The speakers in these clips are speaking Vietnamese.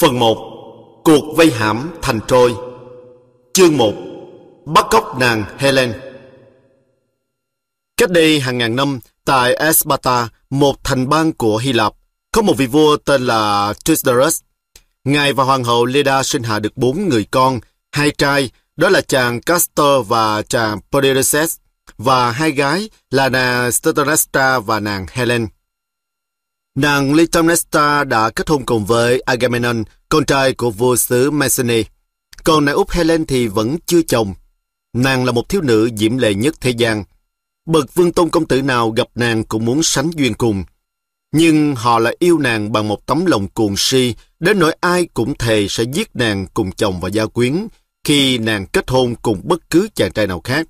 Phần 1 Cuộc vây hãm thành Trôi Chương 1 Bắt cóc nàng Helen Cách đây hàng ngàn năm, tại Esparta, một thành bang của Hy Lạp, có một vị vua tên là Trisderus. Ngài và hoàng hậu Leda sinh hạ được bốn người con, hai trai, đó là chàng Castor và chàng Poderces, và hai gái là nàng Stetorastra và nàng Helen. Nàng Lytomnesta đã kết hôn cùng với Agamemnon, con trai của vua xứ Mycenae. Còn nàng Úc Helen thì vẫn chưa chồng. Nàng là một thiếu nữ diễm lệ nhất thế gian. Bậc vương tôn công tử nào gặp nàng cũng muốn sánh duyên cùng. Nhưng họ lại yêu nàng bằng một tấm lòng cuồng si, đến nỗi ai cũng thề sẽ giết nàng cùng chồng và gia quyến khi nàng kết hôn cùng bất cứ chàng trai nào khác.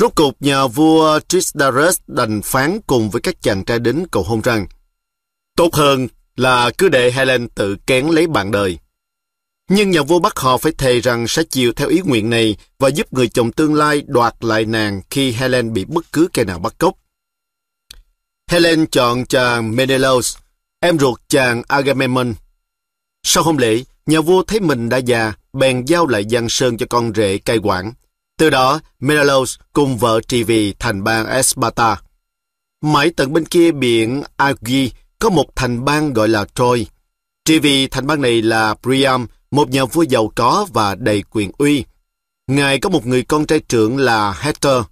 Rốt cục nhà vua Trisdarus đành phán cùng với các chàng trai đến cầu hôn rằng Tốt hơn là cứ để Helen tự kén lấy bạn đời. Nhưng nhà vua bắt họ phải thề rằng sẽ chiều theo ý nguyện này và giúp người chồng tương lai đoạt lại nàng khi Helen bị bất cứ kẻ nào bắt cóc. Helen chọn chàng Menelaus, em ruột chàng Agamemnon. Sau hôn lễ, nhà vua thấy mình đã già, bèn giao lại giang sơn cho con rể cai quản. Từ đó, Menelaus cùng vợ trì vì thành bang Esparta. Mãi tận bên kia biển Agi, có một thành bang gọi là Troy. Chỉ vì thành bang này là Priam, một nhà vua giàu có và đầy quyền uy. Ngài có một người con trai trưởng là Hector.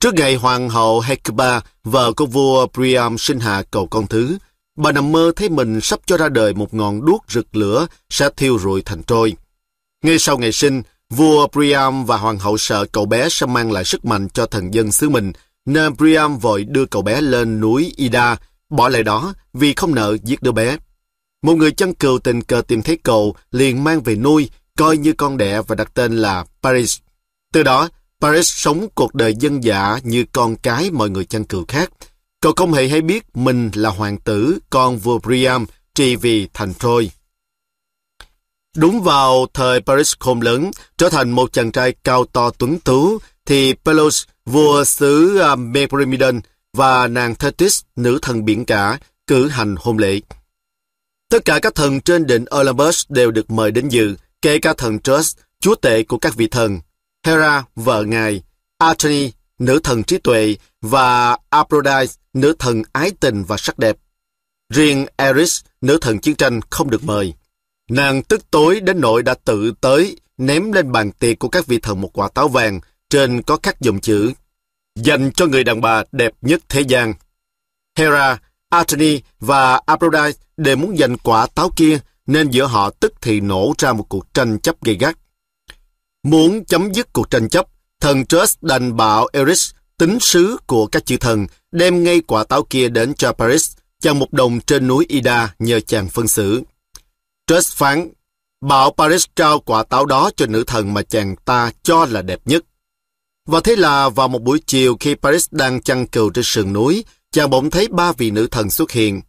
Trước ngày hoàng hậu Hecuba, vợ của vua Priam sinh hạ cậu con thứ, bà nằm mơ thấy mình sắp cho ra đời một ngọn đuốc rực lửa sẽ thiêu rụi thành trôi. Ngay sau ngày sinh, vua Priam và hoàng hậu sợ cậu bé sẽ mang lại sức mạnh cho thần dân xứ mình, nên Priam vội đưa cậu bé lên núi Ida bỏ lại đó vì không nợ giết đứa bé. Một người chăn cừu tình cờ tìm thấy cậu liền mang về nuôi, coi như con đẻ và đặt tên là Paris. Từ đó, Paris sống cuộc đời dân dạ như con cái mọi người chăn cừu khác. Cậu không hề hay biết mình là hoàng tử, con vua Priam, trị vì thành Troy. Đúng vào thời Paris khôn lớn, trở thành một chàng trai cao to tuấn tú, thì Pelos, vua xứ à, Meporimidon, và nàng Thetis, nữ thần biển cả, cử hành hôn lễ. Tất cả các thần trên đỉnh Olympus đều được mời đến dự, kể cả thần Trust, chúa tể của các vị thần, Hera, vợ ngài, Athene, nữ thần trí tuệ, và Aphrodite, nữ thần ái tình và sắc đẹp. Riêng Eris, nữ thần chiến tranh, không được mời. Nàng tức tối đến nỗi đã tự tới ném lên bàn tiệc của các vị thần một quả táo vàng, trên có khắc dòng chữ dành cho người đàn bà đẹp nhất thế gian. Hera, Athene và Aphrodite đều muốn giành quả táo kia, nên giữa họ tức thì nổ ra một cuộc tranh chấp gay gắt. Muốn chấm dứt cuộc tranh chấp, thần Zeus đành bảo Eris, tính sứ của các chữ thần, đem ngay quả táo kia đến cho Paris, chàng một đồng trên núi Ida nhờ chàng phân xử. Zeus phán, bảo Paris trao quả táo đó cho nữ thần mà chàng ta cho là đẹp nhất. Và thế là vào một buổi chiều khi Paris đang chăn cừu trên sườn núi, chàng bỗng thấy ba vị nữ thần xuất hiện.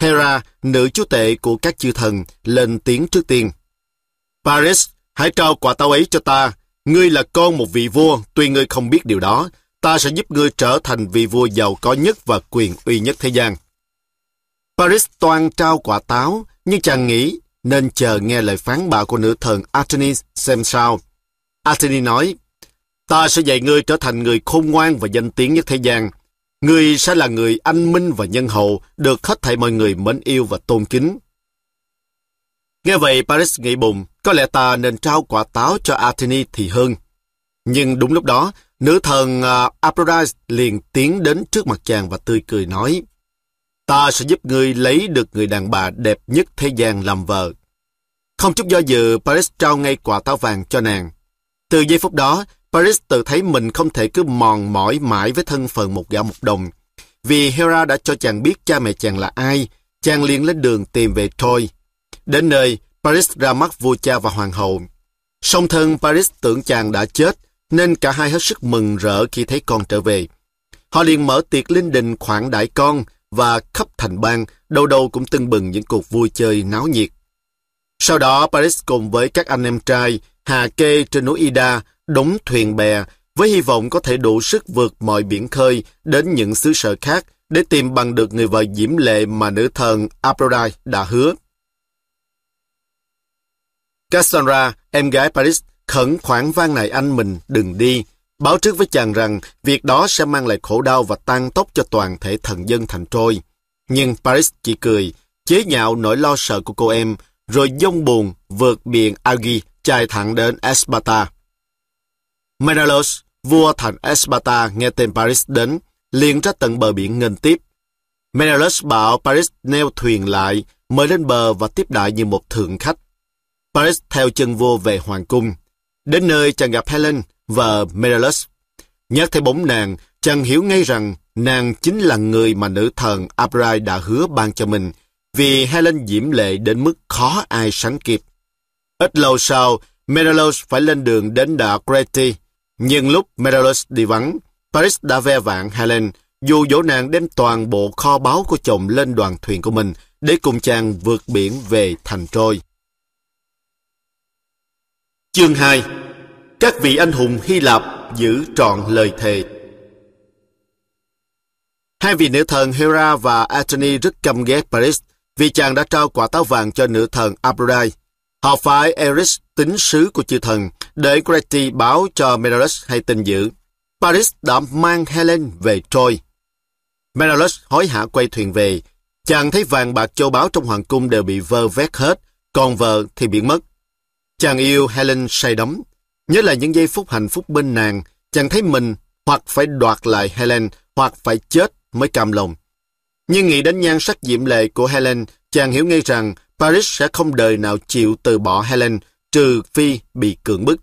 Hera, nữ chúa tệ của các chư thần, lên tiếng trước tiên. Paris, hãy trao quả táo ấy cho ta. Ngươi là con một vị vua, tuy ngươi không biết điều đó. Ta sẽ giúp ngươi trở thành vị vua giàu có nhất và quyền uy nhất thế gian. Paris toàn trao quả táo, nhưng chàng nghĩ nên chờ nghe lời phán bảo của nữ thần Athenis xem sao. Athenis nói, Ta sẽ dạy ngươi trở thành người khôn ngoan và danh tiếng nhất thế gian. Ngươi sẽ là người anh minh và nhân hậu, được hết thảy mọi người mến yêu và tôn kính. Nghe vậy Paris nghĩ bụng, có lẽ ta nên trao quả táo cho Athene thì hơn. Nhưng đúng lúc đó, nữ thần uh, Aphrodite liền tiến đến trước mặt chàng và tươi cười nói, Ta sẽ giúp ngươi lấy được người đàn bà đẹp nhất thế gian làm vợ. Không chút do dự, Paris trao ngay quả táo vàng cho nàng. Từ giây phút đó, Paris tự thấy mình không thể cứ mòn mỏi mãi với thân phận một gạo một đồng. Vì Hera đã cho chàng biết cha mẹ chàng là ai, chàng liền lên đường tìm về Troy. Đến nơi, Paris ra mắt vua cha và hoàng hậu. Song thân Paris tưởng chàng đã chết, nên cả hai hết sức mừng rỡ khi thấy con trở về. Họ liền mở tiệc linh đình khoản đại con và khắp thành bang, đâu đâu cũng tưng bừng những cuộc vui chơi náo nhiệt. Sau đó, Paris cùng với các anh em trai, Hà Kê trên núi Ida đóng thuyền bè với hy vọng có thể đủ sức vượt mọi biển khơi đến những xứ sở khác để tìm bằng được người vợ diễm lệ mà nữ thần Aphrodite đã hứa. Cassandra, em gái Paris, khẩn khoản van nài anh mình đừng đi, báo trước với chàng rằng việc đó sẽ mang lại khổ đau và tan tốc cho toàn thể thần dân thành Troy. Nhưng Paris chỉ cười, chế nhạo nỗi lo sợ của cô em, rồi dông buồn vượt biển Agi chạy thẳng đến Esparta. Menelaus, vua thành Esparta nghe tên Paris đến, liền ra tận bờ biển nghênh tiếp. Menelaus bảo Paris neo thuyền lại, mời lên bờ và tiếp đại như một thượng khách. Paris theo chân vua về hoàng cung. Đến nơi chàng gặp Helen, vợ Menelaus. Nhắc thấy bóng nàng, chàng hiểu ngay rằng nàng chính là người mà nữ thần Abrai đã hứa ban cho mình, vì Helen diễm lệ đến mức khó ai sánh kịp. Ít lâu sau, Menelaus phải lên đường đến đảo Crete nhưng lúc Medalus đi vắng, Paris đã ve vạn Helen, dù dỗ nàng đem toàn bộ kho báu của chồng lên đoàn thuyền của mình để cùng chàng vượt biển về thành Trôi. Chương 2 Các vị anh hùng Hy Lạp giữ trọn lời thề Hai vị nữ thần Hera và Athene rất căm ghét Paris vì chàng đã trao quả táo vàng cho nữ thần Aphrodite. Họ phái Eris, tính sứ của chư thần, để Greti báo cho Menelaus hay tin dữ. Paris đã mang Helen về Troy. Menelaus hối hả quay thuyền về. Chàng thấy vàng bạc châu báu trong hoàng cung đều bị vơ vét hết, còn vợ thì biến mất. Chàng yêu Helen say đắm. Nhớ lại những giây phút hạnh phúc bên nàng, chàng thấy mình hoặc phải đoạt lại Helen hoặc phải chết mới cam lòng. Nhưng nghĩ đến nhan sắc diệm lệ của Helen, chàng hiểu ngay rằng Paris sẽ không đời nào chịu từ bỏ Helen trừ phi bị cưỡng bức.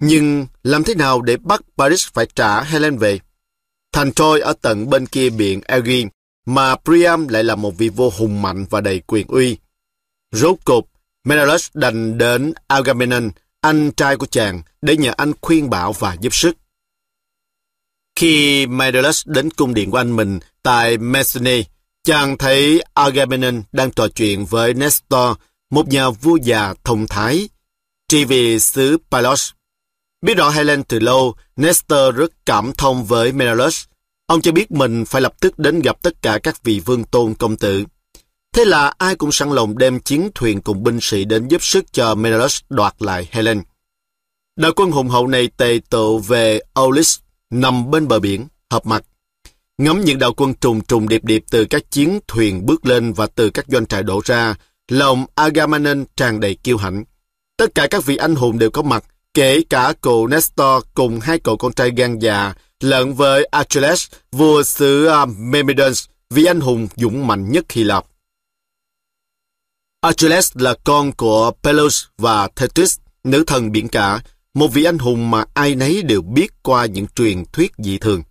Nhưng làm thế nào để bắt Paris phải trả Helen về? Thành Troy ở tận bên kia biển Aegean, mà Priam lại là một vị vô hùng mạnh và đầy quyền uy. Rốt cục, Menelaus đành đến Agamemnon, anh trai của chàng, để nhờ anh khuyên bảo và giúp sức. Khi Menelaus đến cung điện của anh mình tại Messene, Chàng thấy Agamemnon đang trò chuyện với Nestor, một nhà vua già thông thái, tri vì xứ Pylos. Biết rõ Helen từ lâu, Nestor rất cảm thông với Menelaus. Ông cho biết mình phải lập tức đến gặp tất cả các vị vương tôn công tử. Thế là ai cũng sẵn lòng đem chiến thuyền cùng binh sĩ đến giúp sức cho Menelaus đoạt lại Helen. Đạo quân hùng hậu này tề tụ về Aulis nằm bên bờ biển, hợp mặt. Ngắm những đạo quân trùng trùng điệp điệp từ các chiến thuyền bước lên và từ các doanh trại đổ ra, lòng Agamemnon tràn đầy kiêu hãnh. Tất cả các vị anh hùng đều có mặt, kể cả cậu Nestor cùng hai cậu con trai gan già, lẫn với Achilles, vua xứ à, Myrmidons, vị anh hùng dũng mạnh nhất Hy Lạp. Achilles là con của Pelus và Thetis, nữ thần biển cả, một vị anh hùng mà ai nấy đều biết qua những truyền thuyết dị thường.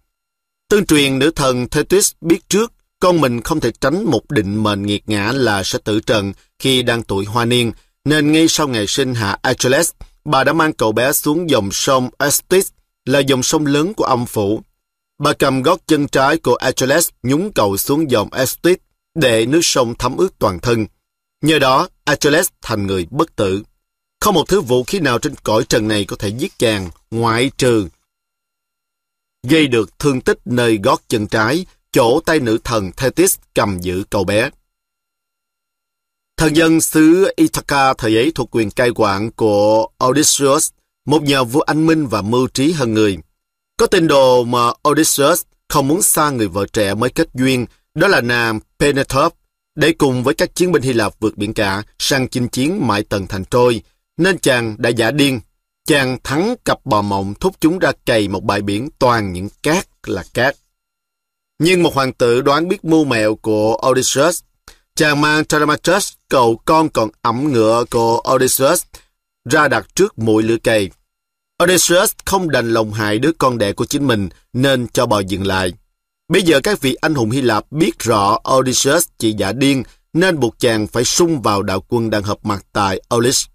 Tương truyền nữ thần Thetis biết trước con mình không thể tránh một định mệnh nghiệt ngã là sẽ tử trần khi đang tuổi hoa niên, nên ngay sau ngày sinh hạ Achilles, bà đã mang cậu bé xuống dòng sông Estis, là dòng sông lớn của âm phủ. Bà cầm gót chân trái của Achilles nhúng cậu xuống dòng Estis để nước sông thấm ướt toàn thân. Nhờ đó, Achilles thành người bất tử. Không một thứ vũ khí nào trên cõi trần này có thể giết chàng, ngoại trừ gây được thương tích nơi gót chân trái, chỗ tay nữ thần Thetis cầm giữ cậu bé. Thần dân xứ Ithaca thời ấy thuộc quyền cai quản của Odysseus, một nhà vua anh minh và mưu trí hơn người. Có tin đồ mà Odysseus không muốn xa người vợ trẻ mới kết duyên, đó là nàng Penelope, để cùng với các chiến binh Hy Lạp vượt biển cả sang chinh chiến mãi tầng thành trôi, nên chàng đã giả điên Chàng thắng cặp bò mộng thúc chúng ra cày một bãi biển toàn những cát là cát. Nhưng một hoàng tử đoán biết mưu mẹo của Odysseus. Chàng mang Telemachus, cậu con còn ẩm ngựa của Odysseus, ra đặt trước mũi lửa cày. Odysseus không đành lòng hại đứa con đẻ của chính mình nên cho bò dừng lại. Bây giờ các vị anh hùng Hy Lạp biết rõ Odysseus chỉ giả điên nên buộc chàng phải sung vào đạo quân đang hợp mặt tại Olympus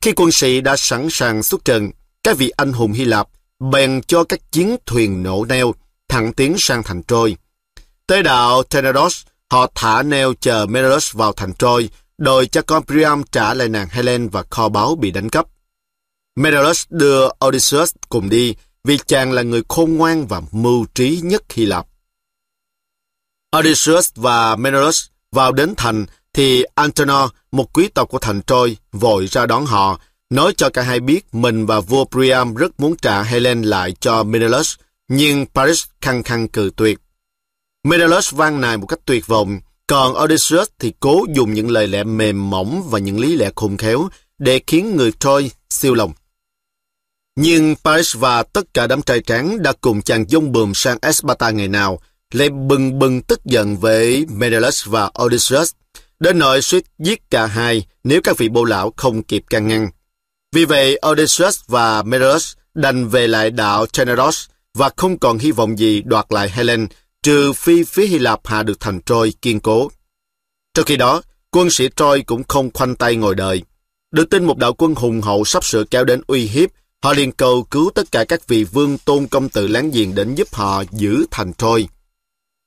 khi quân sĩ đã sẵn sàng xuất trận, các vị anh hùng Hy Lạp bèn cho các chiến thuyền nổ neo thẳng tiến sang thành Trôi. Tới đạo Tenedos, họ thả neo chờ Menelaus vào thành Trôi, đòi cho con Priam trả lại nàng Helen và kho báu bị đánh cắp. Menelaus đưa Odysseus cùng đi vì chàng là người khôn ngoan và mưu trí nhất Hy Lạp. Odysseus và Menelaus vào đến thành thì Antenor, một quý tộc của thành Troy, vội ra đón họ, nói cho cả hai biết mình và vua Priam rất muốn trả Helen lại cho Menelaus, nhưng Paris khăng khăng cự tuyệt. Menelaus van nài một cách tuyệt vọng, còn Odysseus thì cố dùng những lời lẽ mềm mỏng và những lý lẽ khôn khéo để khiến người Troy siêu lòng. Nhưng Paris và tất cả đám trai tráng đã cùng chàng dông bùm sang Esparta ngày nào, lại bừng bừng tức giận với Menelaus và Odysseus Đến nỗi suýt giết cả hai nếu các vị bô lão không kịp can ngăn. Vì vậy, Odysseus và Menelaus đành về lại đảo Tenedos và không còn hy vọng gì đoạt lại Helen trừ phi phía Hy Lạp hạ được thành Troy kiên cố. Trong khi đó, quân sĩ Troy cũng không khoanh tay ngồi đợi. Được tin một đạo quân hùng hậu sắp sửa kéo đến uy hiếp, họ liền cầu cứu tất cả các vị vương tôn công tử láng giềng đến giúp họ giữ thành Troy.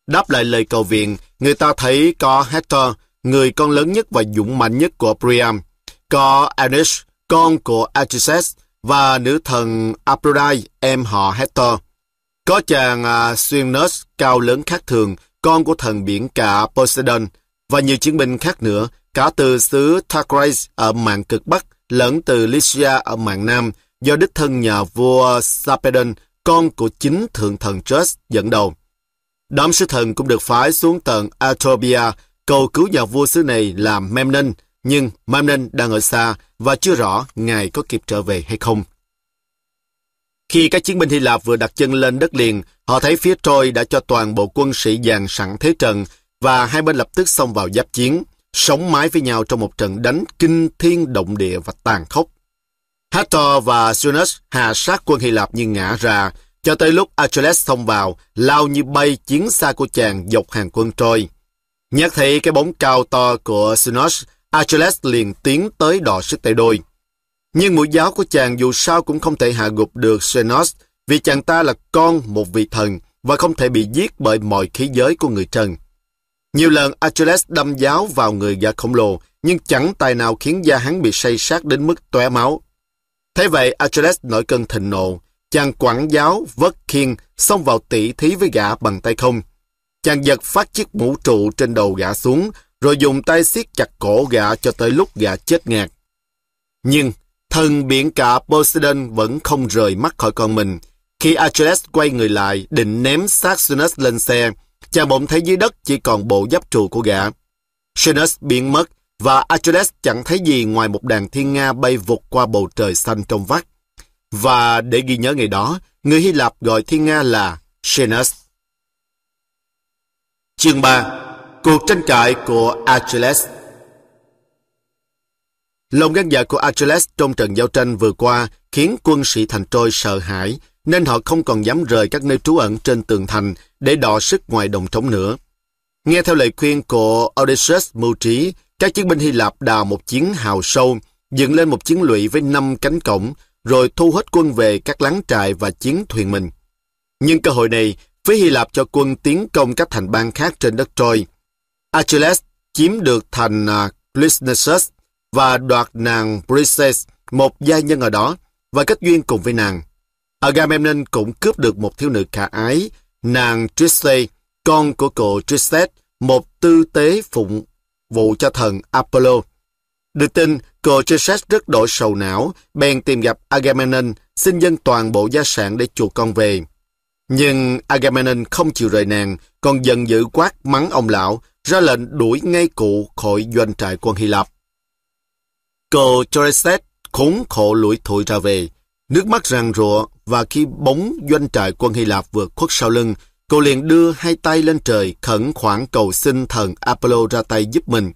Đáp lại lời cầu viện, người ta thấy có Hector, người con lớn nhất và dũng mạnh nhất của Priam, có Anish, con của Achises, và nữ thần Aphrodite, em họ Hector. Có chàng uh, cao lớn khác thường, con của thần biển cả Poseidon, và nhiều chiến binh khác nữa, cả từ xứ Thrace ở mạng cực Bắc lẫn từ Lycia ở mạng Nam, do đích thân nhà vua Sarpedon, con của chính thượng thần Zeus dẫn đầu. Đám sứ thần cũng được phái xuống tận Atropia cầu cứu nhà vua xứ này là Memnon, nhưng Memnon đang ở xa và chưa rõ ngài có kịp trở về hay không. Khi các chiến binh Hy Lạp vừa đặt chân lên đất liền, họ thấy phía Troy đã cho toàn bộ quân sĩ dàn sẵn thế trận và hai bên lập tức xông vào giáp chiến, sống mái với nhau trong một trận đánh kinh thiên động địa và tàn khốc. Hector và Sunus hạ sát quân Hy Lạp như ngã ra, cho tới lúc Achilles xông vào, lao như bay chiến xa của chàng dọc hàng quân Troy. Nhắc thấy cái bóng cao to của Sinos, Achilles liền tiến tới đọ sức tay đôi. Nhưng mũi giáo của chàng dù sao cũng không thể hạ gục được Sinos vì chàng ta là con một vị thần và không thể bị giết bởi mọi khí giới của người trần. Nhiều lần Achilles đâm giáo vào người gã khổng lồ, nhưng chẳng tài nào khiến da hắn bị say sát đến mức tóe máu. Thế vậy Achilles nổi cơn thịnh nộ, chàng quẳng giáo, vất khiên, xông vào tỉ thí với gã bằng tay không. Chàng giật phát chiếc mũ trụ trên đầu gã xuống, rồi dùng tay siết chặt cổ gã cho tới lúc gã chết ngạt. Nhưng, thần biển cả Poseidon vẫn không rời mắt khỏi con mình. Khi Achilles quay người lại, định ném xác Sinus lên xe, chàng bỗng thấy dưới đất chỉ còn bộ giáp trụ của gã. Sinus biến mất, và Achilles chẳng thấy gì ngoài một đàn thiên Nga bay vụt qua bầu trời xanh trong vắt. Và để ghi nhớ ngày đó, người Hy Lạp gọi thiên Nga là Sinus. Chương 3 Cuộc tranh cãi của Achilles Lòng gan dạ của Achilles trong trận giao tranh vừa qua khiến quân sĩ thành Trôi sợ hãi, nên họ không còn dám rời các nơi trú ẩn trên tường thành để đọ sức ngoài đồng trống nữa. Nghe theo lời khuyên của Odysseus mưu trí, các chiến binh Hy Lạp đào một chiến hào sâu, dựng lên một chiến lụy với năm cánh cổng, rồi thu hết quân về các láng trại và chiến thuyền mình. Nhưng cơ hội này, phía Hy Lạp cho quân tiến công các thành bang khác trên đất Troy. Achilles chiếm được thành à, Clytnesus và đoạt nàng Brises, một gia nhân ở đó, và kết duyên cùng với nàng. Agamemnon cũng cướp được một thiếu nữ khả ái, nàng Triste, con của cậu Tristes, một tư tế phụng vụ cho thần Apollo. Được tin, cậu Tristes rất đổi sầu não, bèn tìm gặp Agamemnon, xin dân toàn bộ gia sản để chuộc con về. Nhưng Agamemnon không chịu rời nàng, còn giận dữ quát mắng ông lão, ra lệnh đuổi ngay cụ khỏi doanh trại quân Hy Lạp. Cô Choreset khốn khổ lủi thủi ra về, nước mắt ràn rụa và khi bóng doanh trại quân Hy Lạp vượt khuất sau lưng, cô liền đưa hai tay lên trời khẩn khoản cầu xin thần Apollo ra tay giúp mình.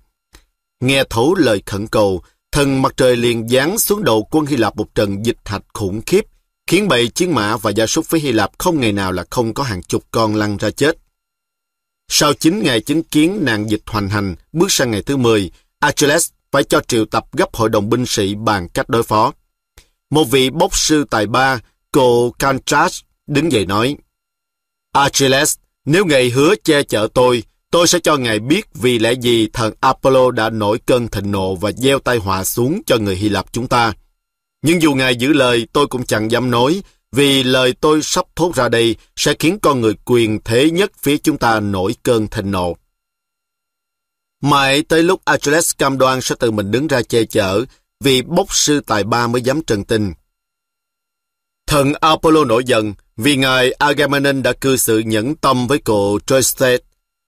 Nghe thấu lời khẩn cầu, thần mặt trời liền giáng xuống đầu quân Hy Lạp một trận dịch thạch khủng khiếp, khiến bầy chiến mã và gia súc phía Hy Lạp không ngày nào là không có hàng chục con lăn ra chết. Sau 9 ngày chứng kiến nạn dịch hoành hành, bước sang ngày thứ 10, Achilles phải cho triệu tập gấp hội đồng binh sĩ bàn cách đối phó. Một vị bốc sư tài ba, cô Cantras, đứng dậy nói, Achilles, nếu ngài hứa che chở tôi, tôi sẽ cho ngài biết vì lẽ gì thần Apollo đã nổi cơn thịnh nộ và gieo tai họa xuống cho người Hy Lạp chúng ta. Nhưng dù ngài giữ lời, tôi cũng chẳng dám nói, vì lời tôi sắp thốt ra đây sẽ khiến con người quyền thế nhất phía chúng ta nổi cơn thịnh nộ. Mãi tới lúc Achilles cam đoan sẽ tự mình đứng ra che chở, vì bốc sư tài ba mới dám trần tình. Thần Apollo nổi giận vì ngài Agamemnon đã cư xử nhẫn tâm với cô Trojstet,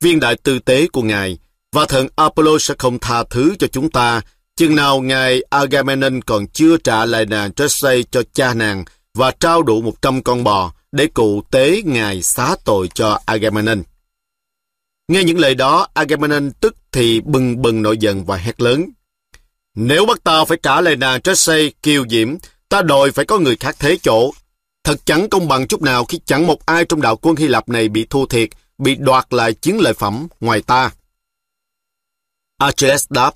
viên đại tư tế của ngài, và thần Apollo sẽ không tha thứ cho chúng ta Chừng nào ngài Agamemnon còn chưa trả lại nàng Tressay cho cha nàng và trao đủ 100 con bò để cụ tế ngài xá tội cho Agamemnon. Nghe những lời đó, Agamemnon tức thì bừng bừng nổi giận và hét lớn. Nếu bắt ta phải trả lời nàng Tressay kiều diễm, ta đòi phải có người khác thế chỗ. Thật chẳng công bằng chút nào khi chẳng một ai trong đạo quân Hy Lạp này bị thua thiệt, bị đoạt lại chiến lợi phẩm ngoài ta. Achilles đáp,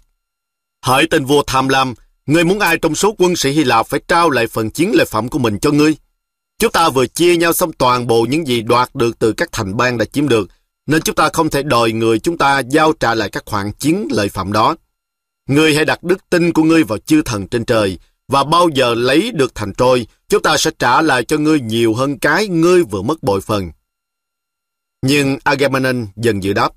Hỡi tên vua tham lam, ngươi muốn ai trong số quân sĩ Hy Lạp phải trao lại phần chiến lợi phẩm của mình cho ngươi. Chúng ta vừa chia nhau xong toàn bộ những gì đoạt được từ các thành bang đã chiếm được, nên chúng ta không thể đòi người chúng ta giao trả lại các khoản chiến lợi phẩm đó. Ngươi hãy đặt đức tin của ngươi vào chư thần trên trời, và bao giờ lấy được thành trôi, chúng ta sẽ trả lại cho ngươi nhiều hơn cái ngươi vừa mất bội phần. Nhưng Agamemnon dần dự đáp,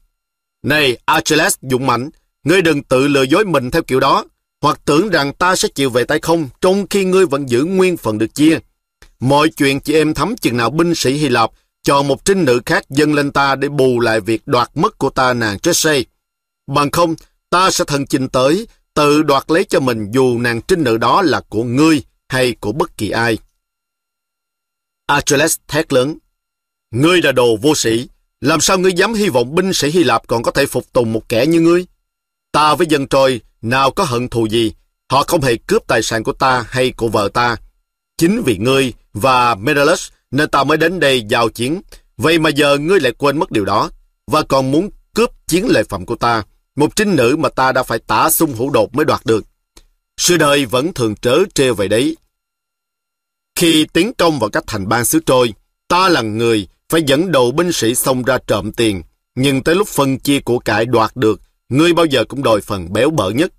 Này Achilles dũng mãnh, Ngươi đừng tự lừa dối mình theo kiểu đó, hoặc tưởng rằng ta sẽ chịu về tay không trong khi ngươi vẫn giữ nguyên phần được chia. Mọi chuyện chị em thấm chừng nào binh sĩ Hy Lạp chọn một trinh nữ khác dâng lên ta để bù lại việc đoạt mất của ta nàng Tresse. Bằng không, ta sẽ thần chinh tới, tự đoạt lấy cho mình dù nàng trinh nữ đó là của ngươi hay của bất kỳ ai. Achilles thét lớn. Ngươi là đồ vô sĩ, làm sao ngươi dám hy vọng binh sĩ Hy Lạp còn có thể phục tùng một kẻ như ngươi? Ta với dân Trôi nào có hận thù gì, họ không hề cướp tài sản của ta hay của vợ ta. Chính vì ngươi và Medalus nên ta mới đến đây giao chiến, vậy mà giờ ngươi lại quên mất điều đó, và còn muốn cướp chiến lợi phẩm của ta, một trinh nữ mà ta đã phải tả sung hữu đột mới đoạt được. Sự đời vẫn thường trớ trêu vậy đấy. Khi tiến công vào các thành bang xứ trôi, ta là người phải dẫn đầu binh sĩ xông ra trộm tiền, nhưng tới lúc phân chia của cải đoạt được ngươi bao giờ cũng đòi phần béo bở nhất.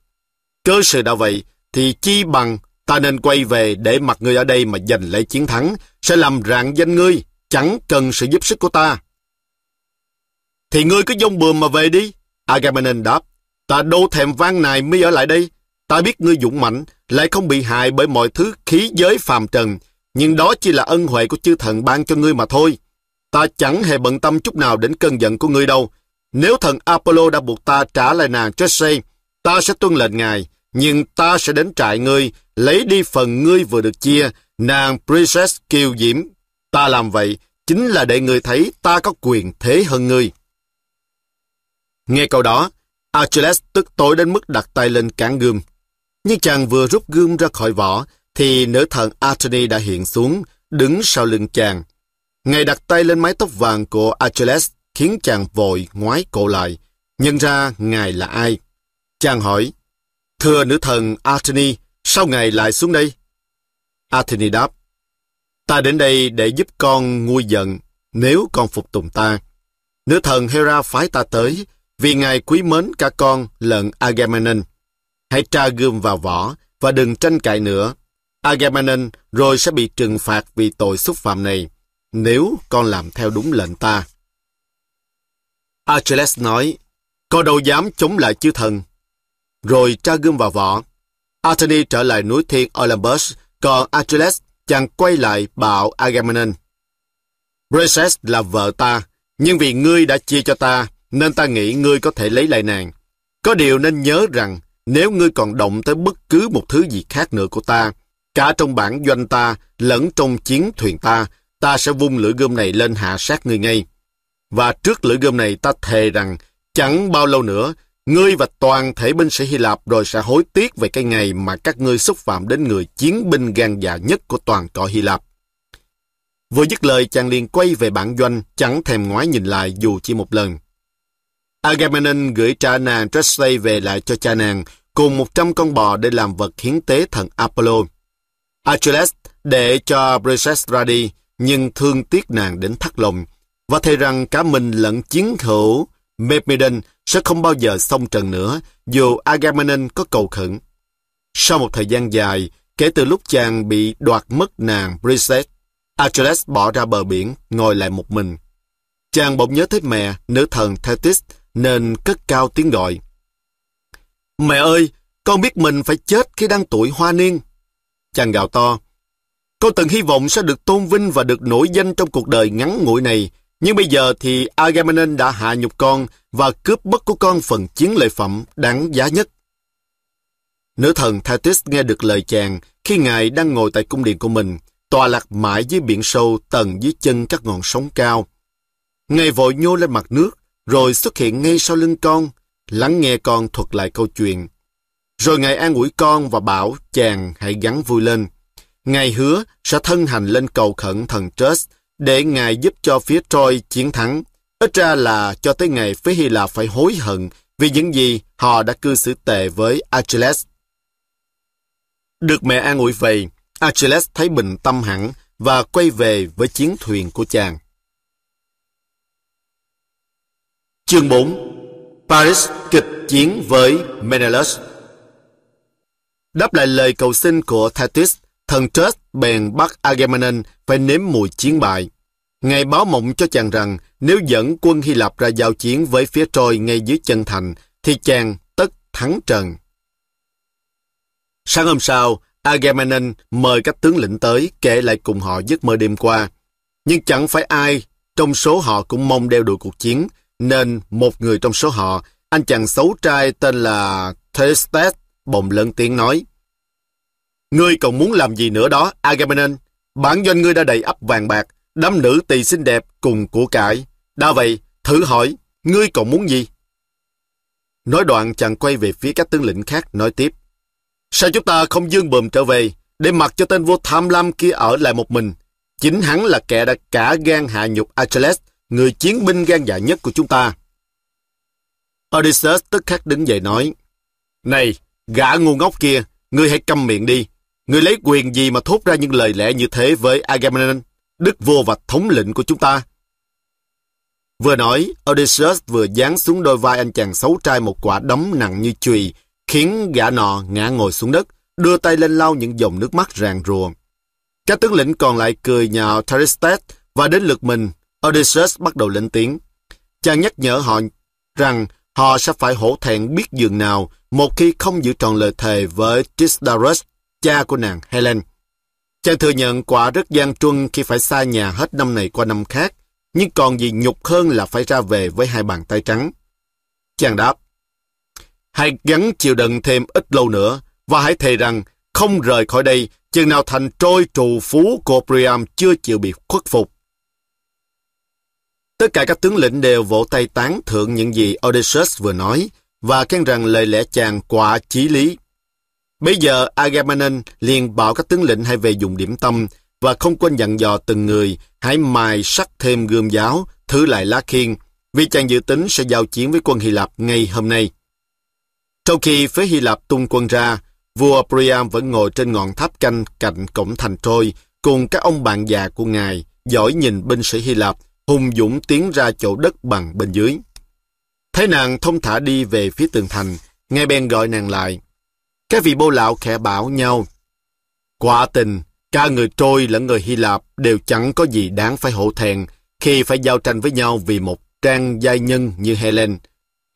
Cơ sự đã vậy, thì chi bằng ta nên quay về để mặc ngươi ở đây mà giành lấy chiến thắng, sẽ làm rạng danh ngươi, chẳng cần sự giúp sức của ta. Thì ngươi cứ dông bườm mà về đi, Agamemnon đáp. Ta đô thèm vang này mới ở lại đây. Ta biết ngươi dũng mạnh, lại không bị hại bởi mọi thứ khí giới phàm trần, nhưng đó chỉ là ân huệ của chư thần ban cho ngươi mà thôi. Ta chẳng hề bận tâm chút nào đến cơn giận của ngươi đâu, nếu thần Apollo đã buộc ta trả lại nàng Tresse, ta sẽ tuân lệnh ngài, nhưng ta sẽ đến trại ngươi, lấy đi phần ngươi vừa được chia, nàng Princess kiều diễm. Ta làm vậy, chính là để ngươi thấy ta có quyền thế hơn ngươi. Nghe câu đó, Achilles tức tối đến mức đặt tay lên cán gươm. Nhưng chàng vừa rút gươm ra khỏi vỏ, thì nữ thần Athene đã hiện xuống, đứng sau lưng chàng. Ngài đặt tay lên mái tóc vàng của Achilles khiến chàng vội ngoái cổ lại, nhận ra ngài là ai. Chàng hỏi, Thưa nữ thần Athene, sao ngài lại xuống đây? Athene đáp, Ta đến đây để giúp con nguôi giận, nếu con phục tùng ta. Nữ thần Hera phái ta tới, vì ngài quý mến cả con lẫn Agamemnon. Hãy tra gươm vào vỏ và đừng tranh cãi nữa. Agamemnon rồi sẽ bị trừng phạt vì tội xúc phạm này, nếu con làm theo đúng lệnh ta. Achilles nói, có đâu dám chống lại chư thần. Rồi tra gươm vào vỏ. Athene trở lại núi thiên Olympus, còn Achilles chàng quay lại bạo Agamemnon. Brises là vợ ta, nhưng vì ngươi đã chia cho ta, nên ta nghĩ ngươi có thể lấy lại nàng. Có điều nên nhớ rằng, nếu ngươi còn động tới bất cứ một thứ gì khác nữa của ta, cả trong bản doanh ta, lẫn trong chiến thuyền ta, ta sẽ vung lưỡi gươm này lên hạ sát ngươi ngay. Và trước lưỡi gươm này ta thề rằng chẳng bao lâu nữa ngươi và toàn thể binh sĩ Hy Lạp rồi sẽ hối tiếc về cái ngày mà các ngươi xúc phạm đến người chiến binh gan dạ nhất của toàn cõi Hy Lạp. Vừa dứt lời chàng liền quay về bản doanh chẳng thèm ngoái nhìn lại dù chỉ một lần. Agamemnon gửi cha nàng Tressley về lại cho cha nàng cùng 100 con bò để làm vật hiến tế thần Apollo. Achilles để cho Briseis ra đi nhưng thương tiếc nàng đến thắt lòng và thề rằng cả mình lẫn chiến hữu Mephidan sẽ không bao giờ xong trận nữa dù Agamemnon có cầu khẩn. Sau một thời gian dài, kể từ lúc chàng bị đoạt mất nàng Briseis, Achilles bỏ ra bờ biển, ngồi lại một mình. Chàng bỗng nhớ tới mẹ, nữ thần Thetis, nên cất cao tiếng gọi. Mẹ ơi, con biết mình phải chết khi đang tuổi hoa niên. Chàng gào to. Con từng hy vọng sẽ được tôn vinh và được nổi danh trong cuộc đời ngắn ngủi này, nhưng bây giờ thì Agamemnon đã hạ nhục con và cướp bất của con phần chiến lợi phẩm đáng giá nhất. Nữ thần Thetis nghe được lời chàng khi ngài đang ngồi tại cung điện của mình, tòa lạc mãi dưới biển sâu tầng dưới chân các ngọn sóng cao. Ngài vội nhô lên mặt nước, rồi xuất hiện ngay sau lưng con, lắng nghe con thuật lại câu chuyện. Rồi Ngài an ủi con và bảo chàng hãy gắn vui lên. Ngài hứa sẽ thân hành lên cầu khẩn thần Trust để Ngài giúp cho phía Troy chiến thắng. Ít ra là cho tới ngày phía Hy Lạp phải hối hận vì những gì họ đã cư xử tệ với Achilles. Được mẹ an ủi vậy, Achilles thấy bình tâm hẳn và quay về với chiến thuyền của chàng. Chương 4 Paris kịch chiến với Menelaus Đáp lại lời cầu xin của Thetis, thần Trust bèn bắt Agamemnon phải nếm mùi chiến bại. Ngài báo mộng cho chàng rằng nếu dẫn quân Hy Lạp ra giao chiến với phía Trôi ngay dưới chân thành, thì chàng tất thắng trần. Sáng hôm sau, Agamemnon mời các tướng lĩnh tới kể lại cùng họ giấc mơ đêm qua. Nhưng chẳng phải ai trong số họ cũng mong đeo đuổi cuộc chiến, nên một người trong số họ, anh chàng xấu trai tên là Thestes, bỗng lớn tiếng nói. Ngươi còn muốn làm gì nữa đó, Agamemnon? Bản doanh ngươi đã đầy ấp vàng bạc, đám nữ tỳ xinh đẹp cùng của cải. Đã vậy, thử hỏi, ngươi còn muốn gì? Nói đoạn chàng quay về phía các tướng lĩnh khác nói tiếp. Sao chúng ta không dương bờm trở về, để mặc cho tên vua tham lam kia ở lại một mình? Chính hắn là kẻ đã cả gan hạ nhục Achilles, người chiến binh gan dạ nhất của chúng ta. Odysseus tức khắc đứng dậy nói, Này, gã ngu ngốc kia, ngươi hãy câm miệng đi, Người lấy quyền gì mà thốt ra những lời lẽ như thế với Agamemnon, đức vua và thống lĩnh của chúng ta? Vừa nói, Odysseus vừa giáng xuống đôi vai anh chàng xấu trai một quả đấm nặng như chùy, khiến gã nọ ngã ngồi xuống đất, đưa tay lên lau những dòng nước mắt ràng rùa. Các tướng lĩnh còn lại cười nhạo Tharistes và đến lượt mình, Odysseus bắt đầu lên tiếng. Chàng nhắc nhở họ rằng họ sẽ phải hổ thẹn biết dường nào một khi không giữ tròn lời thề với Trisdarus cha của nàng Helen. Chàng thừa nhận quả rất gian truân khi phải xa nhà hết năm này qua năm khác, nhưng còn gì nhục hơn là phải ra về với hai bàn tay trắng. Chàng đáp, hãy gắn chịu đựng thêm ít lâu nữa, và hãy thề rằng không rời khỏi đây chừng nào thành trôi trù phú của Priam chưa chịu bị khuất phục. Tất cả các tướng lĩnh đều vỗ tay tán thưởng những gì Odysseus vừa nói và khen rằng lời lẽ chàng quả chí lý. Bây giờ Agamemnon liền bảo các tướng lĩnh hãy về dùng điểm tâm và không quên dặn dò từng người hãy mài sắt thêm gươm giáo, thứ lại lá khiên, vì chàng dự tính sẽ giao chiến với quân Hy Lạp ngay hôm nay. sau khi phía Hy Lạp tung quân ra, vua Priam vẫn ngồi trên ngọn tháp canh cạnh cổng thành Trôi cùng các ông bạn già của ngài, giỏi nhìn binh sĩ Hy Lạp, hùng dũng tiến ra chỗ đất bằng bên dưới. Thấy nàng thông thả đi về phía tường thành, ngài bèn gọi nàng lại. Các vị bô lão khẽ bảo nhau. Quả tình, cả người Trôi lẫn người Hy Lạp đều chẳng có gì đáng phải hổ thẹn khi phải giao tranh với nhau vì một trang giai nhân như Helen.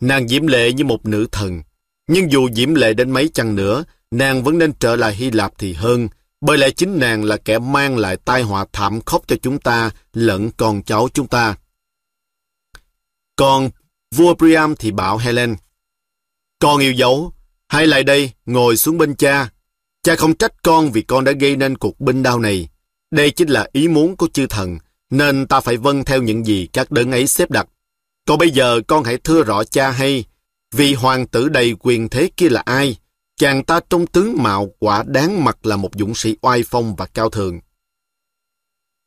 Nàng diễm lệ như một nữ thần. Nhưng dù diễm lệ đến mấy chăng nữa, nàng vẫn nên trở lại Hy Lạp thì hơn, bởi lẽ chính nàng là kẻ mang lại tai họa thảm khốc cho chúng ta lẫn con cháu chúng ta. Còn vua Priam thì bảo Helen, Con yêu dấu, Hãy lại đây, ngồi xuống bên cha. Cha không trách con vì con đã gây nên cuộc binh đao này. Đây chính là ý muốn của chư thần, nên ta phải vâng theo những gì các đấng ấy xếp đặt. Còn bây giờ con hãy thưa rõ cha hay, vì hoàng tử đầy quyền thế kia là ai? Chàng ta trong tướng mạo quả đáng mặt là một dũng sĩ oai phong và cao thượng.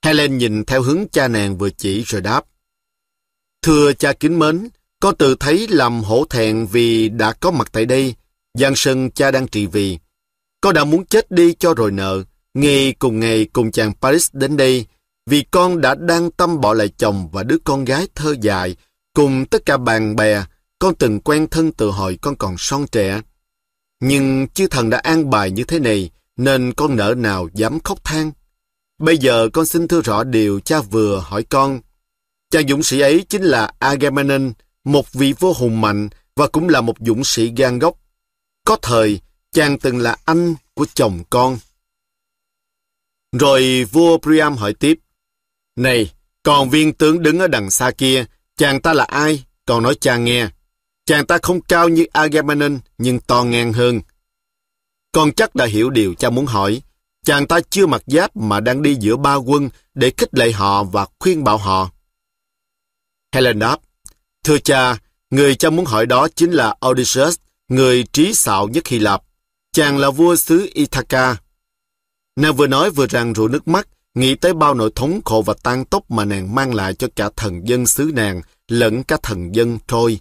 Helen nhìn theo hướng cha nàng vừa chỉ rồi đáp. Thưa cha kính mến, con tự thấy làm hổ thẹn vì đã có mặt tại đây, Giang Sơn cha đang trị vì. Con đã muốn chết đi cho rồi nợ. ngày cùng ngày cùng chàng Paris đến đây, vì con đã đang tâm bỏ lại chồng và đứa con gái thơ dại, cùng tất cả bạn bè, con từng quen thân từ hồi con còn son trẻ. Nhưng chư thần đã an bài như thế này, nên con nợ nào dám khóc than. Bây giờ con xin thưa rõ điều cha vừa hỏi con. Chàng dũng sĩ ấy chính là Agamemnon, một vị vua hùng mạnh và cũng là một dũng sĩ gan góc có thời, chàng từng là anh của chồng con. Rồi vua Priam hỏi tiếp, Này, còn viên tướng đứng ở đằng xa kia, chàng ta là ai? Còn nói chàng nghe, chàng ta không cao như Agamemnon, nhưng to ngang hơn. Con chắc đã hiểu điều cha muốn hỏi. Chàng ta chưa mặc giáp mà đang đi giữa ba quân để khích lệ họ và khuyên bảo họ. Helen đáp, Thưa cha, người cha muốn hỏi đó chính là Odysseus, người trí xạo nhất Hy Lạp. Chàng là vua xứ Ithaca. Nàng vừa nói vừa ràng rủ nước mắt, nghĩ tới bao nỗi thống khổ và tan tốc mà nàng mang lại cho cả thần dân xứ nàng, lẫn cả thần dân Trôi.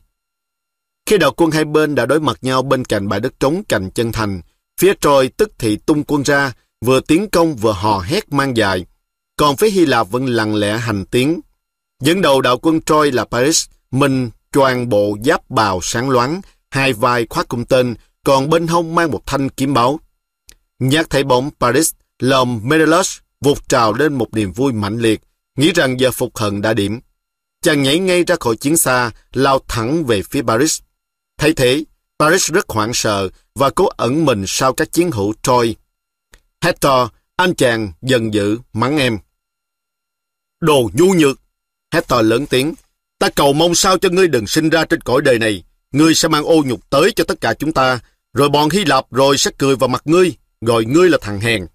Khi đạo quân hai bên đã đối mặt nhau bên cạnh bãi đất trống cạnh chân thành, phía Trôi tức thì tung quân ra, vừa tiến công vừa hò hét mang dài. Còn phía Hy Lạp vẫn lặng lẽ hành tiến. Dẫn đầu đạo quân Trôi là Paris, mình choàng bộ giáp bào sáng loáng, hai vai khoác cung tên, còn bên hông mang một thanh kiếm báu. Nhát thấy bóng Paris, lòng Medelus vụt trào lên một niềm vui mạnh liệt, nghĩ rằng giờ phục hận đã điểm. Chàng nhảy ngay ra khỏi chiến xa, lao thẳng về phía Paris. Thấy thế, Paris rất hoảng sợ và cố ẩn mình sau các chiến hữu Troy. Hector, anh chàng giận dữ, mắng em. Đồ nhu nhược! Hector lớn tiếng. Ta cầu mong sao cho ngươi đừng sinh ra trên cõi đời này. Ngươi sẽ mang ô nhục tới cho tất cả chúng ta, rồi bọn Hy Lạp rồi sẽ cười vào mặt ngươi, gọi ngươi là thằng hèn.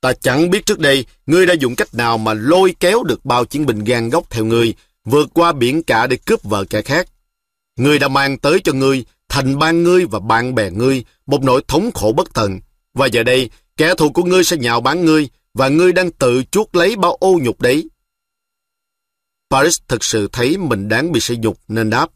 Ta chẳng biết trước đây ngươi đã dùng cách nào mà lôi kéo được bao chiến binh gan góc theo ngươi, vượt qua biển cả để cướp vợ kẻ khác. Ngươi đã mang tới cho ngươi, thành ban ngươi và bạn bè ngươi, một nỗi thống khổ bất tận. Và giờ đây, kẻ thù của ngươi sẽ nhào bán ngươi, và ngươi đang tự chuốc lấy bao ô nhục đấy. Paris thực sự thấy mình đáng bị sỉ nhục nên đáp.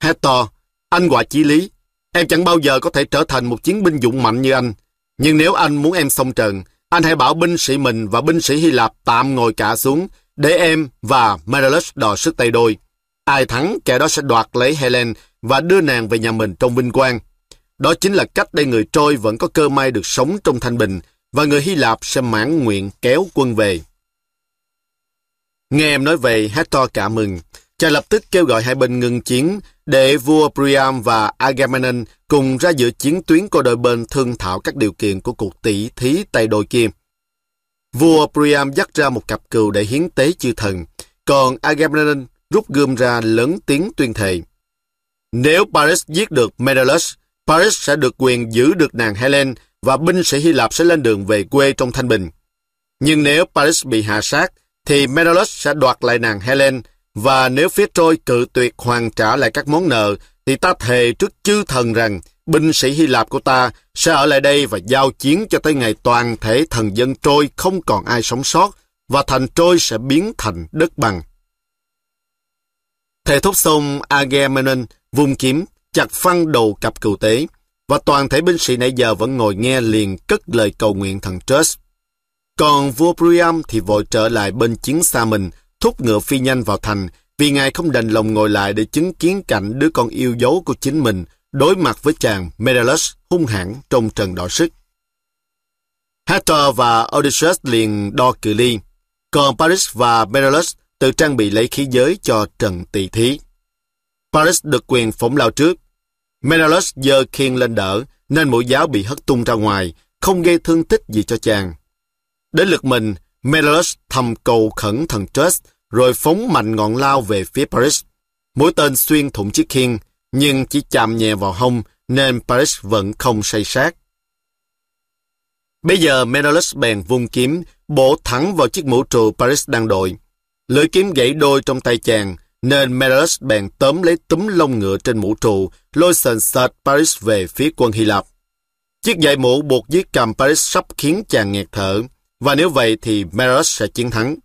Hector, anh quả chí lý. Em chẳng bao giờ có thể trở thành một chiến binh dũng mạnh như anh. Nhưng nếu anh muốn em xông trận, anh hãy bảo binh sĩ mình và binh sĩ Hy Lạp tạm ngồi cả xuống để em và Menelaus đò sức tay đôi. Ai thắng kẻ đó sẽ đoạt lấy Helen và đưa nàng về nhà mình trong vinh quang. Đó chính là cách để người Trôi vẫn có cơ may được sống trong thanh bình và người Hy Lạp sẽ mãn nguyện kéo quân về. Nghe em nói vậy, Hector cả mừng. Cha lập tức kêu gọi hai bên ngừng chiến để vua Priam và Agamemnon cùng ra giữa chiến tuyến của đôi bên thương thảo các điều kiện của cuộc tỷ thí tay đôi kim. Vua Priam dắt ra một cặp cừu để hiến tế chư thần, còn Agamemnon rút gươm ra lớn tiếng tuyên thệ. Nếu Paris giết được Menelaus, Paris sẽ được quyền giữ được nàng Helen và binh sĩ Hy Lạp sẽ lên đường về quê trong thanh bình. Nhưng nếu Paris bị hạ sát, thì Menelaus sẽ đoạt lại nàng Helen và nếu phía Trôi cự tuyệt hoàn trả lại các món nợ, thì ta thề trước chư thần rằng binh sĩ Hy Lạp của ta sẽ ở lại đây và giao chiến cho tới ngày toàn thể thần dân Trôi không còn ai sống sót và thành Trôi sẽ biến thành đất bằng. Thề thốt sông Agamemnon vung kiếm chặt phăng đầu cặp cựu tế và toàn thể binh sĩ nãy giờ vẫn ngồi nghe liền cất lời cầu nguyện thần Trust. Còn vua Priam thì vội trở lại bên chiến xa mình thúc ngựa phi nhanh vào thành, vì ngài không đành lòng ngồi lại để chứng kiến cảnh đứa con yêu dấu của chính mình đối mặt với chàng Medalus hung hãn trong trận đỏ sức. Hector và Odysseus liền đo cự ly, còn Paris và Medalus tự trang bị lấy khí giới cho trận tỷ thí. Paris được quyền phổng lao trước. Menelaus giơ khiên lên đỡ, nên mũi giáo bị hất tung ra ngoài, không gây thương tích gì cho chàng. Đến lượt mình, Menelaus thầm cầu khẩn thần Zeus, rồi phóng mạnh ngọn lao về phía Paris. Mũi tên xuyên thủng chiếc khiên, nhưng chỉ chạm nhẹ vào hông nên Paris vẫn không say sát. Bây giờ Menelaus bèn vung kiếm, bổ thẳng vào chiếc mũ trụ Paris đang đội. Lưỡi kiếm gãy đôi trong tay chàng, nên Menelaus bèn tóm lấy túm lông ngựa trên mũ trụ lôi sền sệt Paris về phía quân Hy Lạp. Chiếc dây mũ buộc dưới cằm Paris sắp khiến chàng nghẹt thở và nếu vậy thì Meres sẽ chiến thắng.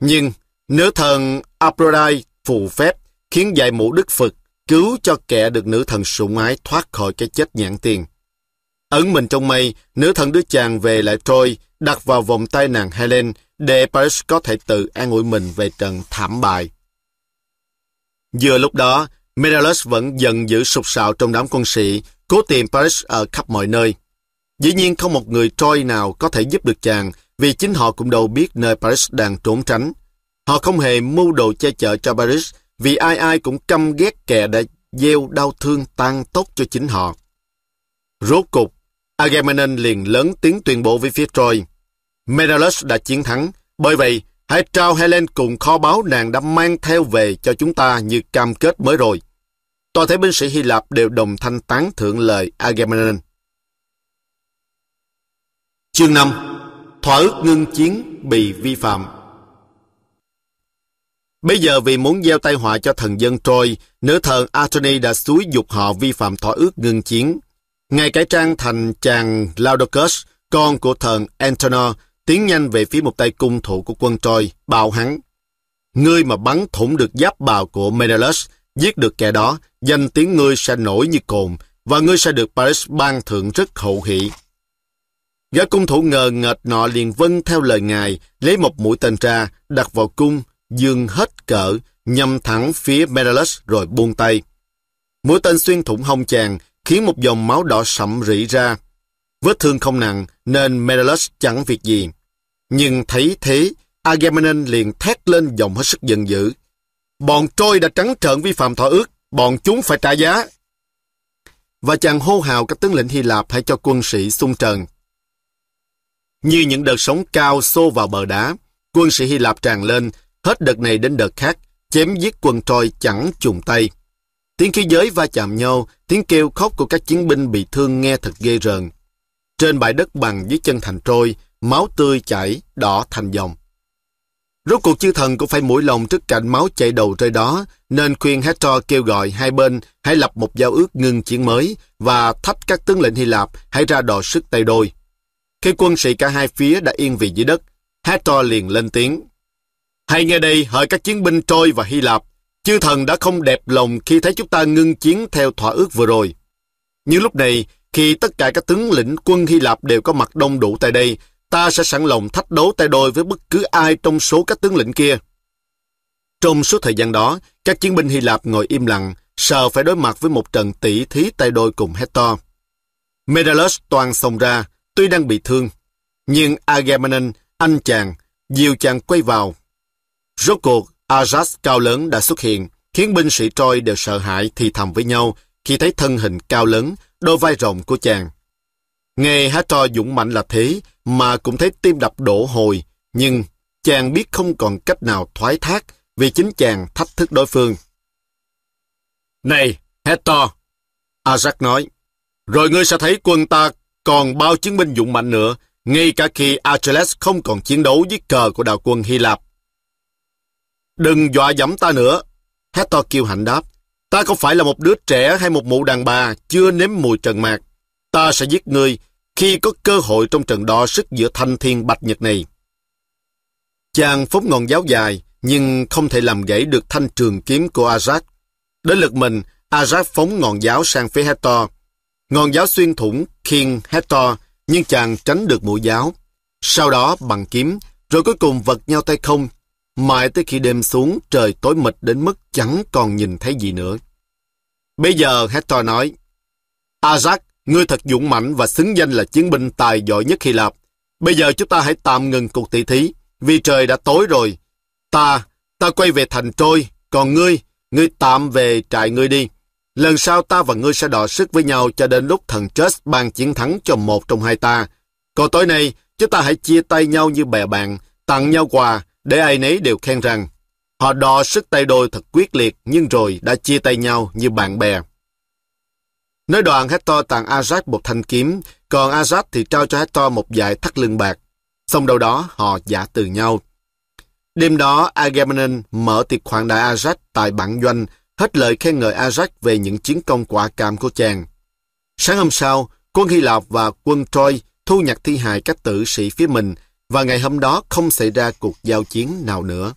Nhưng nữ thần Aphrodite phù phép khiến dạy mũ Đức Phật cứu cho kẻ được nữ thần sủng ái thoát khỏi cái chết nhãn tiền. Ấn mình trong mây, nữ thần đứa chàng về lại Troy, đặt vào vòng tay nàng Helen để Paris có thể tự an ủi mình về trận thảm bại. Vừa lúc đó, Menelaus vẫn giận dữ sục sạo trong đám quân sĩ, cố tìm Paris ở khắp mọi nơi. Dĩ nhiên không một người Troy nào có thể giúp được chàng vì chính họ cũng đâu biết nơi Paris đang trốn tránh. Họ không hề mưu đồ che chở cho Paris vì ai ai cũng căm ghét kẻ đã gieo đau thương tan tốc cho chính họ. Rốt cục, Agamemnon liền lớn tiếng tuyên bố với phía Troy. Menelaus đã chiến thắng, bởi vậy hãy trao Helen cùng kho báu nàng đã mang theo về cho chúng ta như cam kết mới rồi. Toàn thể binh sĩ Hy Lạp đều đồng thanh tán thưởng lời Agamemnon. Chương 5 Thỏa ước ngưng chiến bị vi phạm Bây giờ vì muốn gieo tai họa cho thần dân Troy, nữ thần Atene đã xúi dục họ vi phạm thỏa ước ngưng chiến. Ngài cải trang thành chàng Laodocus, con của thần Antenor, tiến nhanh về phía một tay cung thủ của quân Troy, bạo hắn. Ngươi mà bắn thủng được giáp bào của Menelaus, giết được kẻ đó, danh tiếng ngươi sẽ nổi như cồn, và ngươi sẽ được Paris ban thưởng rất hậu hỷ. Gã cung thủ ngờ nghệt nọ liền vâng theo lời ngài, lấy một mũi tên ra, đặt vào cung, dương hết cỡ, nhắm thẳng phía Medalus rồi buông tay. Mũi tên xuyên thủng hông chàng, khiến một dòng máu đỏ sậm rỉ ra. Vết thương không nặng, nên Medalus chẳng việc gì. Nhưng thấy thế, Agamemnon liền thét lên giọng hết sức giận dữ. Bọn trôi đã trắng trợn vi phạm thỏa ước, bọn chúng phải trả giá. Và chàng hô hào các tướng lĩnh Hy Lạp hãy cho quân sĩ xung trần, như những đợt sóng cao xô vào bờ đá, quân sĩ Hy Lạp tràn lên, hết đợt này đến đợt khác, chém giết quân Troy chẳng chùng tay. Tiếng khí giới va chạm nhau, tiếng kêu khóc của các chiến binh bị thương nghe thật ghê rợn. Trên bãi đất bằng dưới chân thành Trôi, máu tươi chảy, đỏ thành dòng. Rốt cuộc chư thần cũng phải mũi lòng trước cảnh máu chảy đầu rơi đó, nên khuyên Hector kêu gọi hai bên hãy lập một giao ước ngừng chiến mới và thách các tướng lệnh Hy Lạp hãy ra đò sức tay đôi. Khi quân sĩ cả hai phía đã yên vị dưới đất, Hector liền lên tiếng. Hãy nghe đây, hỡi các chiến binh Trôi và Hy Lạp, chư thần đã không đẹp lòng khi thấy chúng ta ngưng chiến theo thỏa ước vừa rồi. Như lúc này, khi tất cả các tướng lĩnh quân Hy Lạp đều có mặt đông đủ tại đây, ta sẽ sẵn lòng thách đấu tay đôi với bất cứ ai trong số các tướng lĩnh kia. Trong suốt thời gian đó, các chiến binh Hy Lạp ngồi im lặng, sợ phải đối mặt với một trận tỷ thí tay đôi cùng Hector. Medalus toàn xông ra, Tuy đang bị thương, nhưng Agamemnon, anh chàng, dìu chàng quay vào. Rốt cuộc, Ajax cao lớn đã xuất hiện, khiến binh sĩ Troy đều sợ hãi thì thầm với nhau khi thấy thân hình cao lớn, đôi vai rộng của chàng. Nghe há dũng mạnh là thế, mà cũng thấy tim đập đổ hồi, nhưng chàng biết không còn cách nào thoái thác vì chính chàng thách thức đối phương. Này, Hector! Ajax nói, rồi ngươi sẽ thấy quân ta còn bao chiến binh dũng mạnh nữa, ngay cả khi Achilles không còn chiến đấu với cờ của đạo quân Hy Lạp. Đừng dọa dẫm ta nữa, Hector kêu hãnh đáp. Ta không phải là một đứa trẻ hay một mụ đàn bà chưa nếm mùi trần mạc. Ta sẽ giết ngươi khi có cơ hội trong trận đo sức giữa thanh thiên bạch nhật này. Chàng phóng ngọn giáo dài, nhưng không thể làm gãy được thanh trường kiếm của Azad Đến lượt mình, Azad phóng ngọn giáo sang phía Hector. Ngọn giáo xuyên thủng King Hector, nhưng chàng tránh được mũi giáo. Sau đó bằng kiếm, rồi cuối cùng vật nhau tay không, mãi tới khi đêm xuống trời tối mịt đến mức chẳng còn nhìn thấy gì nữa. Bây giờ Hector nói, Ajax, ngươi thật dũng mạnh và xứng danh là chiến binh tài giỏi nhất Hy Lạp. Bây giờ chúng ta hãy tạm ngừng cuộc tỷ thí, vì trời đã tối rồi. Ta, ta quay về thành Trôi, còn ngươi, ngươi tạm về trại ngươi đi. Lần sau ta và ngươi sẽ đọ sức với nhau cho đến lúc thần Trust ban chiến thắng cho một trong hai ta. Còn tối nay, chúng ta hãy chia tay nhau như bè bạn, tặng nhau quà, để ai nấy đều khen rằng họ đọ sức tay đôi thật quyết liệt nhưng rồi đã chia tay nhau như bạn bè. Nói đoạn Hector tặng Azat một thanh kiếm, còn Azat thì trao cho Hector một dải thắt lưng bạc. Xong đâu đó họ giả từ nhau. Đêm đó Agamemnon mở tiệc khoản đại Azat tại bản doanh hết lời khen ngợi Ajax về những chiến công quả cảm của chàng. Sáng hôm sau, quân Hy Lạp và quân Troy thu nhặt thi hài các tử sĩ phía mình và ngày hôm đó không xảy ra cuộc giao chiến nào nữa.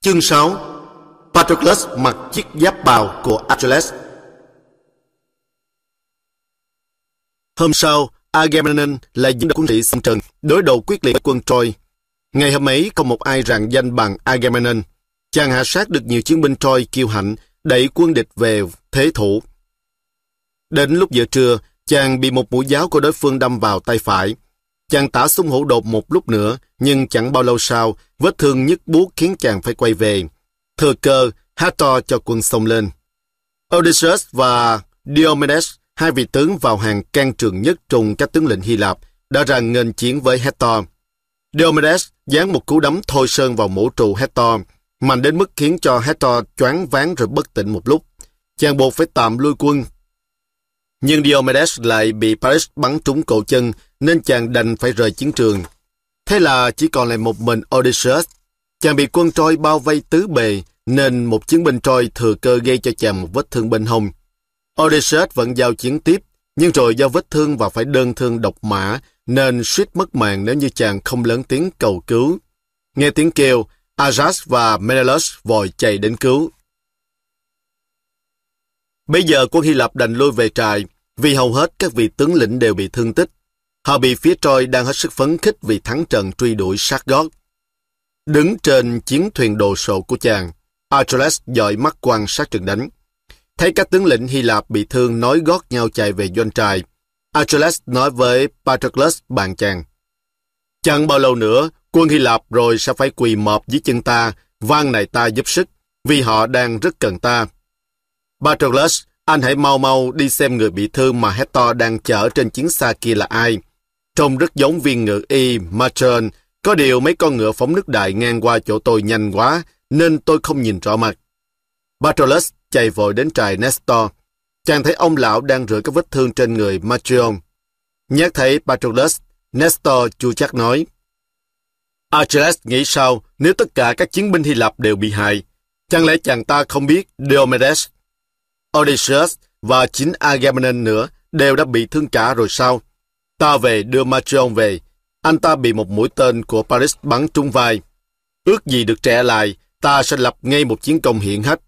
Chương 6 Patroclus mặc chiếc giáp bào của Achilles Hôm sau, Agamemnon là diễn quân sĩ xung trần, đối đầu quyết liệt với quân Troy. Ngày hôm ấy không một ai rằng danh bằng Agamemnon chàng hạ sát được nhiều chiến binh Troy kiêu hãnh, đẩy quân địch về thế thủ. Đến lúc giữa trưa, chàng bị một mũi giáo của đối phương đâm vào tay phải. Chàng tả sung hổ đột một lúc nữa, nhưng chẳng bao lâu sau, vết thương nhức buốt khiến chàng phải quay về. Thừa cơ, há cho quân xông lên. Odysseus và Diomedes, hai vị tướng vào hàng can trường nhất trùng các tướng lĩnh Hy Lạp, đã ra nghênh chiến với Hector. Diomedes giáng một cú đấm thôi sơn vào mũ trụ Hector, mạnh đến mức khiến cho Hector choáng váng rồi bất tỉnh một lúc. Chàng buộc phải tạm lui quân. Nhưng Diomedes lại bị Paris bắn trúng cổ chân, nên chàng đành phải rời chiến trường. Thế là chỉ còn lại một mình Odysseus. Chàng bị quân Troy bao vây tứ bề, nên một chiến binh Troy thừa cơ gây cho chàng một vết thương bên hông. Odysseus vẫn giao chiến tiếp, nhưng rồi do vết thương và phải đơn thương độc mã, nên suýt mất mạng nếu như chàng không lớn tiếng cầu cứu. Nghe tiếng kêu, Ajax và Menelaus vội chạy đến cứu. Bây giờ quân Hy Lạp đành lui về trại vì hầu hết các vị tướng lĩnh đều bị thương tích. Họ bị phía Troy đang hết sức phấn khích vì thắng trận truy đuổi sát gót. Đứng trên chiến thuyền đồ sộ của chàng, Achilles dõi mắt quan sát trận đánh. Thấy các tướng lĩnh Hy Lạp bị thương nói gót nhau chạy về doanh trại, Achilles nói với Patroclus bạn chàng. Chẳng bao lâu nữa, Quân Hy Lạp rồi sẽ phải quỳ mọp dưới chân ta, van này ta giúp sức, vì họ đang rất cần ta. Patroclus, anh hãy mau mau đi xem người bị thương mà Hector đang chở trên chiến xa kia là ai. Trông rất giống viên ngựa y Matron, có điều mấy con ngựa phóng nước đại ngang qua chỗ tôi nhanh quá, nên tôi không nhìn rõ mặt. Patroclus chạy vội đến trại Nestor. Chàng thấy ông lão đang rửa các vết thương trên người Matron. Nhắc thấy Patroclus, Nestor chua chắc nói, Achilles nghĩ sao nếu tất cả các chiến binh Hy Lạp đều bị hại? Chẳng lẽ chàng ta không biết Diomedes, Odysseus và chính Agamemnon nữa đều đã bị thương cả rồi sao? Ta về đưa Machion về. Anh ta bị một mũi tên của Paris bắn trúng vai. Ước gì được trẻ lại, ta sẽ lập ngay một chiến công hiện hách.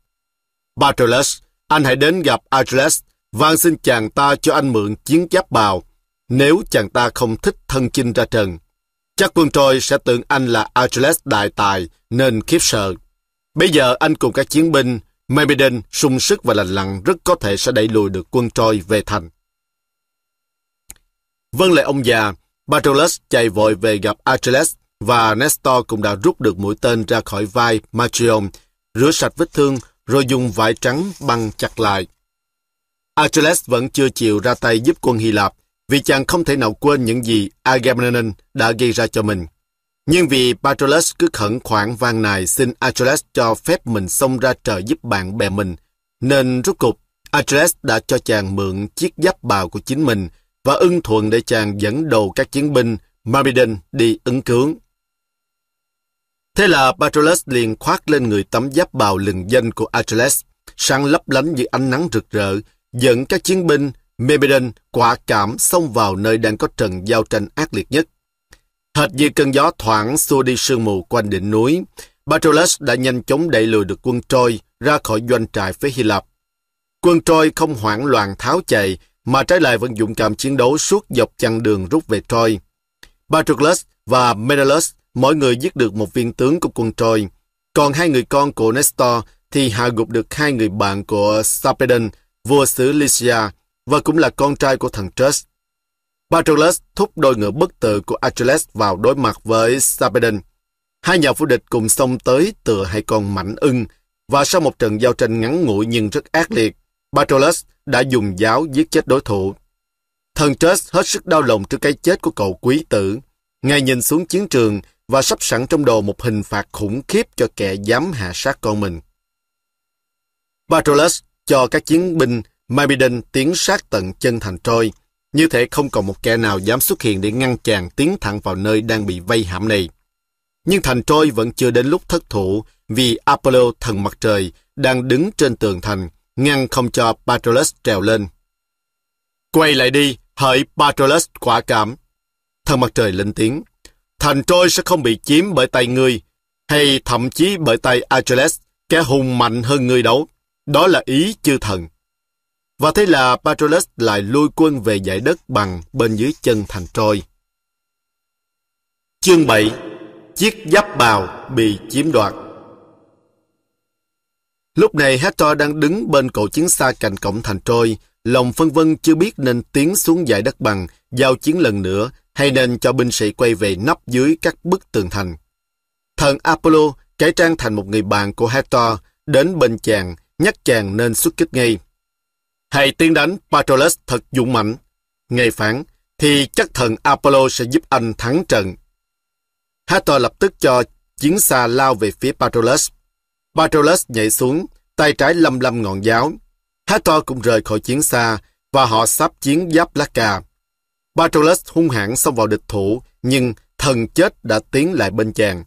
Patroclus, anh hãy đến gặp Achilles, van xin chàng ta cho anh mượn chiến giáp bào. Nếu chàng ta không thích thân chinh ra trận. Chắc quân Trôi sẽ tưởng anh là Achilles đại tài nên khiếp sợ. Bây giờ anh cùng các chiến binh Mabedon sung sức và lành lặn rất có thể sẽ đẩy lùi được quân Trôi về thành. Vâng lời ông già, Patroclus chạy vội về gặp Achilles và Nestor cũng đã rút được mũi tên ra khỏi vai Machion, rửa sạch vết thương rồi dùng vải trắng băng chặt lại. Achilles vẫn chưa chịu ra tay giúp quân Hy Lạp, vì chàng không thể nào quên những gì Agamemnon đã gây ra cho mình. Nhưng vì Patroclus cứ khẩn khoản van nài xin Achilles cho phép mình xông ra trợ giúp bạn bè mình, nên rốt cục Achilles đã cho chàng mượn chiếc giáp bào của chính mình và ưng thuận để chàng dẫn đầu các chiến binh Myrmidon đi ứng cứu. Thế là Patroclus liền khoác lên người tấm giáp bào lừng danh của Achilles, sáng lấp lánh dưới ánh nắng rực rỡ, dẫn các chiến binh Mebeden quả cảm xông vào nơi đang có trận giao tranh ác liệt nhất. Hệt như cơn gió thoảng xua đi sương mù quanh đỉnh núi, Patroclus đã nhanh chóng đẩy lùi được quân Troy ra khỏi doanh trại phía Hy Lạp. Quân Troy không hoảng loạn tháo chạy, mà trái lại vẫn dũng cảm chiến đấu suốt dọc chặng đường rút về Troy. Patroclus và Menelaus mỗi người giết được một viên tướng của quân Troy, còn hai người con của Nestor thì hạ gục được hai người bạn của Sarpedon, vua xứ Lycia, và cũng là con trai của thằng Trust. Patroclus thúc đôi ngựa bất tử của Achilles vào đối mặt với Sarpedon. Hai nhà vô địch cùng xông tới tựa hai con mảnh ưng, và sau một trận giao tranh ngắn ngủi nhưng rất ác liệt, Patroclus đã dùng giáo giết chết đối thủ. Thần Trust hết sức đau lòng trước cái chết của cậu quý tử. Ngài nhìn xuống chiến trường và sắp sẵn trong đồ một hình phạt khủng khiếp cho kẻ dám hạ sát con mình. Patroclus cho các chiến binh Mabiden tiến sát tận chân thành Troy, như thể không còn một kẻ nào dám xuất hiện để ngăn chàng tiến thẳng vào nơi đang bị vây hãm này. Nhưng thành Troy vẫn chưa đến lúc thất thủ vì Apollo thần mặt trời đang đứng trên tường thành, ngăn không cho Patroclus trèo lên. Quay lại đi, hỡi Patroclus quả cảm. Thần mặt trời lên tiếng. Thành Troy sẽ không bị chiếm bởi tay ngươi, hay thậm chí bởi tay Achilles, kẻ hùng mạnh hơn ngươi đấu. Đó là ý chư thần và thế là patroclus lại lui quân về giải đất bằng bên dưới chân thành Trôi. Chương 7 Chiếc giáp bào bị chiếm đoạt Lúc này Hector đang đứng bên cậu chiến xa cạnh cổng thành Trôi, lòng phân vân chưa biết nên tiến xuống giải đất bằng, giao chiến lần nữa hay nên cho binh sĩ quay về nấp dưới các bức tường thành. Thần Apollo cải trang thành một người bạn của Hector, đến bên chàng, nhắc chàng nên xuất kích ngay. Hãy tiến đánh Patroclus thật dũng mạnh. Nghe phản, thì chắc thần Apollo sẽ giúp anh thắng trận. Hector lập tức cho chiến xa lao về phía Patroclus. Patroclus nhảy xuống, tay trái lâm lâm ngọn giáo. Hector cũng rời khỏi chiến xa và họ sắp chiến giáp Lacca. Patroclus hung hãn xông vào địch thủ, nhưng thần chết đã tiến lại bên chàng.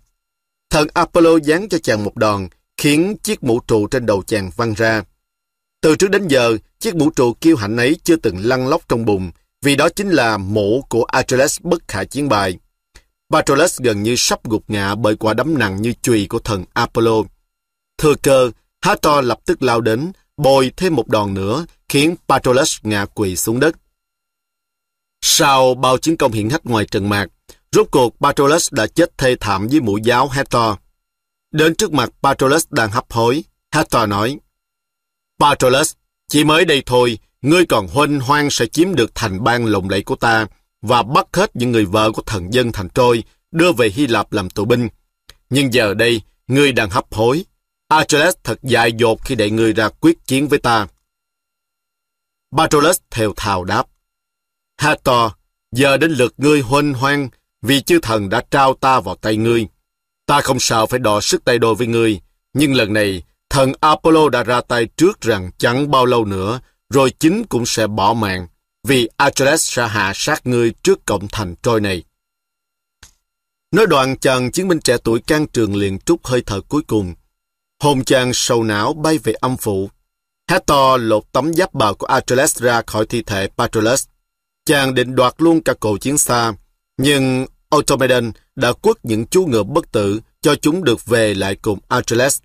Thần Apollo giáng cho chàng một đòn, khiến chiếc mũ trụ trên đầu chàng văng ra. Từ trước đến giờ, chiếc mũ trụ kiêu hãnh ấy chưa từng lăn lóc trong bùn vì đó chính là mũ của Achilles bất khả chiến bại. Patroclus gần như sắp gục ngã bởi quả đấm nặng như chùy của thần Apollo. Thừa cơ, Hathor lập tức lao đến, bồi thêm một đòn nữa, khiến Patroclus ngã quỵ xuống đất. Sau bao chiến công hiển hách ngoài trần mạc, rốt cuộc Patroclus đã chết thê thảm dưới mũi giáo Hathor. Đến trước mặt Patroclus đang hấp hối, Hathor nói, Patroclus chỉ mới đây thôi, ngươi còn huynh hoang sẽ chiếm được thành bang lộng lẫy của ta và bắt hết những người vợ của thần dân thành Trôi, đưa về Hy Lạp làm tù binh. Nhưng giờ đây, ngươi đang hấp hối. Achilles thật dại dột khi đẩy ngươi ra quyết chiến với ta. Patroclus theo thào đáp. Hector, giờ đến lượt ngươi huynh hoang vì chư thần đã trao ta vào tay ngươi. Ta không sợ phải đọ sức tay đôi với ngươi, nhưng lần này thần Apollo đã ra tay trước rằng chẳng bao lâu nữa, rồi chính cũng sẽ bỏ mạng, vì Achilles sẽ hạ sát ngươi trước cổng thành Troy này. Nói đoạn chàng chiến binh trẻ tuổi can trường liền trút hơi thở cuối cùng. Hồn chàng sầu não bay về âm phụ. Hector lột tấm giáp bào của Achilles ra khỏi thi thể Patroclus. Chàng định đoạt luôn cả cậu chiến xa, nhưng Automedon đã quất những chú ngựa bất tử cho chúng được về lại cùng Achilles.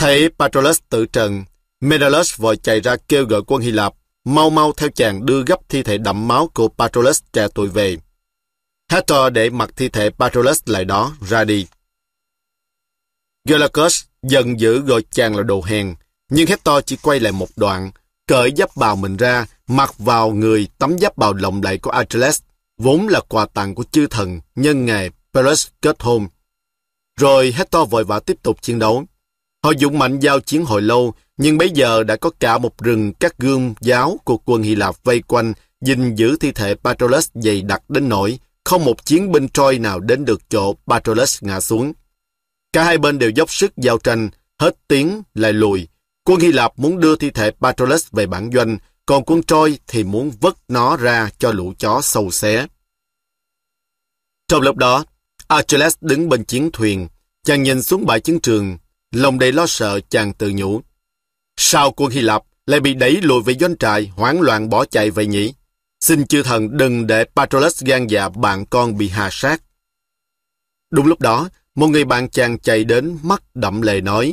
Thấy Patroclus tự trần, Menelaus vội chạy ra kêu gọi quân Hy Lạp, mau mau theo chàng đưa gấp thi thể đẫm máu của Patroclus trẻ tuổi về. Hector để mặc thi thể Patroclus lại đó, ra đi. Glaucus giận dữ gọi chàng là đồ hèn, nhưng Hector chỉ quay lại một đoạn, cởi giáp bào mình ra, mặc vào người tấm giáp bào lộng lẫy của Achilles, vốn là quà tặng của chư thần nhân ngày Paris kết hôn. Rồi Hector vội vã tiếp tục chiến đấu. Họ dụng mạnh giao chiến hồi lâu, nhưng bây giờ đã có cả một rừng các gươm giáo của quân Hy Lạp vây quanh, gìn giữ thi thể Patroclus dày đặc đến nỗi không một chiến binh Troy nào đến được chỗ Patroclus ngã xuống. Cả hai bên đều dốc sức giao tranh, hết tiếng lại lùi. Quân Hy Lạp muốn đưa thi thể Patroclus về bản doanh, còn quân Troy thì muốn vứt nó ra cho lũ chó sâu xé. Trong lúc đó, Achilles đứng bên chiến thuyền, chàng nhìn xuống bãi chiến trường, lòng đầy lo sợ chàng tự nhủ. Sao quân Hy Lạp lại bị đẩy lùi về doanh trại, hoảng loạn bỏ chạy vậy nhỉ? Xin chư thần đừng để patroclus gan dạ bạn con bị hạ sát. Đúng lúc đó, một người bạn chàng chạy đến mắt đậm lệ nói.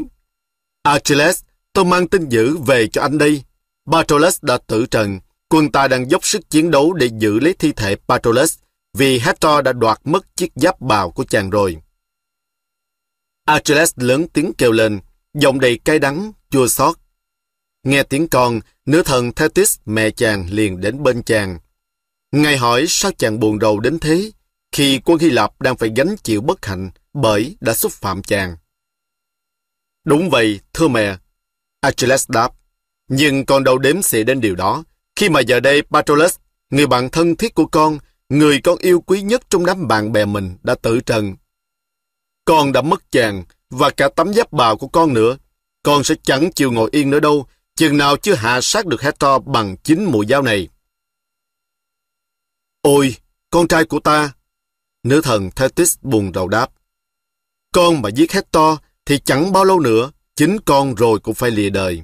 Achilles, tôi mang tin dữ về cho anh đây. patroclus đã tử trần, quân ta đang dốc sức chiến đấu để giữ lấy thi thể patroclus vì Hector đã đoạt mất chiếc giáp bào của chàng rồi. Achilles lớn tiếng kêu lên, giọng đầy cay đắng, chua xót. Nghe tiếng con, nữ thần Thetis mẹ chàng liền đến bên chàng. Ngài hỏi sao chàng buồn rầu đến thế, khi quân Hy Lạp đang phải gánh chịu bất hạnh bởi đã xúc phạm chàng. Đúng vậy, thưa mẹ. Achilles đáp, nhưng con đâu đếm xỉa đến điều đó, khi mà giờ đây Patroclus, người bạn thân thiết của con, người con yêu quý nhất trong đám bạn bè mình đã tử trần con đã mất chàng, và cả tấm giáp bào của con nữa. Con sẽ chẳng chịu ngồi yên nữa đâu, chừng nào chưa hạ sát được Hector bằng chính mũi dao này. Ôi, con trai của ta! Nữ thần Thetis buồn rầu đáp. Con mà giết Hector thì chẳng bao lâu nữa, chính con rồi cũng phải lìa đời.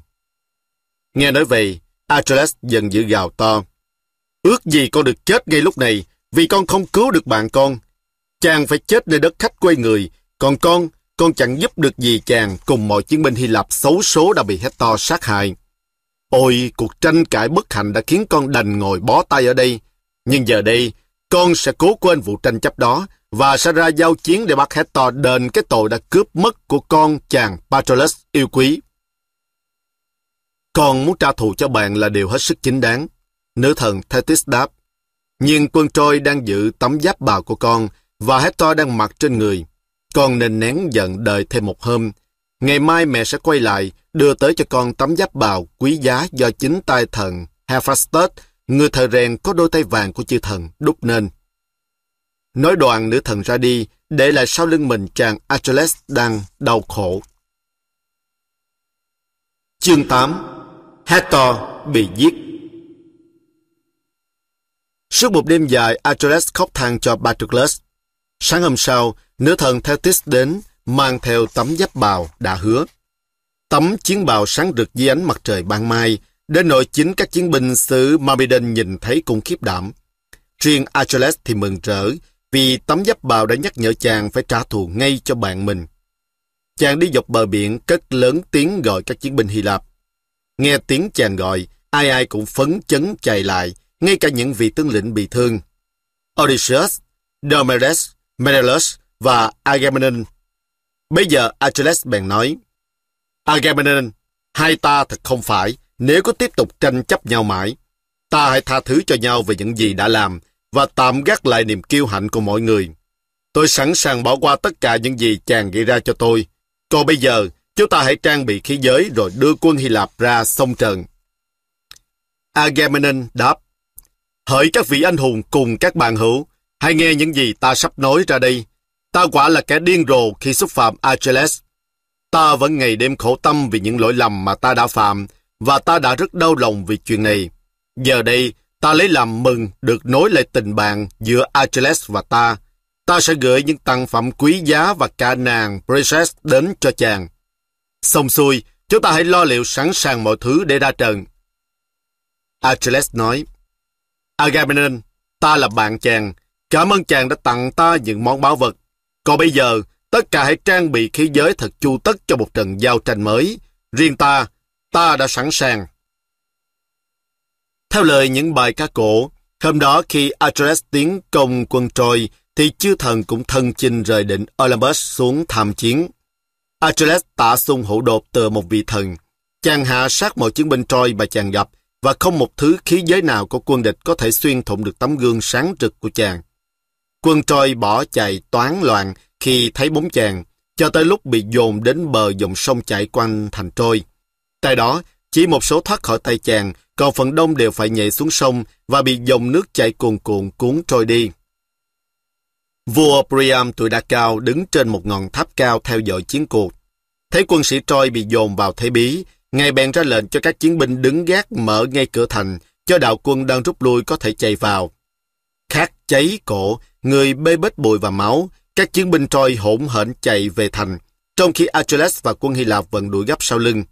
Nghe nói vậy, Achilles dần giữ gào to. Ước gì con được chết ngay lúc này, vì con không cứu được bạn con. Chàng phải chết nơi đất khách quê người, còn con, con chẳng giúp được gì chàng cùng mọi chiến binh Hy Lạp xấu số đã bị Hector sát hại. Ôi, cuộc tranh cãi bất hạnh đã khiến con đành ngồi bó tay ở đây. Nhưng giờ đây, con sẽ cố quên vụ tranh chấp đó và sẽ ra giao chiến để bắt Hector đền cái tội đã cướp mất của con chàng Patroclus yêu quý. Con muốn trả thù cho bạn là điều hết sức chính đáng. Nữ thần Thetis đáp. Nhưng quân Trôi đang giữ tấm giáp bào của con và Hector đang mặc trên người. Con nên nén giận đợi thêm một hôm. Ngày mai mẹ sẽ quay lại, đưa tới cho con tấm giáp bào quý giá do chính tay thần Hephaestus, người thợ rèn có đôi tay vàng của chư thần, đúc nên. Nói đoạn nữ thần ra đi, để lại sau lưng mình chàng Achilles đang đau khổ. Chương 8 Hector bị giết Suốt một đêm dài, Achilles khóc than cho Patroclus Sáng hôm sau, nữ thần Thetis đến, mang theo tấm giáp bào đã hứa. Tấm chiến bào sáng rực dưới ánh mặt trời ban mai, đến nội chính các chiến binh xứ Mabidon nhìn thấy cũng khiếp đảm. Riêng Achilles thì mừng rỡ, vì tấm giáp bào đã nhắc nhở chàng phải trả thù ngay cho bạn mình. Chàng đi dọc bờ biển cất lớn tiếng gọi các chiến binh Hy Lạp. Nghe tiếng chàng gọi, ai ai cũng phấn chấn chạy lại, ngay cả những vị tướng lĩnh bị thương. Odysseus, Diomedes, Menelaus và Agamemnon. Bây giờ Achilles bèn nói, Agamemnon, hai ta thật không phải, nếu có tiếp tục tranh chấp nhau mãi, ta hãy tha thứ cho nhau về những gì đã làm và tạm gác lại niềm kiêu hãnh của mọi người. Tôi sẵn sàng bỏ qua tất cả những gì chàng gây ra cho tôi. Còn bây giờ, chúng ta hãy trang bị khí giới rồi đưa quân Hy Lạp ra sông Trần. Agamemnon đáp, Hỡi các vị anh hùng cùng các bạn hữu, Hãy nghe những gì ta sắp nói ra đây. Ta quả là kẻ điên rồ khi xúc phạm Achilles. Ta vẫn ngày đêm khổ tâm vì những lỗi lầm mà ta đã phạm và ta đã rất đau lòng vì chuyện này. Giờ đây, ta lấy làm mừng được nối lại tình bạn giữa Achilles và ta. Ta sẽ gửi những tặng phẩm quý giá và cả nàng Precious đến cho chàng. Xong xuôi, chúng ta hãy lo liệu sẵn sàng mọi thứ để ra trận. Achilles nói, Agamemnon, ta là bạn chàng, Cảm ơn chàng đã tặng ta những món bảo vật. Còn bây giờ, tất cả hãy trang bị khí giới thật chu tất cho một trận giao tranh mới. Riêng ta, ta đã sẵn sàng. Theo lời những bài ca cổ, hôm đó khi Atreus tiến công quân Troy, thì chư thần cũng thân chinh rời đỉnh Olympus xuống tham chiến. Achilles tạ sung hữu đột từ một vị thần. Chàng hạ sát mọi chiến binh Troy mà chàng gặp, và không một thứ khí giới nào của quân địch có thể xuyên thủng được tấm gương sáng rực của chàng. Quân Trôi bỏ chạy toán loạn khi thấy bốn chàng, cho tới lúc bị dồn đến bờ dòng sông chảy quanh thành Trôi. Tại đó, chỉ một số thoát khỏi tay chàng, còn phần đông đều phải nhảy xuống sông và bị dòng nước chảy cuồn cuộn cuốn trôi đi. Vua Priam tuổi đã cao đứng trên một ngọn tháp cao theo dõi chiến cuộc. Thấy quân sĩ trôi bị dồn vào thế bí, ngài bèn ra lệnh cho các chiến binh đứng gác mở ngay cửa thành, cho đạo quân đang rút lui có thể chạy vào. Khát cháy cổ, Người bê bết bụi và máu, các chiến binh Troy hỗn hển chạy về thành, trong khi Achilles và quân Hy Lạp vẫn đuổi gấp sau lưng.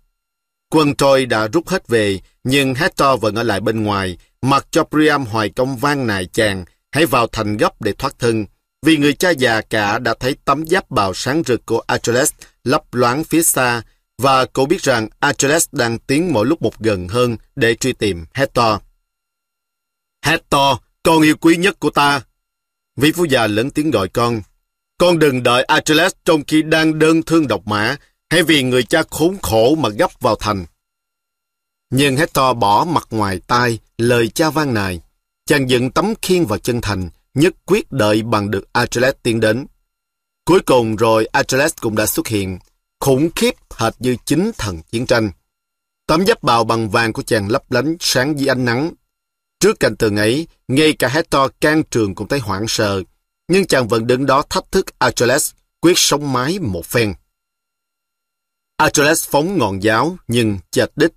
Quân Troy đã rút hết về, nhưng Hector vẫn ở lại bên ngoài, mặc cho Priam hoài công vang nài chàng, hãy vào thành gấp để thoát thân, vì người cha già cả đã thấy tấm giáp bào sáng rực của Achilles lấp loáng phía xa, và cậu biết rằng Achilles đang tiến mỗi lúc một gần hơn để truy tìm Hector. Hector, con yêu quý nhất của ta, Vị phu già lớn tiếng gọi con. Con đừng đợi Achilles trong khi đang đơn thương độc mã, hay vì người cha khốn khổ mà gấp vào thành. Nhưng Hector bỏ mặt ngoài tai lời cha van nài. Chàng dựng tấm khiên vào chân thành, nhất quyết đợi bằng được Achilles tiến đến. Cuối cùng rồi Achilles cũng đã xuất hiện, khủng khiếp hệt như chính thần chiến tranh. Tấm giáp bào bằng vàng của chàng lấp lánh sáng dưới ánh nắng Trước cảnh tượng ấy, ngay cả Hector can trường cũng thấy hoảng sợ, nhưng chàng vẫn đứng đó thách thức Achilles, quyết sống mái một phen. Achilles phóng ngọn giáo, nhưng chệt đích.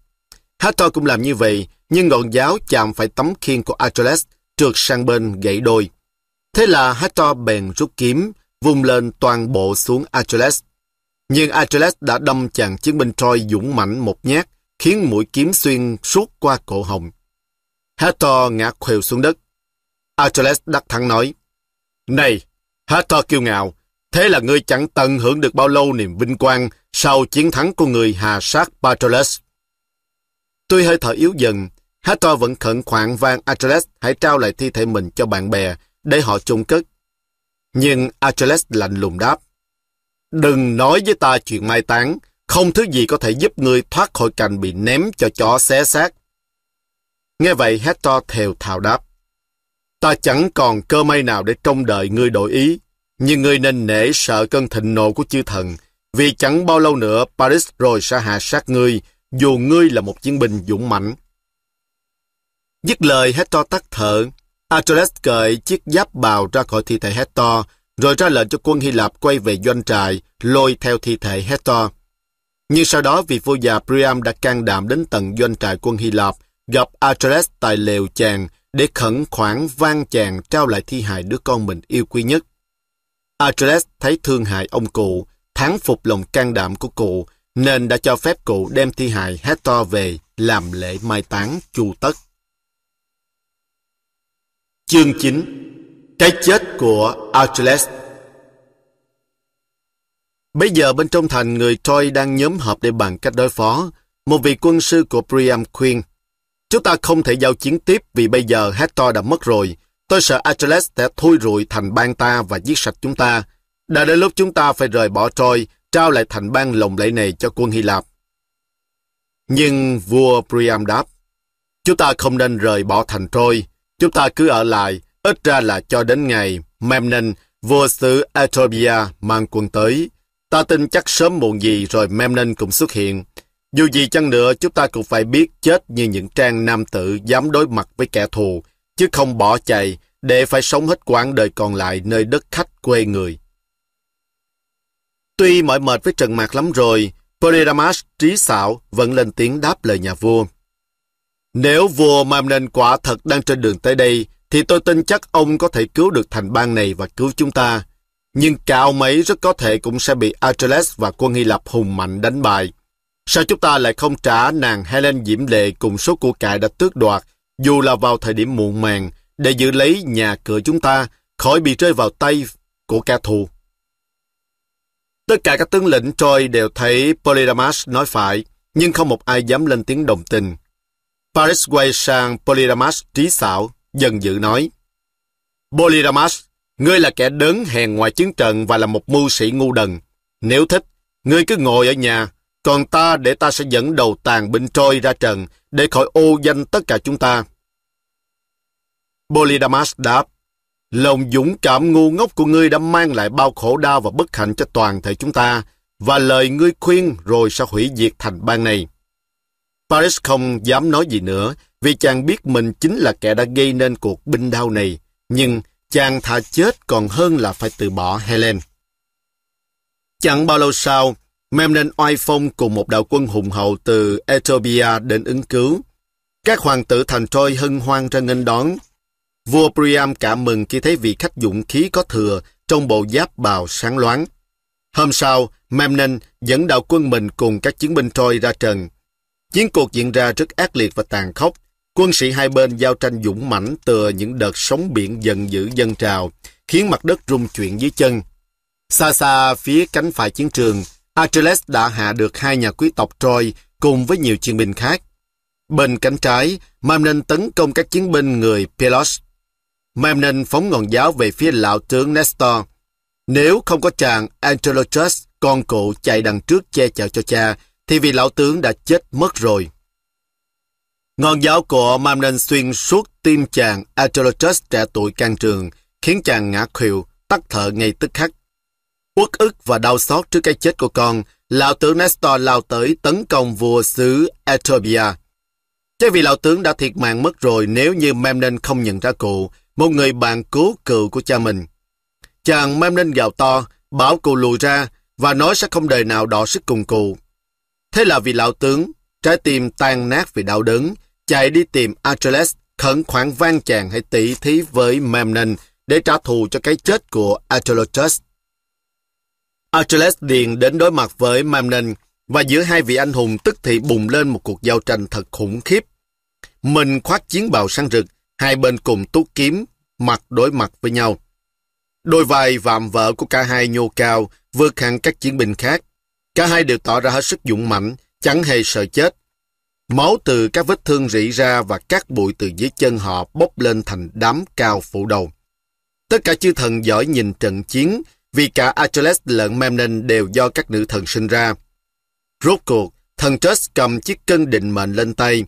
Hector cũng làm như vậy, nhưng ngọn giáo chạm phải tấm khiên của Achilles, trượt sang bên gãy đôi. Thế là Hector bèn rút kiếm, vung lên toàn bộ xuống Achilles. Nhưng Achilles đã đâm chàng chiến binh Troy dũng mãnh một nhát, khiến mũi kiếm xuyên suốt qua cổ họng. Hathor ngã khuỵu xuống đất. Achilles đắc thắng nói, Này, Hathor kiêu ngạo, thế là ngươi chẳng tận hưởng được bao lâu niềm vinh quang sau chiến thắng của người hà sát Patroclus. Tuy hơi thở yếu dần, Hathor vẫn khẩn khoản vang Achilles hãy trao lại thi thể mình cho bạn bè để họ chôn cất. Nhưng Achilles lạnh lùng đáp, Đừng nói với ta chuyện mai táng, không thứ gì có thể giúp ngươi thoát khỏi cành bị ném cho chó xé xác Nghe vậy Hector thều thào đáp. Ta chẳng còn cơ may nào để trông đợi ngươi đổi ý, nhưng ngươi nên nể sợ cơn thịnh nộ của chư thần, vì chẳng bao lâu nữa Paris rồi sẽ hạ sát ngươi, dù ngươi là một chiến binh dũng mãnh. Dứt lời Hector tắt thở, Achilles cởi chiếc giáp bào ra khỏi thi thể Hector, rồi ra lệnh cho quân Hy Lạp quay về doanh trại, lôi theo thi thể Hector. Nhưng sau đó vì vua già Priam đã can đảm đến tận doanh trại quân Hy Lạp, gặp Achilles tại lều chàng để khẩn khoản vang chàng trao lại thi hài đứa con mình yêu quý nhất. Achilles thấy thương hại ông cụ, thắng phục lòng can đảm của cụ, nên đã cho phép cụ đem thi hài Hector về làm lễ mai táng chu tất. Chương 9 Cái chết của Achilles Bây giờ bên trong thành người Troy đang nhóm họp để bàn cách đối phó. Một vị quân sư của Priam khuyên Chúng ta không thể giao chiến tiếp vì bây giờ Hector đã mất rồi. Tôi sợ Achilles sẽ thui rụi thành bang ta và giết sạch chúng ta. Đã đến lúc chúng ta phải rời bỏ Troy, trao lại thành bang lồng lẫy này cho quân Hy Lạp. Nhưng vua Priam đáp, chúng ta không nên rời bỏ thành Troy, chúng ta cứ ở lại, ít ra là cho đến ngày Memnon, vua xứ Ethiopia mang quân tới. Ta tin chắc sớm muộn gì rồi Memnon cũng xuất hiện. Dù gì chăng nữa, chúng ta cũng phải biết chết như những trang nam tử dám đối mặt với kẻ thù, chứ không bỏ chạy để phải sống hết quãng đời còn lại nơi đất khách quê người. Tuy mỏi mệt với trần mạc lắm rồi, Polydamas trí xạo vẫn lên tiếng đáp lời nhà vua. Nếu vua Mamnen quả thật đang trên đường tới đây, thì tôi tin chắc ông có thể cứu được thành bang này và cứu chúng ta. Nhưng cao mấy rất có thể cũng sẽ bị Achilles và quân Hy Lạp hùng mạnh đánh bại. Sao chúng ta lại không trả nàng Helen Diễm Lệ cùng số của cải đã tước đoạt, dù là vào thời điểm muộn màng, để giữ lấy nhà cửa chúng ta khỏi bị rơi vào tay của kẻ thù? Tất cả các tướng lĩnh Troy đều thấy Polydamas nói phải, nhưng không một ai dám lên tiếng đồng tình. Paris quay sang Polydamas trí xảo, dần dữ nói. Polydamas, ngươi là kẻ đớn hèn ngoài chiến trận và là một mưu sĩ ngu đần. Nếu thích, ngươi cứ ngồi ở nhà, còn ta để ta sẽ dẫn đầu tàn binh trôi ra trận để khỏi ô danh tất cả chúng ta. Polydamas đáp, lòng dũng cảm ngu ngốc của ngươi đã mang lại bao khổ đau và bất hạnh cho toàn thể chúng ta, và lời ngươi khuyên rồi sẽ hủy diệt thành bang này. Paris không dám nói gì nữa, vì chàng biết mình chính là kẻ đã gây nên cuộc binh đao này, nhưng chàng thà chết còn hơn là phải từ bỏ Helen. Chẳng bao lâu sau, mềm nên oai phong cùng một đạo quân hùng hậu từ Ethiopia đến ứng cứu. Các hoàng tử thành Troy hân hoan ra nghênh đón. Vua Priam cảm mừng khi thấy vị khách dũng khí có thừa trong bộ giáp bào sáng loáng. Hôm sau, Memnon dẫn đạo quân mình cùng các chiến binh Troy ra trận. Chiến cuộc diễn ra rất ác liệt và tàn khốc. Quân sĩ hai bên giao tranh dũng mãnh từ những đợt sóng biển dần dữ dân trào, khiến mặt đất rung chuyển dưới chân. Xa xa phía cánh phải chiến trường, Achilles đã hạ được hai nhà quý tộc Troy cùng với nhiều chiến binh khác. Bên cánh trái, Memnon tấn công các chiến binh người Pelos. Memnon phóng ngọn giáo về phía lão tướng Nestor. Nếu không có chàng Antilochus, con cụ chạy đằng trước che chở cho cha, thì vị lão tướng đã chết mất rồi. Ngọn giáo của Memnon xuyên suốt tim chàng Antilochus trẻ tuổi can trường, khiến chàng ngã khuỵu, tắt thở ngay tức khắc uất ức và đau xót trước cái chết của con, lão tướng Nestor lao tới tấn công vua xứ Ethiopia. Chắc vì lão tướng đã thiệt mạng mất rồi nếu như Memnon không nhận ra cụ, một người bạn cứu cựu của cha mình. Chàng Memnon gào to, bảo cụ lùi ra và nói sẽ không đời nào đỏ sức cùng cụ. Thế là vì lão tướng, trái tim tan nát vì đau đớn, chạy đi tìm Achilles, khẩn khoản vang chàng hãy tỷ thí với Memnon để trả thù cho cái chết của Atolochus. Achilles điền đến đối mặt với Memnon và giữa hai vị anh hùng tức thì bùng lên một cuộc giao tranh thật khủng khiếp. Mình khoác chiến bào sang rực, hai bên cùng tú kiếm, mặt đối mặt với nhau. Đôi vai vạm vỡ của cả hai nhô cao, vượt hẳn các chiến binh khác. Cả hai đều tỏ ra hết sức dũng mãnh, chẳng hề sợ chết. Máu từ các vết thương rỉ ra và các bụi từ dưới chân họ bốc lên thành đám cao phủ đầu. Tất cả chư thần giỏi nhìn trận chiến, vì cả Achilles lẫn Memnon đều do các nữ thần sinh ra. Rốt cuộc, thần Zeus cầm chiếc cân định mệnh lên tay.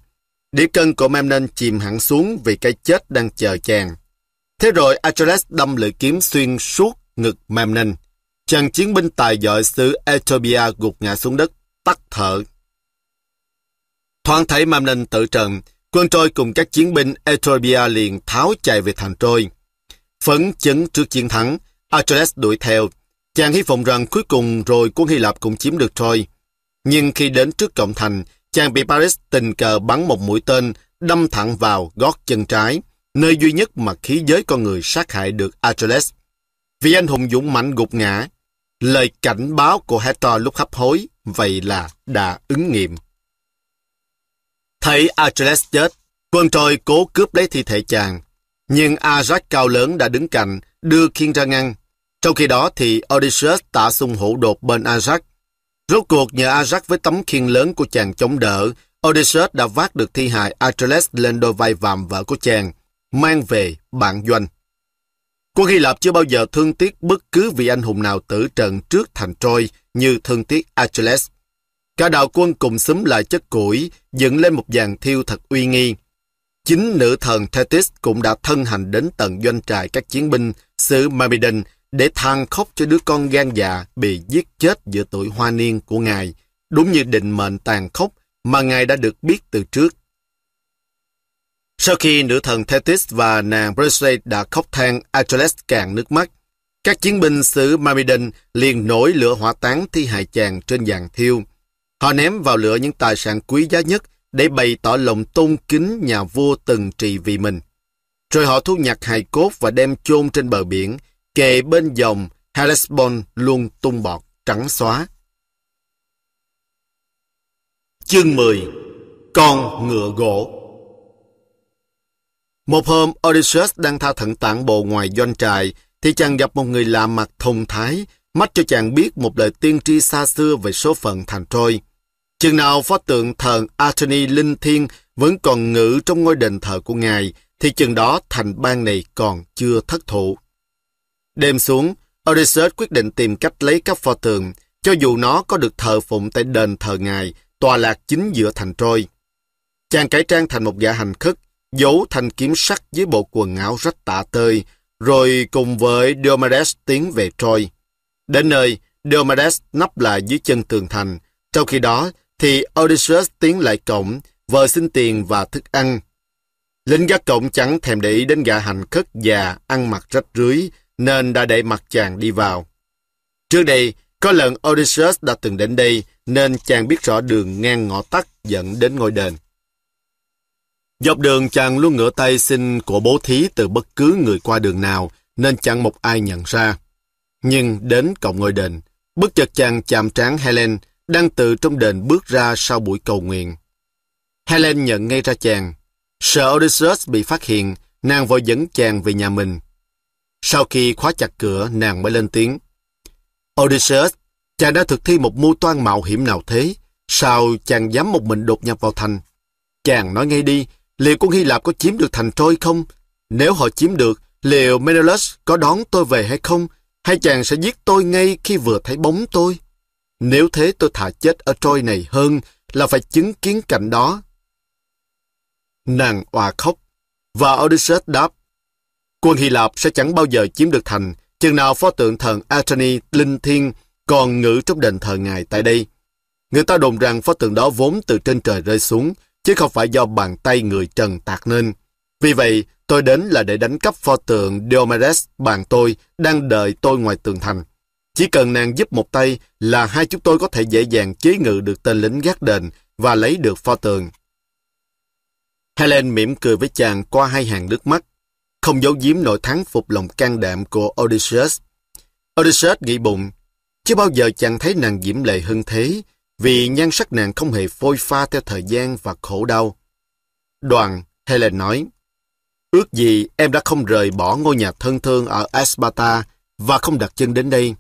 Đĩa cân của Memnon chìm hẳn xuống vì cái chết đang chờ chàng. Thế rồi Achilles đâm lưỡi kiếm xuyên suốt ngực Memnon. Chàng chiến binh tài giỏi xứ Ethiopia gục ngã xuống đất, tắt thở. Thoáng thấy Memnon tự trận, quân Trôi cùng các chiến binh Ethiopia liền tháo chạy về thành Trôi. Phấn chấn trước chiến thắng, Achilles đuổi theo. Chàng hy vọng rằng cuối cùng rồi quân Hy Lạp cũng chiếm được Troy. Nhưng khi đến trước cổng thành, chàng bị Paris tình cờ bắn một mũi tên đâm thẳng vào gót chân trái, nơi duy nhất mà khí giới con người sát hại được Achilles. Vì anh hùng dũng mãnh gục ngã, lời cảnh báo của Hector lúc hấp hối vậy là đã ứng nghiệm. Thấy Achilles chết, quân Troy cố cướp lấy thi thể chàng. Nhưng Ajax cao lớn đã đứng cạnh, đưa King ra ngăn. Trong khi đó thì Odysseus tả xung hữu đột bên Ajax. Rốt cuộc nhờ Ajax với tấm khiên lớn của chàng chống đỡ, Odysseus đã vác được thi hài Achilles lên đôi vai vạm vỡ của chàng, mang về bạn doanh. Quân Hy Lạp chưa bao giờ thương tiếc bất cứ vị anh hùng nào tử trận trước thành Troy như thương tiếc Achilles. Cả đạo quân cùng xúm lại chất củi, dựng lên một dàn thiêu thật uy nghi. Chính nữ thần Thetis cũng đã thân hành đến tận doanh trại các chiến binh xứ Myrmidon để than khóc cho đứa con gan dạ bị giết chết giữa tuổi hoa niên của ngài, đúng như định mệnh tàn khốc mà ngài đã được biết từ trước. Sau khi nữ thần Thetis và nàng Perseid đã khóc than Achilles cạn nước mắt, các chiến binh xứ Myrmidon liền nổi lửa hỏa táng thi hài chàng trên giàn thiêu. Họ ném vào lửa những tài sản quý giá nhất để bày tỏ lòng tôn kính nhà vua từng trị vì mình. Rồi họ thu nhặt hài cốt và đem chôn trên bờ biển, kề bên dòng Hellespont luôn tung bọt, trắng xóa. Chương 10 Con ngựa gỗ Một hôm, Odysseus đang tha thận tản bộ ngoài doanh trại, thì chàng gặp một người lạ mặt thông thái, mắt cho chàng biết một lời tiên tri xa xưa về số phận thành trôi. Chừng nào pho tượng thần Attorney Linh Thiên vẫn còn ngự trong ngôi đền thờ của ngài, thì chừng đó thành bang này còn chưa thất thủ Đêm xuống, Odysseus quyết định tìm cách lấy các pho tượng, cho dù nó có được thờ phụng tại đền thờ ngài, tòa lạc chính giữa thành Trôi. Chàng cải trang thành một gã dạ hành khất, giấu thanh kiếm sắt dưới bộ quần áo rách tả tơi, rồi cùng với Diomedes tiến về Troy Đến nơi, Diomedes nấp lại dưới chân tường thành, trong khi đó thì Odysseus tiến lại cổng, vờ xin tiền và thức ăn. Lính gác cổng chẳng thèm để ý đến gã hành khất già ăn mặc rách rưới, nên đã để mặt chàng đi vào. Trước đây, có lần Odysseus đã từng đến đây, nên chàng biết rõ đường ngang ngõ tắt dẫn đến ngôi đền. Dọc đường chàng luôn ngửa tay xin của bố thí từ bất cứ người qua đường nào, nên chẳng một ai nhận ra. Nhưng đến cổng ngôi đền, bất chợt chàng chạm trán Helen, đang từ trong đền bước ra sau buổi cầu nguyện. Helen nhận ngay ra chàng. Sợ Odysseus bị phát hiện, nàng vội dẫn chàng về nhà mình. Sau khi khóa chặt cửa, nàng mới lên tiếng. Odysseus, chàng đã thực thi một mưu toan mạo hiểm nào thế? Sao chàng dám một mình đột nhập vào thành? Chàng nói ngay đi, liệu quân Hy Lạp có chiếm được thành Trôi không? Nếu họ chiếm được, liệu Menelaus có đón tôi về hay không? Hay chàng sẽ giết tôi ngay khi vừa thấy bóng tôi? Nếu thế tôi thả chết ở trôi này hơn là phải chứng kiến cảnh đó. Nàng òa khóc, và Odysseus đáp, quân Hy Lạp sẽ chẳng bao giờ chiếm được thành, chừng nào pho tượng thần Athene linh thiêng còn ngự trong đền thờ ngài tại đây. Người ta đồn rằng pho tượng đó vốn từ trên trời rơi xuống, chứ không phải do bàn tay người trần tạc nên. Vì vậy, tôi đến là để đánh cắp pho tượng Diomedes bạn tôi đang đợi tôi ngoài tường thành. Chỉ cần nàng giúp một tay là hai chúng tôi có thể dễ dàng chế ngự được tên lính gác đền và lấy được pho tường. Helen mỉm cười với chàng qua hai hàng nước mắt, không giấu giếm nỗi thắng phục lòng can đảm của Odysseus. Odysseus nghĩ bụng, chưa bao giờ chàng thấy nàng diễm lệ hơn thế, vì nhan sắc nàng không hề phôi pha theo thời gian và khổ đau. Đoàn, Helen nói, Ước gì em đã không rời bỏ ngôi nhà thân thương ở Asparta và không đặt chân đến đây.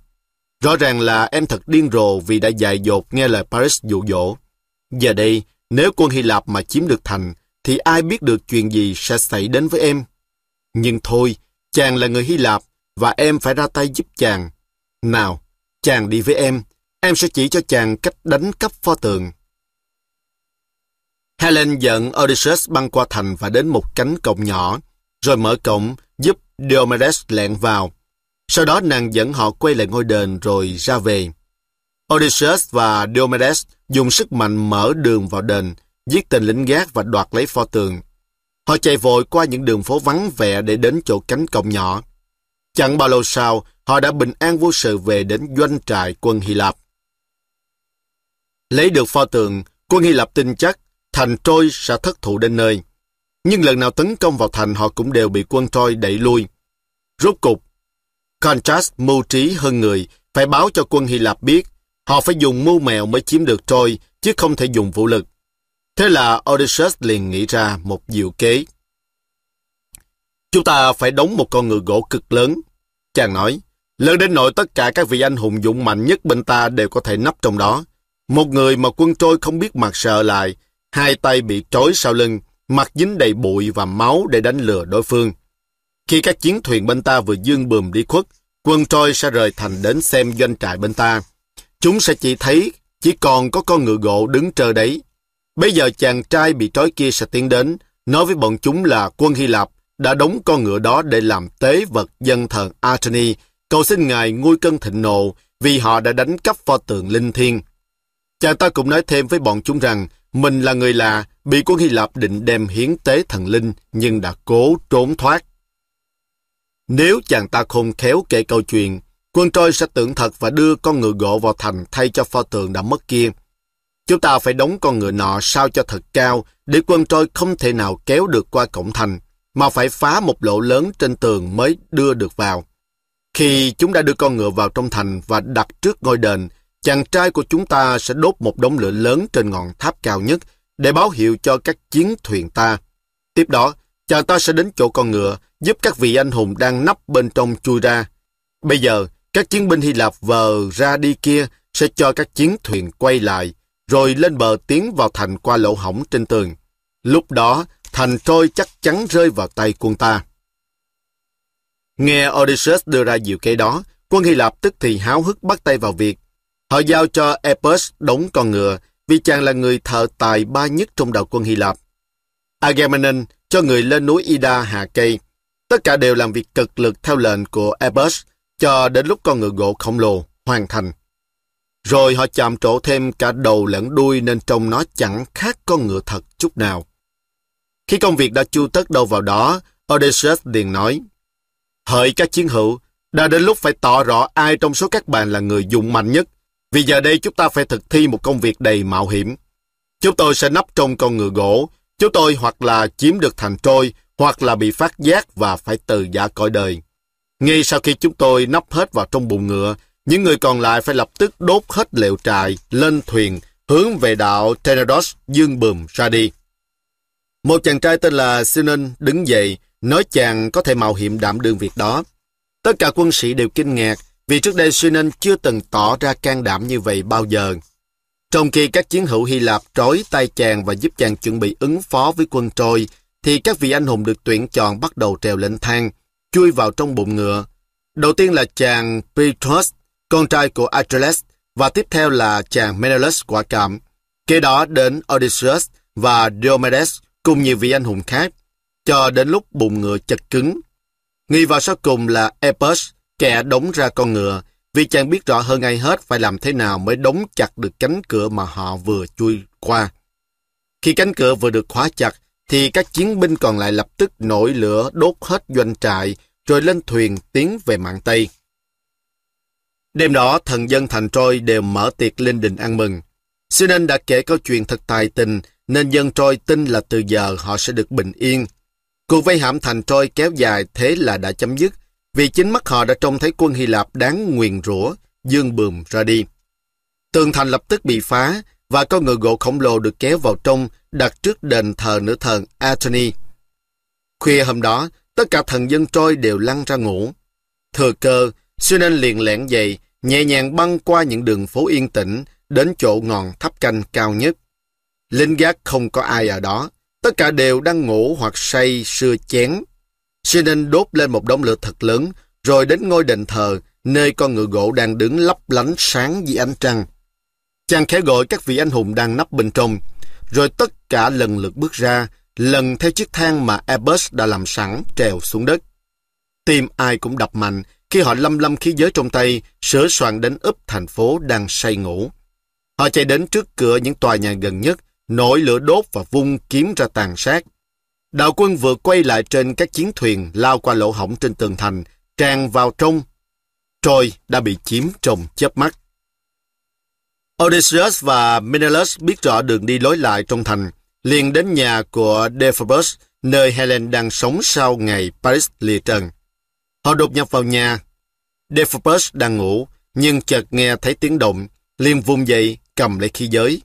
Rõ ràng là em thật điên rồ vì đã dại dột nghe lời Paris dụ dỗ. Giờ đây, nếu quân Hy Lạp mà chiếm được thành, thì ai biết được chuyện gì sẽ xảy đến với em. Nhưng thôi, chàng là người Hy Lạp, và em phải ra tay giúp chàng. Nào, chàng đi với em, em sẽ chỉ cho chàng cách đánh cắp pho tượng. Helen dẫn Odysseus băng qua thành và đến một cánh cổng nhỏ, rồi mở cổng giúp Diomedes lẹn vào. Sau đó nàng dẫn họ quay lại ngôi đền rồi ra về. Odysseus và Diomedes dùng sức mạnh mở đường vào đền, giết tên lính gác và đoạt lấy pho tượng. Họ chạy vội qua những đường phố vắng vẻ để đến chỗ cánh cổng nhỏ. Chẳng bao lâu sau, họ đã bình an vô sự về đến doanh trại quân Hy Lạp. Lấy được pho tượng, quân Hy Lạp tin chắc thành Troy sẽ thất thủ đến nơi. Nhưng lần nào tấn công vào thành họ cũng đều bị quân Troy đẩy lui. Rốt cục, Contrast mưu trí hơn người, phải báo cho quân Hy Lạp biết. Họ phải dùng mưu mèo mới chiếm được Troy, chứ không thể dùng vũ lực. Thế là Odysseus liền nghĩ ra một diệu kế. Chúng ta phải đóng một con ngựa gỗ cực lớn. Chàng nói, lớn đến nỗi tất cả các vị anh hùng dũng mạnh nhất bên ta đều có thể nấp trong đó. Một người mà quân trôi không biết mặt sợ lại, hai tay bị trói sau lưng, mặt dính đầy bụi và máu để đánh lừa đối phương. Khi các chiến thuyền bên ta vừa dương bùm đi khuất, quân Trôi sẽ rời thành đến xem doanh trại bên ta. Chúng sẽ chỉ thấy chỉ còn có con ngựa gỗ đứng trơ đấy. Bây giờ chàng trai bị trói kia sẽ tiến đến, nói với bọn chúng là quân Hy Lạp đã đóng con ngựa đó để làm tế vật dân thần Attorney, cầu xin ngài nguôi cơn thịnh nộ vì họ đã đánh cắp pho tượng linh thiêng. Chàng ta cũng nói thêm với bọn chúng rằng mình là người lạ, bị quân Hy Lạp định đem hiến tế thần linh nhưng đã cố trốn thoát. Nếu chàng ta khôn khéo kể câu chuyện, quân Troy sẽ tưởng thật và đưa con ngựa gỗ vào thành thay cho pho tượng đã mất kia. Chúng ta phải đóng con ngựa nọ sao cho thật cao để quân Troy không thể nào kéo được qua cổng thành, mà phải phá một lỗ lớn trên tường mới đưa được vào. Khi chúng đã đưa con ngựa vào trong thành và đặt trước ngôi đền, chàng trai của chúng ta sẽ đốt một đống lửa lớn trên ngọn tháp cao nhất để báo hiệu cho các chiến thuyền ta. Tiếp đó, chàng ta sẽ đến chỗ con ngựa, giúp các vị anh hùng đang nấp bên trong chui ra. Bây giờ, các chiến binh Hy Lạp vờ ra đi kia sẽ cho các chiến thuyền quay lại, rồi lên bờ tiến vào thành qua lỗ hổng trên tường. Lúc đó, thành trôi chắc chắn rơi vào tay quân ta. Nghe Odysseus đưa ra diệu kế đó, quân Hy Lạp tức thì háo hức bắt tay vào việc. Họ giao cho Epus đóng con ngựa, vì chàng là người thợ tài ba nhất trong đạo quân Hy Lạp. Agamemnon cho người lên núi Ida hạ cây, Tất cả đều làm việc cực lực theo lệnh của Airbus cho đến lúc con ngựa gỗ khổng lồ hoàn thành. Rồi họ chạm trổ thêm cả đầu lẫn đuôi nên trông nó chẳng khác con ngựa thật chút nào. Khi công việc đã chu tất đâu vào đó, Odysseus liền nói, Hỡi các chiến hữu, đã đến lúc phải tỏ rõ ai trong số các bạn là người dụng mạnh nhất, vì giờ đây chúng ta phải thực thi một công việc đầy mạo hiểm. Chúng tôi sẽ nấp trong con ngựa gỗ, chúng tôi hoặc là chiếm được thành trôi, hoặc là bị phát giác và phải từ giả cõi đời. Ngay sau khi chúng tôi nắp hết vào trong bụng ngựa, những người còn lại phải lập tức đốt hết lều trại, lên thuyền, hướng về đạo Tenedos dương bùm ra đi. Một chàng trai tên là Sinan đứng dậy, nói chàng có thể mạo hiểm đảm đương việc đó. Tất cả quân sĩ đều kinh ngạc vì trước đây Sinan chưa từng tỏ ra can đảm như vậy bao giờ. Trong khi các chiến hữu Hy Lạp trói tay chàng và giúp chàng chuẩn bị ứng phó với quân Trôi, thì các vị anh hùng được tuyển chọn bắt đầu trèo lên thang, chui vào trong bụng ngựa. Đầu tiên là chàng Petrus, con trai của Achilles, và tiếp theo là chàng Menelaus quả cảm. Kế đó đến Odysseus và Diomedes cùng nhiều vị anh hùng khác, cho đến lúc bụng ngựa chật cứng. Nghi vào sau cùng là Epus, kẻ đóng ra con ngựa, vì chàng biết rõ hơn ai hết phải làm thế nào mới đóng chặt được cánh cửa mà họ vừa chui qua. Khi cánh cửa vừa được khóa chặt, thì các chiến binh còn lại lập tức nổi lửa đốt hết doanh trại, rồi lên thuyền tiến về mạng Tây. Đêm đó, thần dân thành Troy đều mở tiệc lên đình ăn mừng. Sinan đã kể câu chuyện thật tài tình, nên dân Troy tin là từ giờ họ sẽ được bình yên. Cuộc vây hãm thành Troy kéo dài thế là đã chấm dứt, vì chính mắt họ đã trông thấy quân Hy Lạp đáng nguyền rủa, dương bườm ra đi. Tường thành lập tức bị phá, và con ngựa gỗ khổng lồ được kéo vào trong, đặt trước đền thờ nữ thần Athene. Khuya hôm đó, tất cả thần dân trôi đều lăn ra ngủ. Thừa cơ, Sunan liền lẻn dậy, nhẹ nhàng băng qua những đường phố yên tĩnh, đến chỗ ngọn tháp canh cao nhất. Linh gác không có ai ở đó, tất cả đều đang ngủ hoặc say sưa chén. Sunan đốt lên một đống lửa thật lớn, rồi đến ngôi đền thờ, nơi con ngựa gỗ đang đứng lấp lánh sáng dưới ánh trăng. Chàng khẽ gọi các vị anh hùng đang nấp bên trong, rồi tất cả lần lượt bước ra, lần theo chiếc thang mà Airbus đã làm sẵn trèo xuống đất. Tim ai cũng đập mạnh khi họ lâm lâm khí giới trong tay, sửa soạn đến úp thành phố đang say ngủ. Họ chạy đến trước cửa những tòa nhà gần nhất, nổi lửa đốt và vung kiếm ra tàn sát. Đạo quân vừa quay lại trên các chiến thuyền lao qua lỗ hổng trên tường thành, tràn vào trong. Trôi đã bị chiếm trong chớp mắt. Odysseus và Menelaus biết rõ đường đi lối lại trong thành, liền đến nhà của Deiphobus, nơi Helen đang sống sau ngày Paris lìa trần. Họ đột nhập vào nhà. Deiphobus đang ngủ, nhưng chợt nghe thấy tiếng động, liền vùng dậy, cầm lấy khí giới.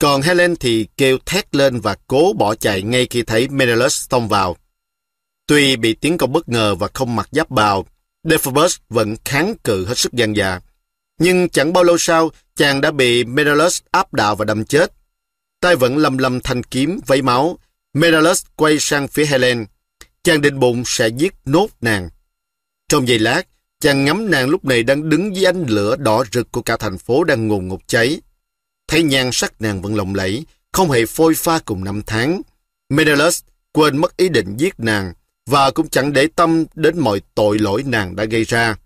Còn Helen thì kêu thét lên và cố bỏ chạy ngay khi thấy Menelaus xông vào. Tuy bị tiếng công bất ngờ và không mặc giáp bào, Deiphobus vẫn kháng cự hết sức gian dạ. Nhưng chẳng bao lâu sau, chàng đã bị Menelaus áp đảo và đâm chết. Tay vẫn lầm lầm thành kiếm, vấy máu. Menelaus quay sang phía Helen. Chàng định bụng sẽ giết nốt nàng. Trong giây lát, chàng ngắm nàng lúc này đang đứng dưới ánh lửa đỏ rực của cả thành phố đang ngùn ngục cháy. Thấy nhan sắc nàng vẫn lộng lẫy, không hề phôi pha cùng năm tháng. Menelaus quên mất ý định giết nàng và cũng chẳng để tâm đến mọi tội lỗi nàng đã gây ra.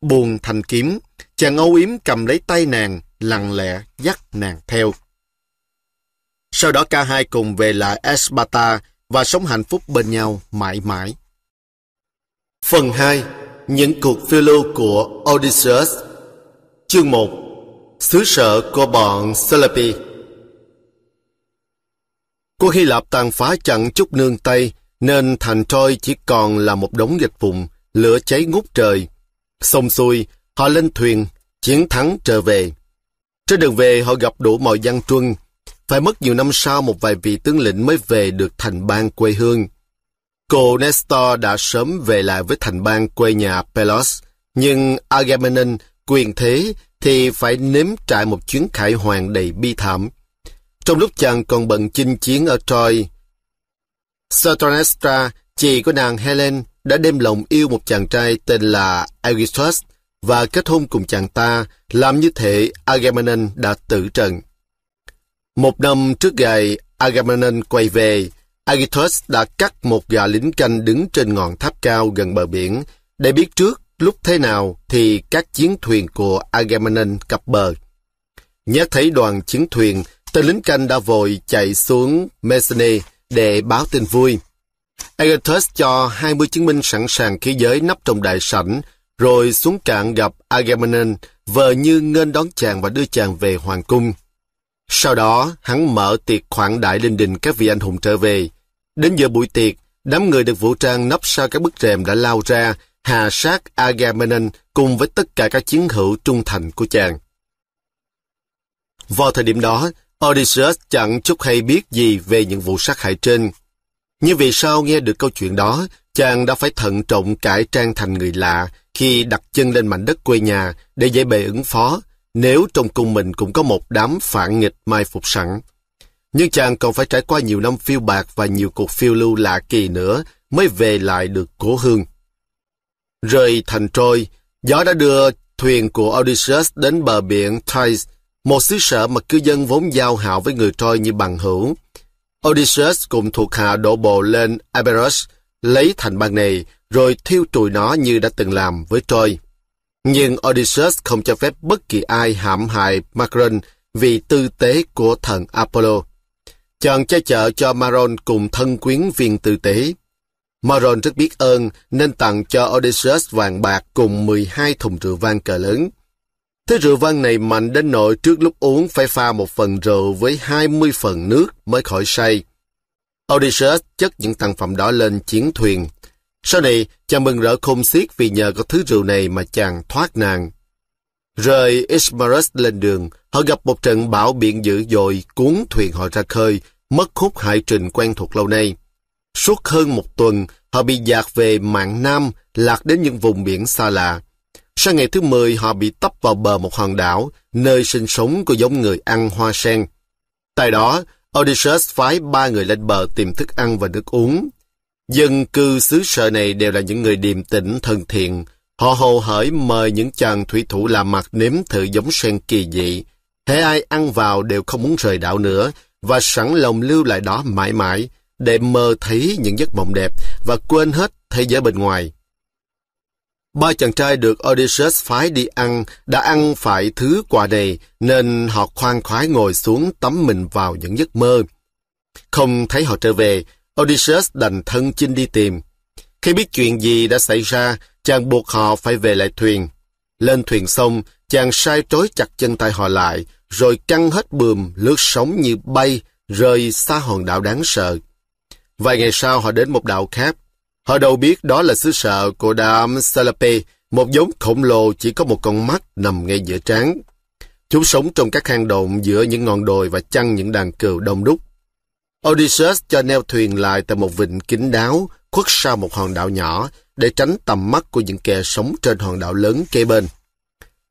Buồn thành kiếm, Chàng âu yếm cầm lấy tay nàng, lặng lẽ dắt nàng theo. Sau đó cả hai cùng về lại Esparta và sống hạnh phúc bên nhau mãi mãi. Phần 2 Những cuộc phiêu lưu của Odysseus Chương 1 Xứ sở của bọn Celebi Cô Hy Lạp tàn phá chặn chút nương Tây nên thành Troy chỉ còn là một đống dịch vụn lửa cháy ngút trời. Xong xuôi, Họ lên thuyền, chiến thắng trở về. Trên đường về họ gặp đủ mọi gian truân. Phải mất nhiều năm sau một vài vị tướng lĩnh mới về được thành bang quê hương. Cô Nestor đã sớm về lại với thành bang quê nhà Pelos, nhưng Agamemnon quyền thế thì phải nếm trải một chuyến khải hoàng đầy bi thảm. Trong lúc chàng còn bận chinh chiến ở Troy, Sertonestra, chị của nàng Helen, đã đem lòng yêu một chàng trai tên là Aegisthus, và kết hôn cùng chàng ta, làm như thế Agamemnon đã tử trận. Một năm trước ngày Agamemnon quay về, Agithos đã cắt một gà lính canh đứng trên ngọn tháp cao gần bờ biển để biết trước lúc thế nào thì các chiến thuyền của Agamemnon cập bờ. Nhớ thấy đoàn chiến thuyền, tên lính canh đã vội chạy xuống Messene để báo tin vui. Agathos cho 20 chiến binh sẵn sàng khí giới nắp trong đại sảnh rồi xuống cạn gặp Agamemnon, vờ như nghênh đón chàng và đưa chàng về hoàng cung. Sau đó, hắn mở tiệc khoản đại linh đình các vị anh hùng trở về. Đến giữa buổi tiệc, đám người được vũ trang nấp sau các bức rèm đã lao ra, hà sát Agamemnon cùng với tất cả các chiến hữu trung thành của chàng. Vào thời điểm đó, Odysseus chẳng chút hay biết gì về những vụ sát hại trên. Nhưng vì sao nghe được câu chuyện đó, chàng đã phải thận trọng cải trang thành người lạ, khi đặt chân lên mảnh đất quê nhà để dễ bề ứng phó nếu trong cung mình cũng có một đám phản nghịch mai phục sẵn. Nhưng chàng còn phải trải qua nhiều năm phiêu bạc và nhiều cuộc phiêu lưu lạ kỳ nữa mới về lại được cố hương. Rời thành Trôi, gió đã đưa thuyền của Odysseus đến bờ biển Thais, một xứ sở mà cư dân vốn giao hảo với người Trôi như bằng hữu. Odysseus cùng thuộc hạ đổ bộ lên Iberus lấy thành băng này rồi thiêu trùi nó như đã từng làm với Troy. Nhưng Odysseus không cho phép bất kỳ ai hãm hại Macron vì tư tế của thần Apollo. Chàng che chở cho Maron cùng thân quyến viên tư tế. Maron rất biết ơn nên tặng cho Odysseus vàng bạc cùng 12 thùng rượu vang cờ lớn. Thứ rượu vang này mạnh đến nỗi trước lúc uống phải pha một phần rượu với 20 phần nước mới khỏi say. Odysseus chất những thành phẩm đó lên chiến thuyền. Sau này, chàng mừng rỡ khôn xiết vì nhờ có thứ rượu này mà chàng thoát nạn. Rời Ismarus lên đường, họ gặp một trận bão biển dữ dội cuốn thuyền họ ra khơi, mất khúc hải trình quen thuộc lâu nay. Suốt hơn một tuần, họ bị dạt về mạng Nam, lạc đến những vùng biển xa lạ. Sau ngày thứ 10, họ bị tấp vào bờ một hòn đảo, nơi sinh sống của giống người ăn hoa sen. Tại đó, Odysseus phái ba người lên bờ tìm thức ăn và nước uống. Dân cư xứ sở này đều là những người điềm tĩnh, thân thiện. Họ hồ hởi mời những chàng thủy thủ làm mặt nếm thử giống sen kỳ dị. Thế ai ăn vào đều không muốn rời đảo nữa và sẵn lòng lưu lại đó mãi mãi để mơ thấy những giấc mộng đẹp và quên hết thế giới bên ngoài. Ba chàng trai được Odysseus phái đi ăn đã ăn phải thứ quà này nên họ khoan khoái ngồi xuống tắm mình vào những giấc mơ. Không thấy họ trở về, Odysseus đành thân chinh đi tìm. Khi biết chuyện gì đã xảy ra, chàng buộc họ phải về lại thuyền. Lên thuyền xong, chàng sai trói chặt chân tay họ lại, rồi căng hết bườm, lướt sóng như bay, rời xa hòn đảo đáng sợ. Vài ngày sau họ đến một đảo khác, Họ đâu biết đó là xứ sở của đám Salape, một giống khổng lồ chỉ có một con mắt nằm ngay giữa trán. Chúng sống trong các hang động giữa những ngọn đồi và chăn những đàn cừu đông đúc. Odysseus cho neo thuyền lại tại một vịnh kín đáo, khuất sau một hòn đảo nhỏ, để tránh tầm mắt của những kẻ sống trên hòn đảo lớn kế bên.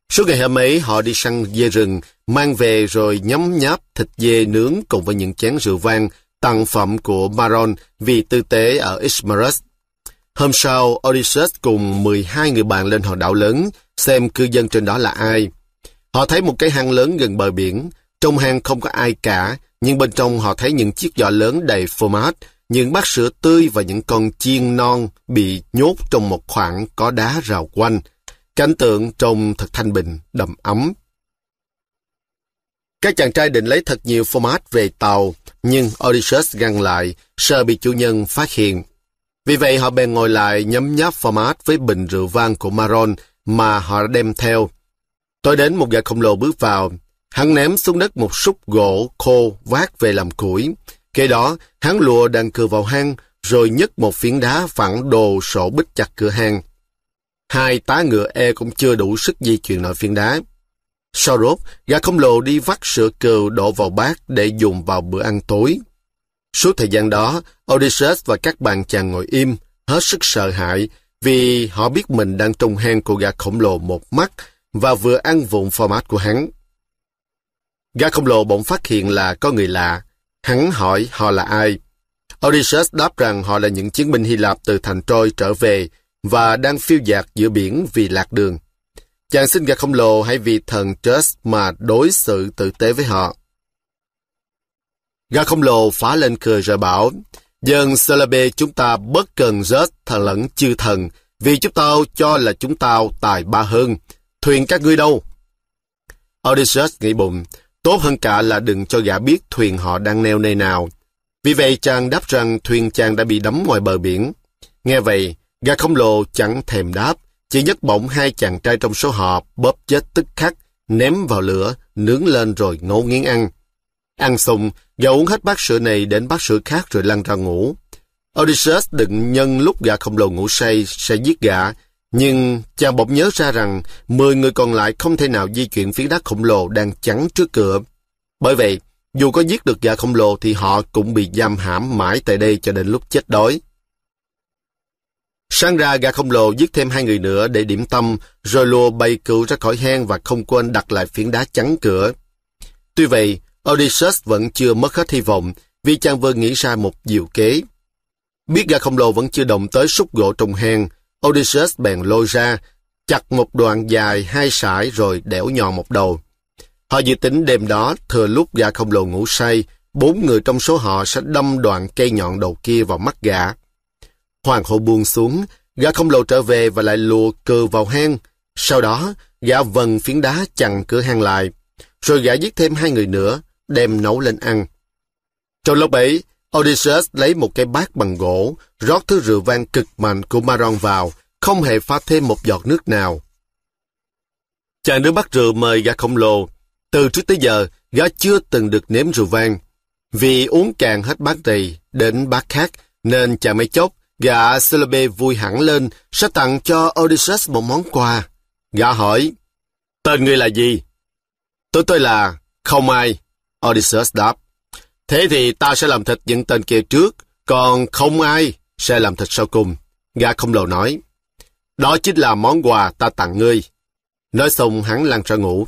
Suốt ngày hôm ấy, họ đi săn dê rừng, mang về rồi nhấm nháp thịt dê nướng cùng với những chén rượu vang, tặng phẩm của Maron vì tư tế ở Ismarus. Hôm sau, Odysseus cùng 12 người bạn lên hòn đảo lớn, xem cư dân trên đó là ai. Họ thấy một cái hang lớn gần bờ biển. Trong hang không có ai cả, nhưng bên trong họ thấy những chiếc giỏ lớn đầy phô mát, những bát sữa tươi và những con chiên non bị nhốt trong một khoảng có đá rào quanh. Cảnh tượng trông thật thanh bình, đầm ấm. Các chàng trai định lấy thật nhiều format về tàu, nhưng Odysseus ngăn lại, sợ bị chủ nhân phát hiện. Vì vậy họ bèn ngồi lại nhấm nháp format với bình rượu vang của Maron mà họ đem theo. Tôi đến một gã khổng lồ bước vào. Hắn ném xuống đất một súc gỗ khô vác về làm củi. Kế đó, hắn lùa đàn cừu vào hang rồi nhấc một phiến đá phẳng đồ sổ bích chặt cửa hang. Hai tá ngựa e cũng chưa đủ sức di chuyển nổi phiến đá. Sau rốt, gã khổng lồ đi vắt sữa cừu đổ vào bát để dùng vào bữa ăn tối. Suốt thời gian đó, Odysseus và các bạn chàng ngồi im, hết sức sợ hãi, vì họ biết mình đang trong hang của gã khổng lồ một mắt và vừa ăn vụng format của hắn. Gã khổng lồ bỗng phát hiện là có người lạ. Hắn hỏi họ là ai. Odysseus đáp rằng họ là những chiến binh Hy Lạp từ thành Troy trở về và đang phiêu dạt giữa biển vì lạc đường. Chàng xin gã khổng lồ hãy vì thần Trust mà đối xử tử tế với họ. Gã khổng lồ phá lên cười rồi bảo, Dân Selabe chúng ta bất cần rớt thần lẫn chư thần, vì chúng tao cho là chúng tao tài ba hơn. Thuyền các ngươi đâu? Odysseus nghĩ bụng, tốt hơn cả là đừng cho gã biết thuyền họ đang neo nơi nào. Vì vậy chàng đáp rằng thuyền chàng đã bị đắm ngoài bờ biển. Nghe vậy, gã khổng lồ chẳng thèm đáp, chỉ nhấc bổng hai chàng trai trong số họ bóp chết tức khắc, ném vào lửa, nướng lên rồi ngấu nghiến ăn. Ăn xong, gã uống hết bát sữa này đến bát sữa khác rồi lăn ra ngủ. Odysseus định nhân lúc gã khổng lồ ngủ say sẽ giết gã, nhưng chàng bỗng nhớ ra rằng 10 người còn lại không thể nào di chuyển phía đá khổng lồ đang chắn trước cửa. Bởi vậy, dù có giết được gã khổng lồ thì họ cũng bị giam hãm mãi tại đây cho đến lúc chết đói. Sáng ra gã khổng lồ giết thêm hai người nữa để điểm tâm, rồi lùa bay cừu ra khỏi hang và không quên đặt lại phiến đá chắn cửa. Tuy vậy, Odysseus vẫn chưa mất hết hy vọng vì chàng vừa nghĩ ra một diệu kế. Biết gà khổng lồ vẫn chưa động tới súc gỗ trong hang, Odysseus bèn lôi ra, chặt một đoạn dài hai sải rồi đẽo nhọn một đầu. Họ dự tính đêm đó, thừa lúc gà khổng lồ ngủ say, bốn người trong số họ sẽ đâm đoạn cây nhọn đầu kia vào mắt gà. Hoàng hậu buông xuống, gà khổng lồ trở về và lại lùa cờ vào hang. Sau đó, gà vần phiến đá chặn cửa hang lại. Rồi gã giết thêm hai người nữa, đem nấu lên ăn. Trong lúc ấy, Odysseus lấy một cái bát bằng gỗ, rót thứ rượu vang cực mạnh của Maron vào, không hề pha thêm một giọt nước nào. Chàng đứa bắt rượu mời gã khổng lồ. Từ trước tới giờ, gã chưa từng được nếm rượu vang. Vì uống cạn hết bát này đến bát khác, nên chàng mấy chốc, gã Celebe vui hẳn lên, sẽ tặng cho Odysseus một món quà. Gã hỏi, tên người là gì? Tôi tôi là không ai. Odysseus đáp, Thế thì ta sẽ làm thịt những tên kia trước, còn không ai sẽ làm thịt sau cùng. Gà không lầu nói, Đó chính là món quà ta tặng ngươi. Nói xong hắn lăn ra ngủ.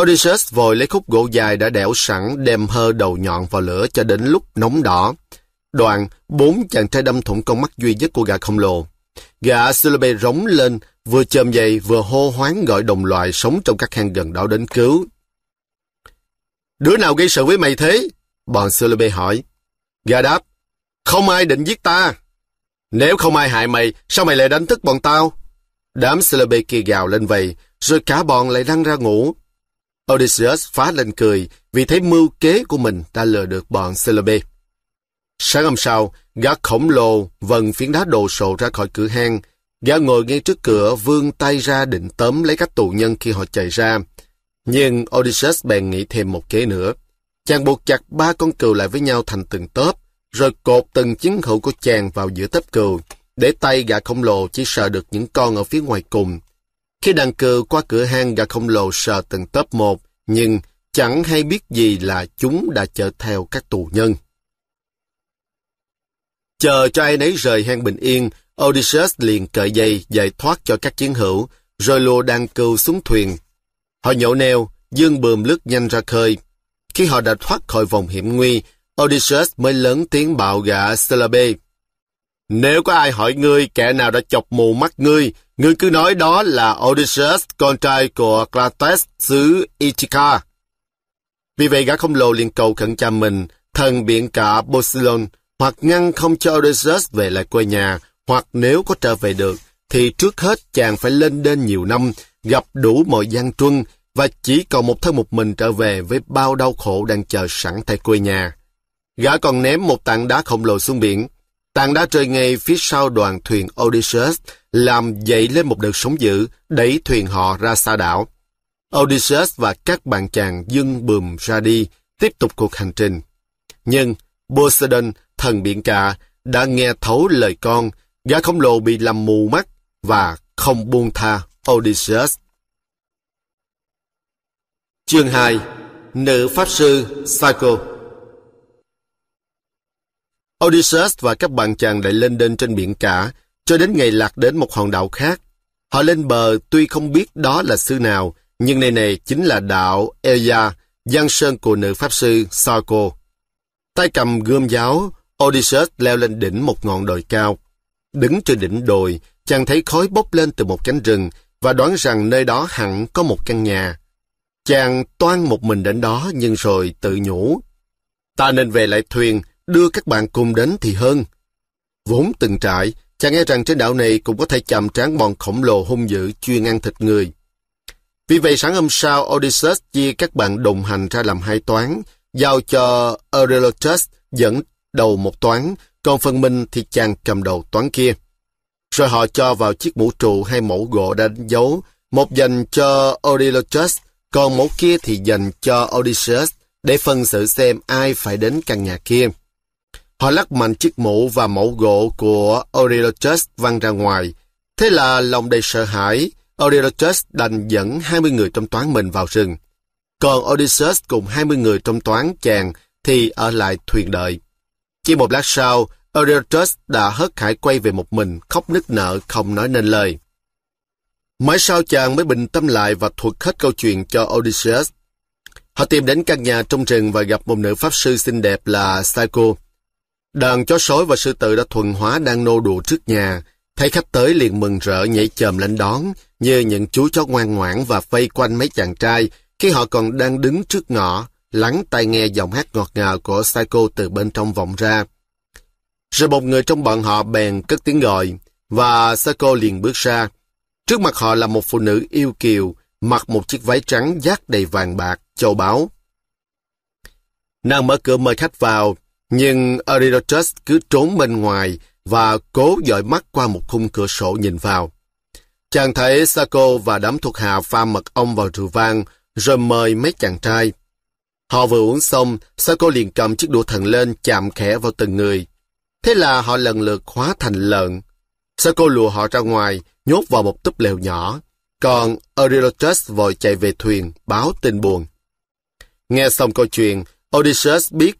Odysseus vội lấy khúc gỗ dài đã đẽo sẵn đem hơ đầu nhọn vào lửa cho đến lúc nóng đỏ. Đoạn, bốn chàng trai đâm thủng con mắt duy nhất của gà không lồ. Gã Sulabe rống lên, vừa chồm dậy vừa hô hoáng gọi đồng loại sống trong các hang gần đó đến cứu. Đứa nào gây sự với mày thế? Bọn Sulubi hỏi. Gà đáp, không ai định giết ta. Nếu không ai hại mày, sao mày lại đánh thức bọn tao? Đám Sulubi kia gào lên vậy, rồi cả bọn lại răng ra ngủ. Odysseus phá lên cười vì thấy mưu kế của mình đã lừa được bọn Sulubi. Sáng hôm sau, gã khổng lồ vần phiến đá đồ sộ ra khỏi cửa hang. Gã ngồi ngay trước cửa vươn tay ra định tóm lấy các tù nhân khi họ chạy ra. Nhưng Odysseus bèn nghĩ thêm một kế nữa. Chàng buộc chặt ba con cừu lại với nhau thành từng tớp, rồi cột từng chiến hữu của chàng vào giữa tớp cừu, để tay gã khổng lồ chỉ sợ được những con ở phía ngoài cùng. Khi đàn cừu qua cửa hang gã khổng lồ sờ từng tớp một, nhưng chẳng hay biết gì là chúng đã chở theo các tù nhân. Chờ cho ai nấy rời hang bình yên, Odysseus liền cởi dây giải thoát cho các chiến hữu, rồi lùa đàn cừu xuống thuyền Họ nhổ neo, dương bườm lướt nhanh ra khơi. Khi họ đã thoát khỏi vòng hiểm nguy, Odysseus mới lớn tiếng bạo gã Celebi. Nếu có ai hỏi ngươi kẻ nào đã chọc mù mắt ngươi, ngươi cứ nói đó là Odysseus, con trai của Clates xứ Ithaca. Vì vậy gã không lồ liền cầu khẩn cha mình, thần biển cả Poseidon, hoặc ngăn không cho Odysseus về lại quê nhà, hoặc nếu có trở về được, thì trước hết chàng phải lên đên nhiều năm, gặp đủ mọi gian truân, và chỉ còn một thân một mình trở về với bao đau khổ đang chờ sẵn tại quê nhà. Gã còn ném một tảng đá khổng lồ xuống biển. Tảng đá rơi ngay phía sau đoàn thuyền Odysseus, làm dậy lên một đợt sóng dữ, đẩy thuyền họ ra xa đảo. Odysseus và các bạn chàng dưng bùm ra đi, tiếp tục cuộc hành trình. Nhưng Poseidon, thần biển cả, đã nghe thấu lời con, gã khổng lồ bị làm mù mắt và không buông tha Odysseus. Chương 2 Nữ Pháp Sư Psycho Odysseus và các bạn chàng lại lên đên trên biển cả, cho đến ngày lạc đến một hòn đảo khác. Họ lên bờ tuy không biết đó là sư nào, nhưng nơi này chính là đảo Eia, giang sơn của nữ Pháp Sư Psycho. Tay cầm gươm giáo, Odysseus leo lên đỉnh một ngọn đồi cao. Đứng trên đỉnh đồi, chàng thấy khói bốc lên từ một cánh rừng và đoán rằng nơi đó hẳn có một căn nhà. Chàng toan một mình đến đó nhưng rồi tự nhủ. Ta nên về lại thuyền, đưa các bạn cùng đến thì hơn. Vốn từng trại, chàng nghe rằng trên đảo này cũng có thể chạm trán bọn khổng lồ hung dữ chuyên ăn thịt người. Vì vậy sáng hôm sau, Odysseus chia các bạn đồng hành ra làm hai toán, giao cho Eurylochus dẫn đầu một toán, còn phần mình thì chàng cầm đầu toán kia. Rồi họ cho vào chiếc mũ trụ hay mẫu gỗ đánh dấu, một dành cho odysseus còn mẫu kia thì dành cho Odysseus để phân xử xem ai phải đến căn nhà kia. Họ lắc mạnh chiếc mũ và mẫu gỗ của Odysseus văng ra ngoài. Thế là lòng đầy sợ hãi, Odysseus đành dẫn 20 người trong toán mình vào rừng. Còn Odysseus cùng 20 người trong toán chàng thì ở lại thuyền đợi. Chỉ một lát sau, Odysseus đã hớt hải quay về một mình, khóc nức nở, không nói nên lời. Mãi sau chàng mới bình tâm lại và thuật hết câu chuyện cho Odysseus. Họ tìm đến căn nhà trong rừng và gặp một nữ pháp sư xinh đẹp là Psycho. Đàn chó sói và sư tử đã thuần hóa đang nô đùa trước nhà. Thấy khách tới liền mừng rỡ nhảy chồm lên đón, như những chú chó ngoan ngoãn và vây quanh mấy chàng trai khi họ còn đang đứng trước ngõ, lắng tai nghe giọng hát ngọt ngào của Psycho từ bên trong vọng ra. Rồi một người trong bọn họ bèn cất tiếng gọi, và Psycho liền bước ra. Trước mặt họ là một phụ nữ yêu kiều, mặc một chiếc váy trắng dát đầy vàng bạc, châu báu. Nàng mở cửa mời khách vào, nhưng Aridotus cứ trốn bên ngoài và cố dõi mắt qua một khung cửa sổ nhìn vào. Chàng thấy Sako và đám thuộc hạ pha mật ong vào rượu vang, rồi mời mấy chàng trai. Họ vừa uống xong, Sako liền cầm chiếc đũa thần lên chạm khẽ vào từng người. Thế là họ lần lượt hóa thành lợn. Sako lùa họ ra ngoài, nhốt vào một túp lều nhỏ. Còn Eurylochus vội chạy về thuyền, báo tin buồn. Nghe xong câu chuyện, Odysseus biết.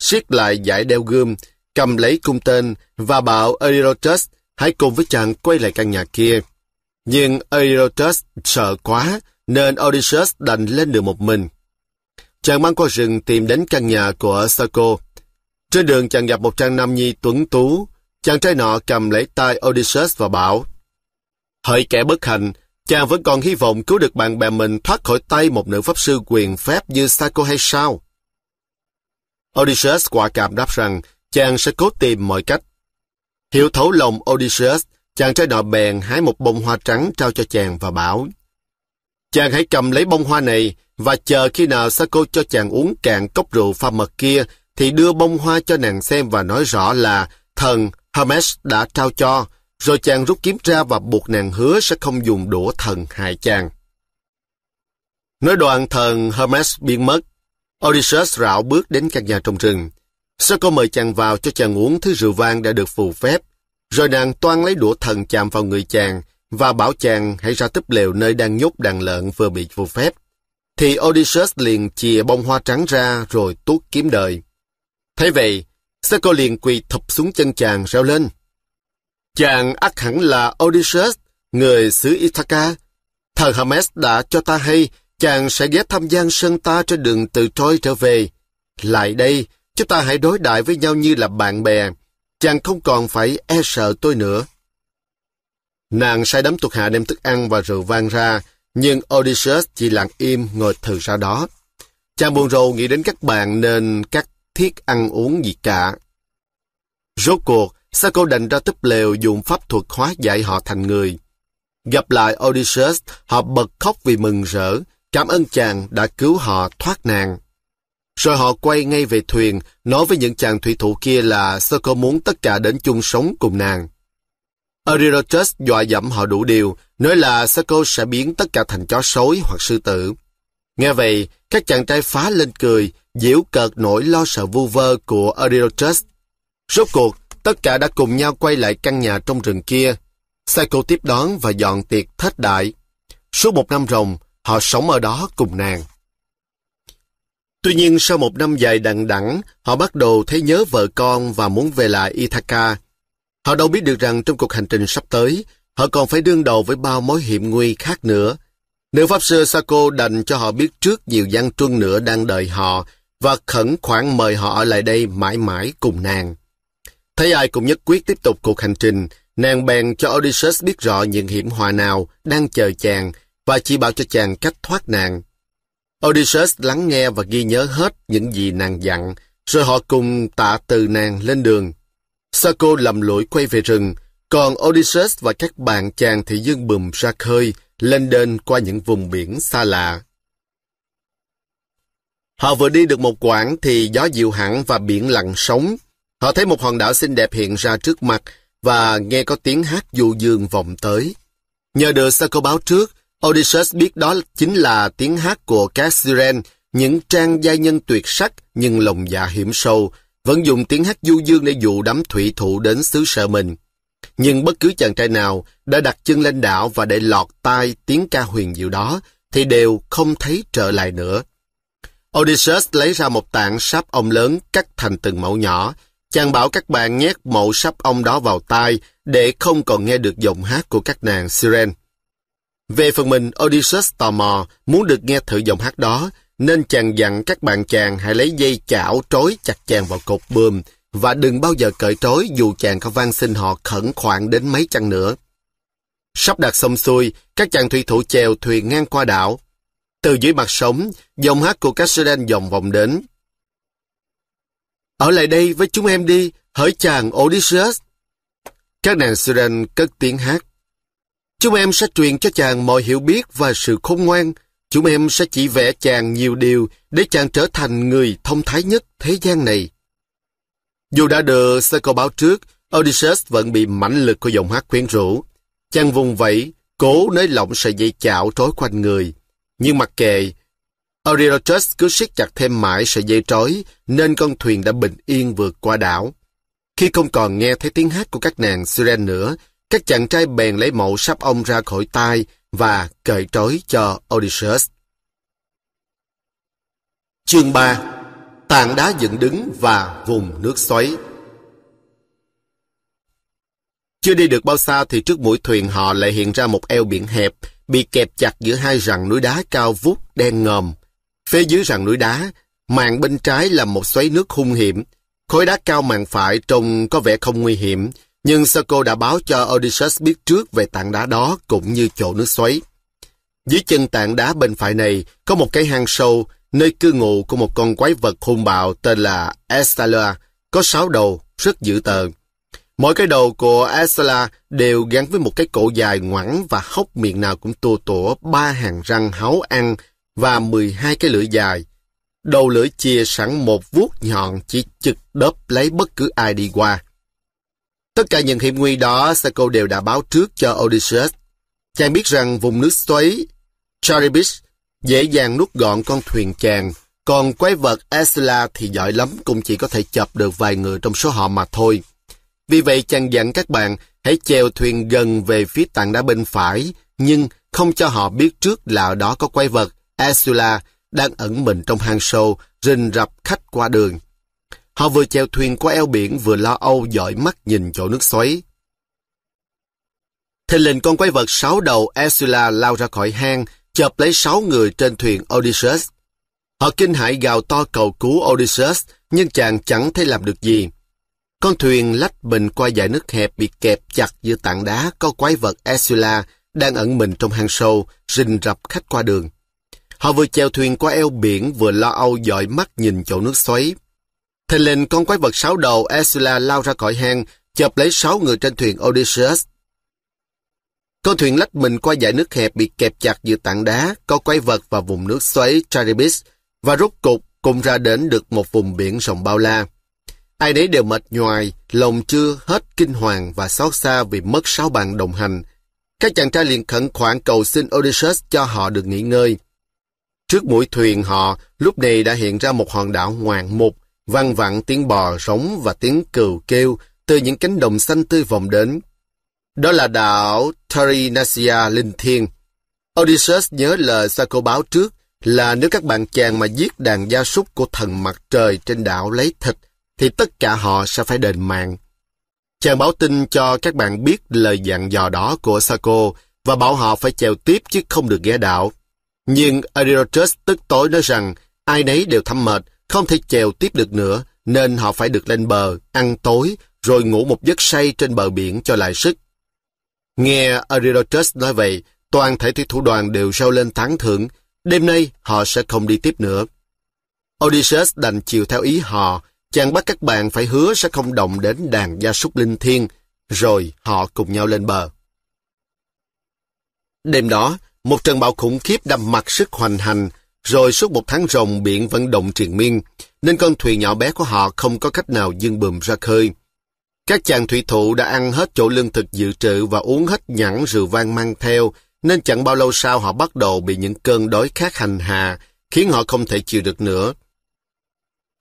siết lại giải đeo gươm, cầm lấy cung tên và bảo Eurylochus hãy cùng với chàng quay lại căn nhà kia. Nhưng Eurylochus sợ quá, nên Odysseus đành lên đường một mình. Chàng mang qua rừng tìm đến căn nhà của Sarko. Trên đường chàng gặp một chàng nam nhi tuấn tú. Chàng trai nọ cầm lấy tay Odysseus và bảo Hỡi kẻ bất hạnh, chàng vẫn còn hy vọng cứu được bạn bè mình thoát khỏi tay một nữ pháp sư quyền phép như Sako hay sao? Odysseus quả cảm đáp rằng chàng sẽ cố tìm mọi cách. Hiểu thấu lòng Odysseus, chàng trai nọ bèn hái một bông hoa trắng trao cho chàng và bảo Chàng hãy cầm lấy bông hoa này và chờ khi nào Sako cho chàng uống cạn cốc rượu pha mật kia thì đưa bông hoa cho nàng xem và nói rõ là thần Hermes đã trao cho rồi chàng rút kiếm ra và buộc nàng hứa sẽ không dùng đũa thần hại chàng. Nói đoạn thần Hermes biến mất. Odysseus rảo bước đến căn nhà trong rừng. Sarko mời chàng vào cho chàng uống thứ rượu vang đã được phù phép. Rồi nàng toan lấy đũa thần chạm vào người chàng và bảo chàng hãy ra túp lều nơi đang nhốt đàn lợn vừa bị phù phép. Thì Odysseus liền chìa bông hoa trắng ra rồi tuốt kiếm đời. Thế vậy, Sarko liền quỳ thập xuống chân chàng reo lên. Chàng ắt hẳn là Odysseus, người xứ Ithaca. Thần Hermes đã cho ta hay chàng sẽ ghé thăm gian sân ta trên đường từ Troy trở về. Lại đây, chúng ta hãy đối đại với nhau như là bạn bè. Chàng không còn phải e sợ tôi nữa. Nàng sai đấm thuộc hạ đem thức ăn và rượu vang ra, nhưng Odysseus chỉ lặng im ngồi thừ ra đó. Chàng buồn rầu nghĩ đến các bạn nên các thiết ăn uống gì cả. Rốt cuộc, Sao cô đành ra túp lều dùng pháp thuật hóa dạy họ thành người? Gặp lại Odysseus, họ bật khóc vì mừng rỡ, cảm ơn chàng đã cứu họ thoát nạn. Rồi họ quay ngay về thuyền, nói với những chàng thủy thủ kia là sao cô muốn tất cả đến chung sống cùng nàng. Herodotus dọa dẫm họ đủ điều, nói là sao cô sẽ biến tất cả thành chó sói hoặc sư tử. Nghe vậy, các chàng trai phá lên cười, giễu cợt nỗi lo sợ vu vơ của Herodotus. Rốt cuộc, Tất cả đã cùng nhau quay lại căn nhà trong rừng kia. Psycho tiếp đón và dọn tiệc thách đại. Suốt một năm rồng, họ sống ở đó cùng nàng. Tuy nhiên sau một năm dài đằng đẵng, họ bắt đầu thấy nhớ vợ con và muốn về lại Ithaca. Họ đâu biết được rằng trong cuộc hành trình sắp tới, họ còn phải đương đầu với bao mối hiểm nguy khác nữa. Nữ pháp sư Sako đành cho họ biết trước nhiều gian truân nữa đang đợi họ và khẩn khoản mời họ ở lại đây mãi mãi cùng nàng. Thấy ai cũng nhất quyết tiếp tục cuộc hành trình, nàng bèn cho Odysseus biết rõ những hiểm họa nào đang chờ chàng và chỉ bảo cho chàng cách thoát nạn. Odysseus lắng nghe và ghi nhớ hết những gì nàng dặn, rồi họ cùng tạ từ nàng lên đường. Sarko lầm lũi quay về rừng, còn Odysseus và các bạn chàng thì dương bùm ra khơi, lên đên qua những vùng biển xa lạ. Họ vừa đi được một quãng thì gió dịu hẳn và biển lặng sóng, Họ thấy một hòn đảo xinh đẹp hiện ra trước mặt và nghe có tiếng hát du dương vọng tới. Nhờ được sơ câu báo trước, Odysseus biết đó chính là tiếng hát của Cassiren, những trang giai nhân tuyệt sắc nhưng lòng dạ hiểm sâu, vẫn dùng tiếng hát du dương để dụ đắm thủy thủ đến xứ sở mình. Nhưng bất cứ chàng trai nào đã đặt chân lên đảo và để lọt tai tiếng ca huyền diệu đó, thì đều không thấy trở lại nữa. Odysseus lấy ra một tảng sáp ông lớn cắt thành từng mẫu nhỏ, Chàng bảo các bạn nhét mộ sắp ông đó vào tai để không còn nghe được giọng hát của các nàng siren. Về phần mình, Odysseus tò mò, muốn được nghe thử giọng hát đó, nên chàng dặn các bạn chàng hãy lấy dây chảo trói chặt chàng vào cột bơm và đừng bao giờ cởi trói dù chàng có van xin họ khẩn khoản đến mấy chăng nữa. Sắp đặt xong xuôi, các chàng thủy thủ chèo thuyền ngang qua đảo. Từ dưới mặt sóng, giọng hát của các siren vòng vòng đến, ở lại đây với chúng em đi, hỡi chàng Odysseus. Các nàng Siren cất tiếng hát. Chúng em sẽ truyền cho chàng mọi hiểu biết và sự khôn ngoan. Chúng em sẽ chỉ vẽ chàng nhiều điều để chàng trở thành người thông thái nhất thế gian này. Dù đã được câu báo trước, Odysseus vẫn bị mãnh lực của giọng hát quyến rũ. Chàng vùng vẫy, cố nới lỏng sợi dây chảo trói quanh người. Nhưng mặc kệ, Oriochus cứ siết chặt thêm mãi sợi dây trói, nên con thuyền đã bình yên vượt qua đảo. Khi không còn nghe thấy tiếng hát của các nàng Siren nữa, các chàng trai bèn lấy mẫu sắp ông ra khỏi tai và cởi trói cho Odysseus. Chương 3 Tảng đá dựng đứng và vùng nước xoáy Chưa đi được bao xa thì trước mũi thuyền họ lại hiện ra một eo biển hẹp, bị kẹp chặt giữa hai rặng núi đá cao vút đen ngòm. Phía dưới rặng núi đá, màn bên trái là một xoáy nước hung hiểm. Khối đá cao màn phải trông có vẻ không nguy hiểm, nhưng Sarko đã báo cho Odysseus biết trước về tảng đá đó cũng như chỗ nước xoáy. Dưới chân tảng đá bên phải này có một cái hang sâu, nơi cư ngụ của một con quái vật hung bạo tên là Estala, có sáu đầu, rất dữ tợn. Mỗi cái đầu của Estala đều gắn với một cái cổ dài ngoẳng và hốc miệng nào cũng tua tủa ba hàng răng háu ăn và 12 cái lưỡi dài. Đầu lưỡi chia sẵn một vuốt nhọn chỉ chực đớp lấy bất cứ ai đi qua. Tất cả những hiểm nguy đó Sako đều đã báo trước cho Odysseus. Chàng biết rằng vùng nước xoáy Charybdis dễ dàng nuốt gọn con thuyền chàng, còn quái vật Esla thì giỏi lắm cũng chỉ có thể chập được vài người trong số họ mà thôi. Vì vậy chàng dặn các bạn hãy chèo thuyền gần về phía tảng đá bên phải, nhưng không cho họ biết trước là đó có quái vật, Ursula đang ẩn mình trong hang sâu, rình rập khách qua đường. Họ vừa chèo thuyền qua eo biển vừa lo âu dõi mắt nhìn chỗ nước xoáy. Thình lình con quái vật sáu đầu Ursula lao ra khỏi hang, chộp lấy sáu người trên thuyền Odysseus. Họ kinh hãi gào to cầu cứu Odysseus, nhưng chàng chẳng thấy làm được gì. Con thuyền lách mình qua dải nước hẹp bị kẹp chặt giữa tảng đá có quái vật Ursula đang ẩn mình trong hang sâu, rình rập khách qua đường. Họ vừa chèo thuyền qua eo biển vừa lo âu dõi mắt nhìn chỗ nước xoáy. Thình lình con quái vật sáu đầu Ursula lao ra khỏi hang, chập lấy sáu người trên thuyền Odysseus. Con thuyền lách mình qua dải nước hẹp bị kẹp chặt giữa tảng đá, có quái vật và vùng nước xoáy Charybdis và rốt cục cùng ra đến được một vùng biển rộng bao la. Ai nấy đều mệt nhoài, lòng chưa hết kinh hoàng và xót xa vì mất sáu bạn đồng hành. Các chàng trai liền khẩn khoản cầu xin Odysseus cho họ được nghỉ ngơi. Trước mũi thuyền họ, lúc này đã hiện ra một hòn đảo ngoạn mục, văng vẳng tiếng bò rống và tiếng cừu kêu từ những cánh đồng xanh tươi vọng đến. Đó là đảo Tarinasia Linh Thiên. Odysseus nhớ lời Saco báo trước là nếu các bạn chàng mà giết đàn gia súc của thần mặt trời trên đảo lấy thịt, thì tất cả họ sẽ phải đền mạng. Chàng báo tin cho các bạn biết lời dặn dò đó của Saco và bảo họ phải chèo tiếp chứ không được ghé đảo. Nhưng Herodotus tức tối nói rằng ai nấy đều thâm mệt, không thể chèo tiếp được nữa, nên họ phải được lên bờ, ăn tối, rồi ngủ một giấc say trên bờ biển cho lại sức. Nghe Herodotus nói vậy, toàn thể thủy thủ đoàn đều reo lên tán thưởng, đêm nay họ sẽ không đi tiếp nữa. Odysseus đành chiều theo ý họ, chàng bắt các bạn phải hứa sẽ không động đến đàn gia súc linh thiêng, rồi họ cùng nhau lên bờ. Đêm đó, một trận bão khủng khiếp đầm mặt sức hoành hành, rồi suốt một tháng rồng biển vẫn động triền miên, nên con thuyền nhỏ bé của họ không có cách nào dương bùm ra khơi. Các chàng thủy thủ đã ăn hết chỗ lương thực dự trữ và uống hết nhẵn rượu vang mang theo, nên chẳng bao lâu sau họ bắt đầu bị những cơn đói khát hành hà, khiến họ không thể chịu được nữa.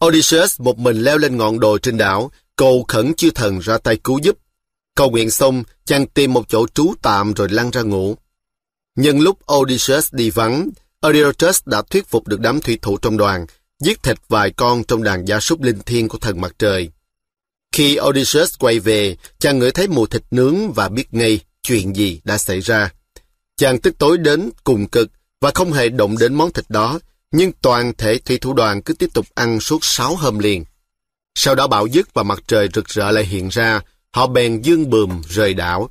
Odysseus một mình leo lên ngọn đồi trên đảo, cầu khẩn chư thần ra tay cứu giúp. Cầu nguyện xong, chàng tìm một chỗ trú tạm rồi lăn ra ngủ. Nhân lúc Odysseus đi vắng, Odysseus đã thuyết phục được đám thủy thủ trong đoàn, giết thịt vài con trong đàn gia súc linh thiêng của thần mặt trời. Khi Odysseus quay về, chàng ngửi thấy mùi thịt nướng và biết ngay chuyện gì đã xảy ra. Chàng tức tối đến cùng cực và không hề động đến món thịt đó, nhưng toàn thể thủy thủ đoàn cứ tiếp tục ăn suốt sáu hôm liền. Sau đó bão dứt và mặt trời rực rỡ lại hiện ra, họ bèn dương bùm rời đảo.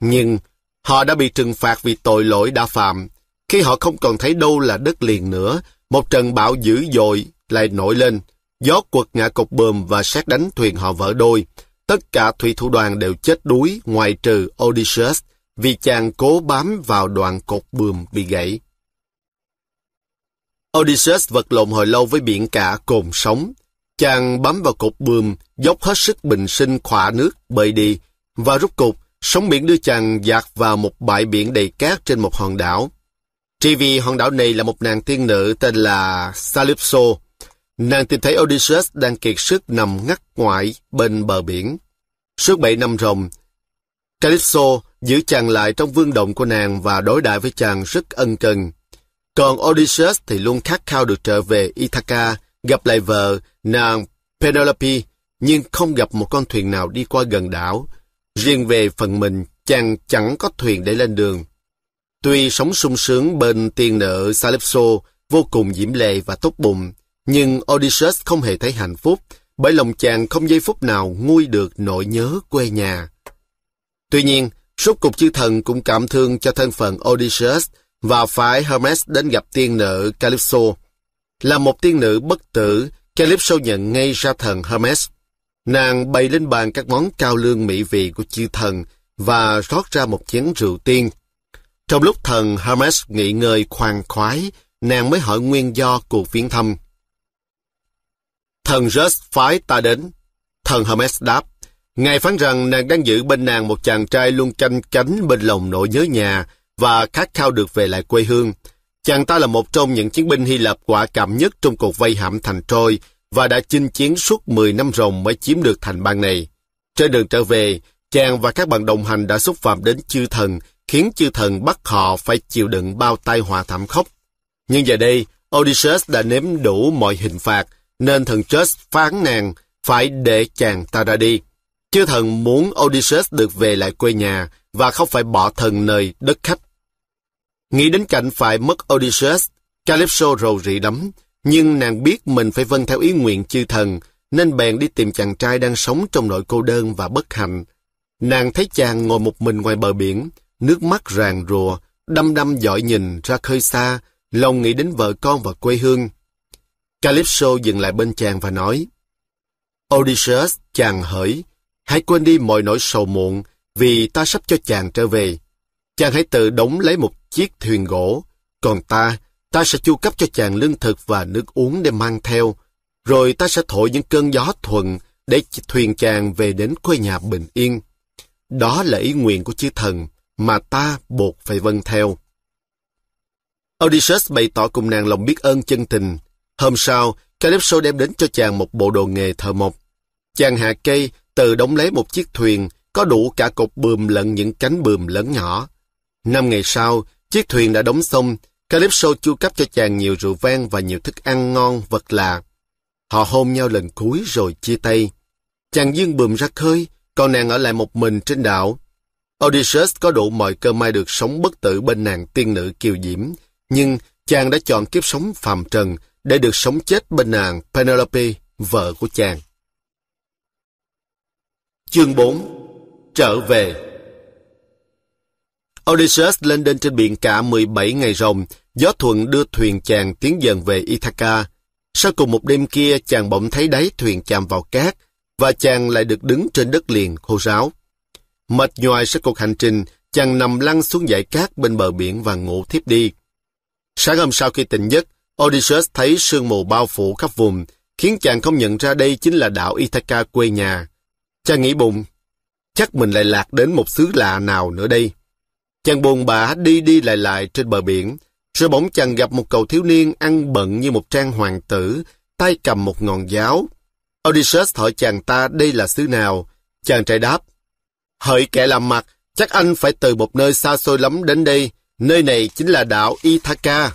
Nhưng Họ đã bị trừng phạt vì tội lỗi đã phạm. Khi họ không còn thấy đâu là đất liền nữa, một trận bão dữ dội lại nổi lên. Gió quật ngã cột bờm và sát đánh thuyền họ vỡ đôi. Tất cả thủy thủ đoàn đều chết đuối ngoài trừ Odysseus vì chàng cố bám vào đoạn cột bườm bị gãy. Odysseus vật lộn hồi lâu với biển cả cồn sóng. Chàng bám vào cột bườm, dốc hết sức bình sinh khỏa nước bơi đi, và rút cục Sóng biển đưa chàng dạt vào một bãi biển đầy cát trên một hòn đảo. Chỉ vì hòn đảo này là một nàng tiên nữ tên là Calypso. Nàng tìm thấy Odysseus đang kiệt sức nằm ngắt ngoại bên bờ biển. Suốt bảy năm rồng, Calypso giữ chàng lại trong vương động của nàng và đối đãi với chàng rất ân cần. Còn Odysseus thì luôn khát khao được trở về Ithaca, gặp lại vợ, nàng Penelope, nhưng không gặp một con thuyền nào đi qua gần đảo, Riêng về phần mình, chàng chẳng có thuyền để lên đường. Tuy sống sung sướng bên tiền nợ Salepso, vô cùng diễm lệ và tốt bụng, nhưng Odysseus không hề thấy hạnh phúc, bởi lòng chàng không giây phút nào nguôi được nỗi nhớ quê nhà. Tuy nhiên, Suốt cục chư thần cũng cảm thương cho thân phận Odysseus và phái Hermes đến gặp tiên nữ Calypso. Là một tiên nữ bất tử, Calypso nhận ngay ra thần Hermes. Nàng bày lên bàn các món cao lương mỹ vị của chư thần và rót ra một chén rượu tiên. Trong lúc thần Hermes nghỉ ngơi khoan khoái, nàng mới hỏi nguyên do cuộc viếng thăm. Thần Zeus phái ta đến. Thần Hermes đáp, Ngài phán rằng nàng đang giữ bên nàng một chàng trai luôn canh cánh bên lòng nỗi nhớ nhà và khát khao được về lại quê hương. Chàng ta là một trong những chiến binh Hy Lạp quả cảm nhất trong cuộc vây hãm thành Trôi và đã chinh chiến suốt 10 năm ròng mới chiếm được thành bang này. Trên đường trở về, chàng và các bạn đồng hành đã xúc phạm đến chư thần, khiến chư thần bắt họ phải chịu đựng bao tai họa thảm khốc. Nhưng giờ đây, Odysseus đã nếm đủ mọi hình phạt, nên thần Zeus phán nàng phải để chàng ta ra đi. Chư thần muốn Odysseus được về lại quê nhà và không phải bỏ thần nơi đất khách. Nghĩ đến cảnh phải mất Odysseus, Calypso rầu rĩ lắm, nhưng nàng biết mình phải vâng theo ý nguyện chư thần, nên bèn đi tìm chàng trai đang sống trong nỗi cô đơn và bất hạnh. Nàng thấy chàng ngồi một mình ngoài bờ biển, nước mắt ràng rùa, đăm đăm dõi nhìn ra khơi xa, lòng nghĩ đến vợ con và quê hương. Calypso dừng lại bên chàng và nói, Odysseus, chàng hỡi, hãy quên đi mọi nỗi sầu muộn, vì ta sắp cho chàng trở về. Chàng hãy tự đóng lấy một chiếc thuyền gỗ, còn ta Ta sẽ chu cấp cho chàng lương thực và nước uống để mang theo, rồi ta sẽ thổi những cơn gió thuận để thuyền chàng về đến quê nhà bình yên. Đó là ý nguyện của chư thần mà ta buộc phải vâng theo. Odysseus bày tỏ cùng nàng lòng biết ơn chân tình. Hôm sau, Calypso đem đến cho chàng một bộ đồ nghề thợ mộc. Chàng hạ cây, tự đóng lấy một chiếc thuyền, có đủ cả cột bườm lẫn những cánh bườm lớn nhỏ. Năm ngày sau, chiếc thuyền đã đóng xong, Calypso chu cấp cho chàng nhiều rượu vang và nhiều thức ăn ngon vật lạ. Họ hôn nhau lần cuối rồi chia tay. Chàng dương bùm ra khơi, còn nàng ở lại một mình trên đảo. Odysseus có đủ mọi cơ may được sống bất tử bên nàng tiên nữ kiều diễm, nhưng chàng đã chọn kiếp sống phàm trần để được sống chết bên nàng Penelope, vợ của chàng. Chương 4 Trở về Odysseus lên đên trên biển cả 17 ngày ròng, gió thuận đưa thuyền chàng tiến dần về Ithaca. Sau cùng một đêm kia, chàng bỗng thấy đáy thuyền chạm vào cát, và chàng lại được đứng trên đất liền khô ráo. Mệt nhoài sau cuộc hành trình, chàng nằm lăn xuống dải cát bên bờ biển và ngủ thiếp đi. Sáng hôm sau khi tỉnh giấc, Odysseus thấy sương mù bao phủ khắp vùng, khiến chàng không nhận ra đây chính là đảo Ithaca quê nhà. Chàng nghĩ bụng, chắc mình lại lạc đến một xứ lạ nào nữa đây. Chàng buồn bã đi đi lại lại trên bờ biển, rồi bỗng chàng gặp một cậu thiếu niên ăn bận như một trang hoàng tử, tay cầm một ngọn giáo. Odysseus hỏi chàng ta đây là xứ nào? Chàng trai đáp, hỡi kẻ làm mặt, chắc anh phải từ một nơi xa xôi lắm đến đây, nơi này chính là đảo Ithaca.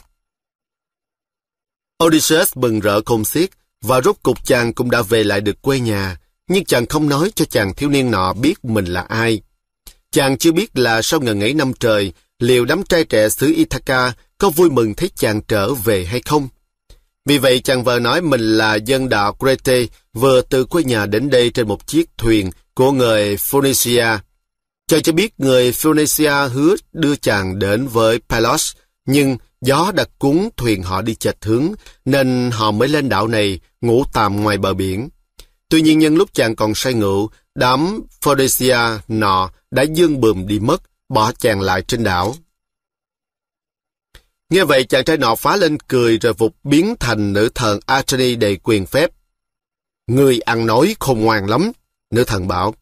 Odysseus mừng rỡ khôn xiết, và rốt cục chàng cũng đã về lại được quê nhà, nhưng chàng không nói cho chàng thiếu niên nọ biết mình là ai. Chàng chưa biết là sau ngần ấy năm trời, liệu đám trai trẻ xứ Ithaca có vui mừng thấy chàng trở về hay không. Vì vậy chàng vợ nói mình là dân đạo Crete vừa từ quê nhà đến đây trên một chiếc thuyền của người Phoenicia. Chàng cho biết người Phoenicia hứa đưa chàng đến với Palos, nhưng gió đã cuốn thuyền họ đi chệch hướng, nên họ mới lên đảo này ngủ tạm ngoài bờ biển. Tuy nhiên nhân lúc chàng còn say ngủ, đám Phoenicia nọ đã dương bùm đi mất, bỏ chàng lại trên đảo. Nghe vậy chàng trai nọ phá lên cười rồi vụt biến thành nữ thần Attorney đầy quyền phép. Người ăn nói khôn ngoan lắm, nữ thần bảo.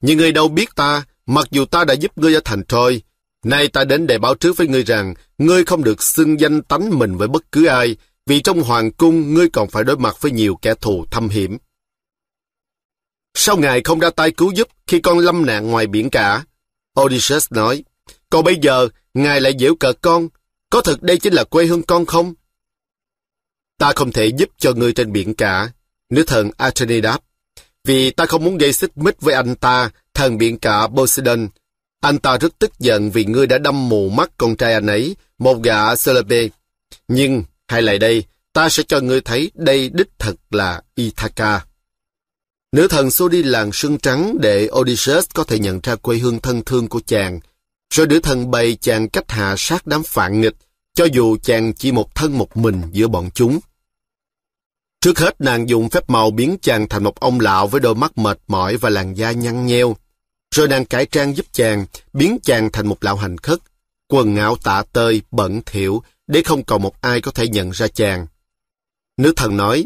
Nhưng người đâu biết ta, mặc dù ta đã giúp ngươi ở thành trôi. Nay ta đến để báo trước với ngươi rằng, ngươi không được xưng danh tánh mình với bất cứ ai, vì trong hoàng cung ngươi còn phải đối mặt với nhiều kẻ thù thâm hiểm. Sao ngài không ra tay cứu giúp khi con lâm nạn ngoài biển cả? Odysseus nói, còn bây giờ ngài lại giễu cợt con, có thật đây chính là quê hương con không? Ta không thể giúp cho ngươi trên biển cả, nữ thần Athena đáp, vì ta không muốn gây xích mích với anh ta, thần biển cả Poseidon. Anh ta rất tức giận vì ngươi đã đâm mù mắt con trai anh ấy, một gã Celepe. Nhưng, hay lại đây, ta sẽ cho ngươi thấy đây đích thật là Ithaca. Nữ thần xô đi làng sương trắng để Odysseus có thể nhận ra quê hương thân thương của chàng. Rồi nữ thần bày chàng cách hạ sát đám phản nghịch, cho dù chàng chỉ một thân một mình giữa bọn chúng. Trước hết nàng dùng phép màu biến chàng thành một ông lão với đôi mắt mệt mỏi và làn da nhăn nheo. Rồi nàng cải trang giúp chàng, biến chàng thành một lão hành khất, quần áo tả tơi, bẩn thỉu để không còn một ai có thể nhận ra chàng. Nữ thần nói,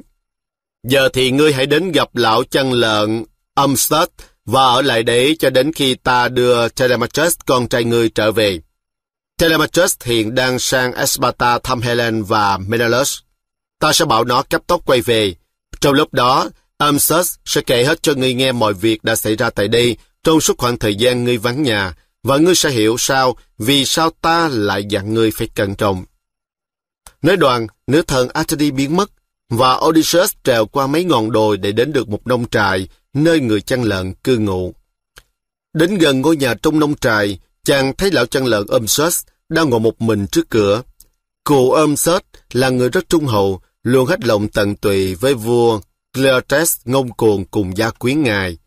Giờ thì ngươi hãy đến gặp lão chân lợn Amstad và ở lại đấy cho đến khi ta đưa Telemachus con trai ngươi trở về. Telemachus hiện đang sang Esparta thăm Helen và Menelaus. Ta sẽ bảo nó cấp tốc quay về. Trong lúc đó, Amstad sẽ kể hết cho ngươi nghe mọi việc đã xảy ra tại đây trong suốt khoảng thời gian ngươi vắng nhà và ngươi sẽ hiểu sao vì sao ta lại dặn ngươi phải cẩn trọng. Nói đoàn, nữ thần Atari biến mất và Odysseus trèo qua mấy ngọn đồi để đến được một nông trại, nơi người chăn lợn cư ngụ. Đến gần ngôi nhà trong nông trại, chàng thấy lão chăn lợn Odysseus đang ngồi một mình trước cửa. Cụ Odysseus là người rất trung hậu, luôn hết lòng tận tụy với vua Cleotes ngông cuồng cùng gia quyến ngài.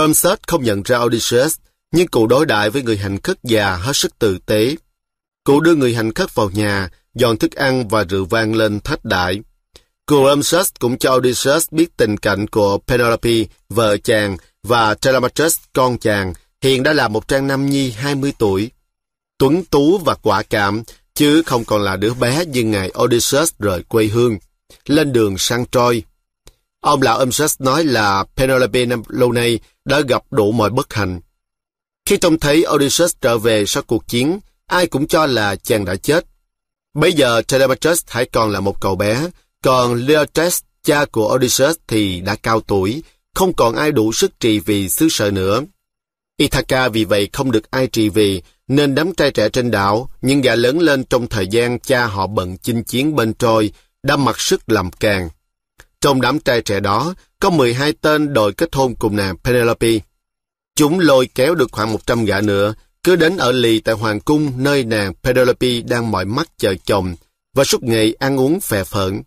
Odysseus không nhận ra Odysseus, nhưng cụ đối đại với người hành khất già hết sức tử tế. Cụ đưa người hành khất vào nhà, dọn thức ăn và rượu vang lên thách đại. Columbus cũng cho Odysseus biết tình cảnh của Penelope, vợ chàng, và Telemachus, con chàng, hiện đã là một trang nam nhi 20 tuổi. Tuấn tú và quả cảm, chứ không còn là đứa bé như ngày Odysseus rời quê hương, lên đường sang Troy. Ông lão Umsus nói là Penelope lâu nay đã gặp đủ mọi bất hạnh. Khi trông thấy Odysseus trở về sau cuộc chiến, ai cũng cho là chàng đã chết. Bây giờ Telemachus hãy còn là một cậu bé, còn Leotres, cha của Odysseus thì đã cao tuổi, không còn ai đủ sức trị vì xứ sở nữa. Ithaca vì vậy không được ai trị vì, nên đám trai trẻ trên đảo, nhưng gã lớn lên trong thời gian cha họ bận chinh chiến bên Trôi, đã mặc sức làm càng. Trong đám trai trẻ đó, có 12 tên đội kết hôn cùng nàng Penelope. Chúng lôi kéo được khoảng 100 gã nữa, cứ đến ở lì tại Hoàng cung nơi nàng Penelope đang mỏi mắt chờ chồng và suốt ngày ăn uống phè phợn.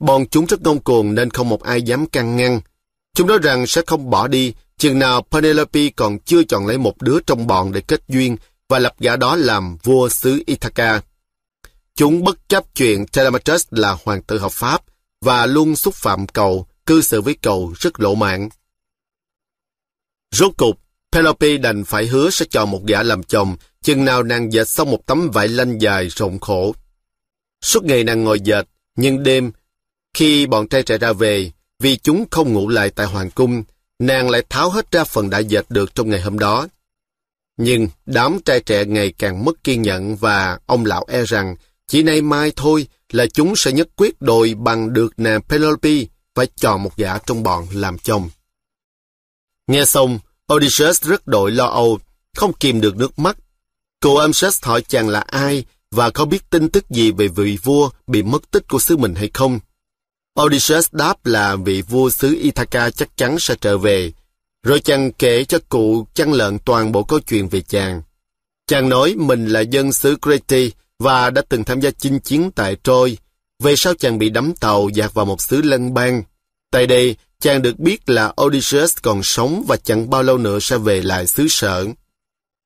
Bọn chúng rất ngông cuồng nên không một ai dám can ngăn. Chúng nói rằng sẽ không bỏ đi, chừng nào Penelope còn chưa chọn lấy một đứa trong bọn để kết duyên và lập gã đó làm vua xứ Ithaca. Chúng bất chấp chuyện Telemachus là hoàng tử hợp pháp và luôn xúc phạm cầu cư xử với cầu rất lộ mạng. Rốt cục, Penelope đành phải hứa sẽ chọn một gã làm chồng, chừng nào nàng dệt xong một tấm vải lanh dài rộng khổ. Suốt ngày nàng ngồi dệt, nhưng đêm khi bọn trai trẻ ra về, vì chúng không ngủ lại tại hoàng cung, nàng lại tháo hết ra phần đã dệt được trong ngày hôm đó. Nhưng đám trai trẻ ngày càng mất kiên nhẫn và ông lão e rằng chỉ nay mai thôi là chúng sẽ nhất quyết đòi bằng được nàng Penelope và chọn một gã trong bọn làm chồng. Nghe xong, Odysseus rất đội lo âu, không kìm được nước mắt. Cô Amses hỏi chàng là ai và có biết tin tức gì về vị vua bị mất tích của xứ mình hay không. Odysseus đáp là vị vua xứ Ithaca chắc chắn sẽ trở về, rồi chàng kể cho cụ chăn lợn toàn bộ câu chuyện về chàng. Chàng nói mình là dân xứ Crete và đã từng tham gia chinh chiến tại Troy. Về sau chàng bị đắm tàu dạt vào một xứ lân bang. Tại đây, chàng được biết là Odysseus còn sống và chẳng bao lâu nữa sẽ về lại xứ sở.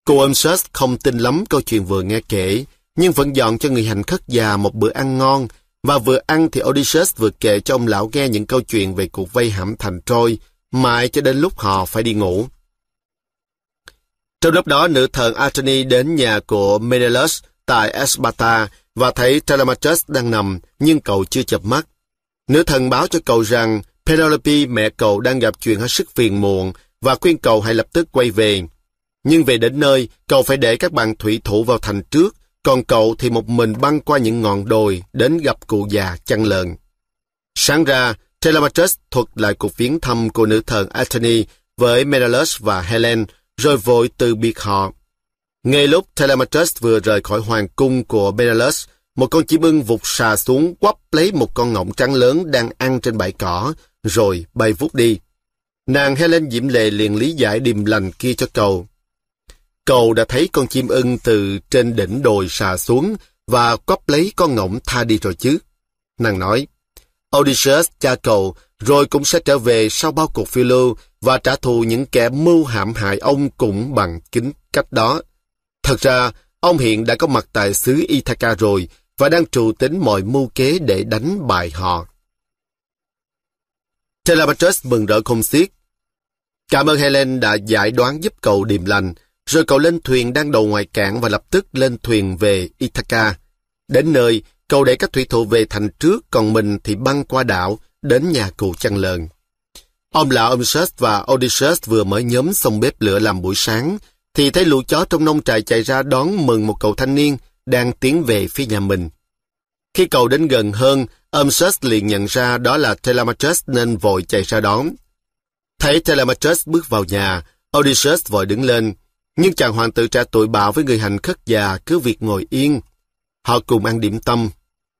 Cô Odysseus không tin lắm câu chuyện vừa nghe kể, nhưng vẫn dọn cho người hành khất già một bữa ăn ngon và vừa ăn thì Odysseus vừa kể cho ông lão nghe những câu chuyện về cuộc vây hãm thành Troy, mãi cho đến lúc họ phải đi ngủ. Trong lúc đó, nữ thần Athene đến nhà của Menelaus tại Esparta và thấy Telemachus đang nằm, nhưng cậu chưa chập mắt. Nữ thần báo cho cậu rằng Penelope mẹ cậu đang gặp chuyện hết sức phiền muộn và khuyên cậu hãy lập tức quay về. Nhưng về đến nơi, cậu phải để các bạn thủy thủ vào thành trước còn cậu thì một mình băng qua những ngọn đồi đến gặp cụ già chăn lợn. Sáng ra, Telemachus thuật lại cuộc viếng thăm của nữ thần Athene với Menelaus và Helen, rồi vội từ biệt họ. Ngay lúc Telemachus vừa rời khỏi hoàng cung của Menelaus, một con chim ưng vụt xà xuống quắp lấy một con ngỗng trắng lớn đang ăn trên bãi cỏ, rồi bay vút đi. Nàng Helen diễm lệ liền lý giải điềm lành kia cho cậu, Cầu đã thấy con chim ưng từ trên đỉnh đồi xà xuống và cóp lấy con ngỗng tha đi rồi chứ. Nàng nói, Odysseus cha cầu rồi cũng sẽ trở về sau bao cuộc phiêu lưu và trả thù những kẻ mưu hãm hại ông cũng bằng kính cách đó. Thật ra, ông hiện đã có mặt tại xứ Ithaca rồi và đang trù tính mọi mưu kế để đánh bại họ. Telemachus mừng rỡ không xiết. Cảm ơn Helen đã giải đoán giúp cầu điềm lành rồi cậu lên thuyền đang đầu ngoài cảng và lập tức lên thuyền về Ithaca. Đến nơi, cậu để các thủy thủ về thành trước, còn mình thì băng qua đảo, đến nhà cụ chăn lợn. Ông lão Omsus và Odysseus vừa mới nhóm xong bếp lửa làm buổi sáng, thì thấy lũ chó trong nông trại chạy ra đón mừng một cậu thanh niên đang tiến về phía nhà mình. Khi cậu đến gần hơn, Omsus liền nhận ra đó là Telemachus nên vội chạy ra đón. Thấy Telemachus bước vào nhà, Odysseus vội đứng lên, nhưng chàng hoàng tử trả tội bạo với người hành khất già cứ việc ngồi yên. Họ cùng ăn điểm tâm.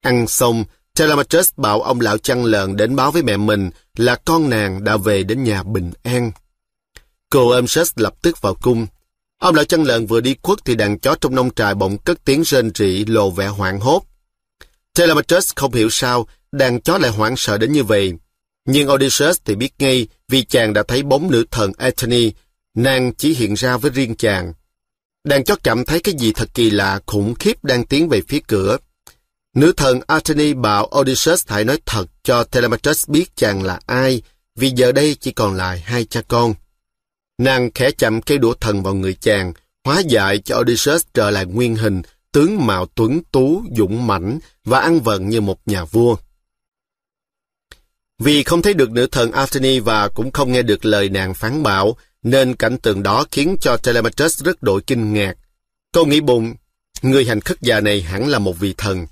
Ăn xong, Telemachus bảo ông lão chăn lợn đến báo với mẹ mình là con nàng đã về đến nhà bình an. Cô Amsus lập tức vào cung. Ông lão chăn lợn vừa đi khuất thì đàn chó trong nông trại bỗng cất tiếng rên rỉ lộ vẻ hoảng hốt. Telemachus không hiểu sao đàn chó lại hoảng sợ đến như vậy. Nhưng Odysseus thì biết ngay vì chàng đã thấy bóng nữ thần Athene Nàng chỉ hiện ra với riêng chàng. đang chót chậm thấy cái gì thật kỳ lạ, khủng khiếp đang tiến về phía cửa. Nữ thần Athene bảo Odysseus hãy nói thật cho Telemachus biết chàng là ai, vì giờ đây chỉ còn lại hai cha con. Nàng khẽ chậm cây đũa thần vào người chàng, hóa dại cho Odysseus trở lại nguyên hình, tướng mạo tuấn tú, dũng mãnh và ăn vận như một nhà vua. Vì không thấy được nữ thần Athene và cũng không nghe được lời nàng phán bảo, nên cảnh tượng đó khiến cho Telemachus rất đổi kinh ngạc. Cô nghĩ bụng, người hành khất già này hẳn là một vị thần.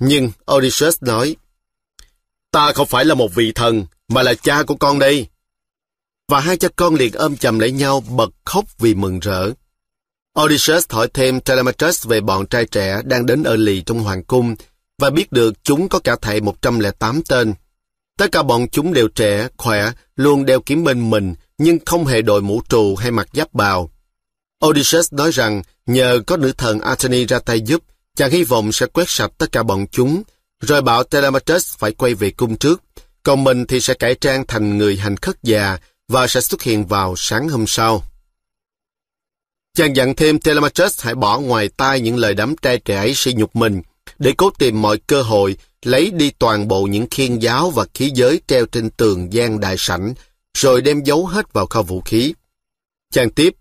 Nhưng Odysseus nói, Ta không phải là một vị thần, mà là cha của con đây. Và hai cha con liền ôm chầm lấy nhau bật khóc vì mừng rỡ. Odysseus hỏi thêm Telemachus về bọn trai trẻ đang đến ở lì trong hoàng cung và biết được chúng có cả thảy 108 tên. Tất cả bọn chúng đều trẻ, khỏe, luôn đeo kiếm bên mình, nhưng không hề đội mũ trù hay mặc giáp bào. Odysseus nói rằng nhờ có nữ thần Athene ra tay giúp, chàng hy vọng sẽ quét sạch tất cả bọn chúng, rồi bảo Telemachus phải quay về cung trước, còn mình thì sẽ cải trang thành người hành khất già và sẽ xuất hiện vào sáng hôm sau. Chàng dặn thêm Telemachus hãy bỏ ngoài tai những lời đám trai trẻ ấy sỉ nhục mình, để cố tìm mọi cơ hội lấy đi toàn bộ những khiên giáo và khí giới treo trên tường gian đại sảnh, rồi đem giấu hết vào kho vũ khí. Chàng tiếp,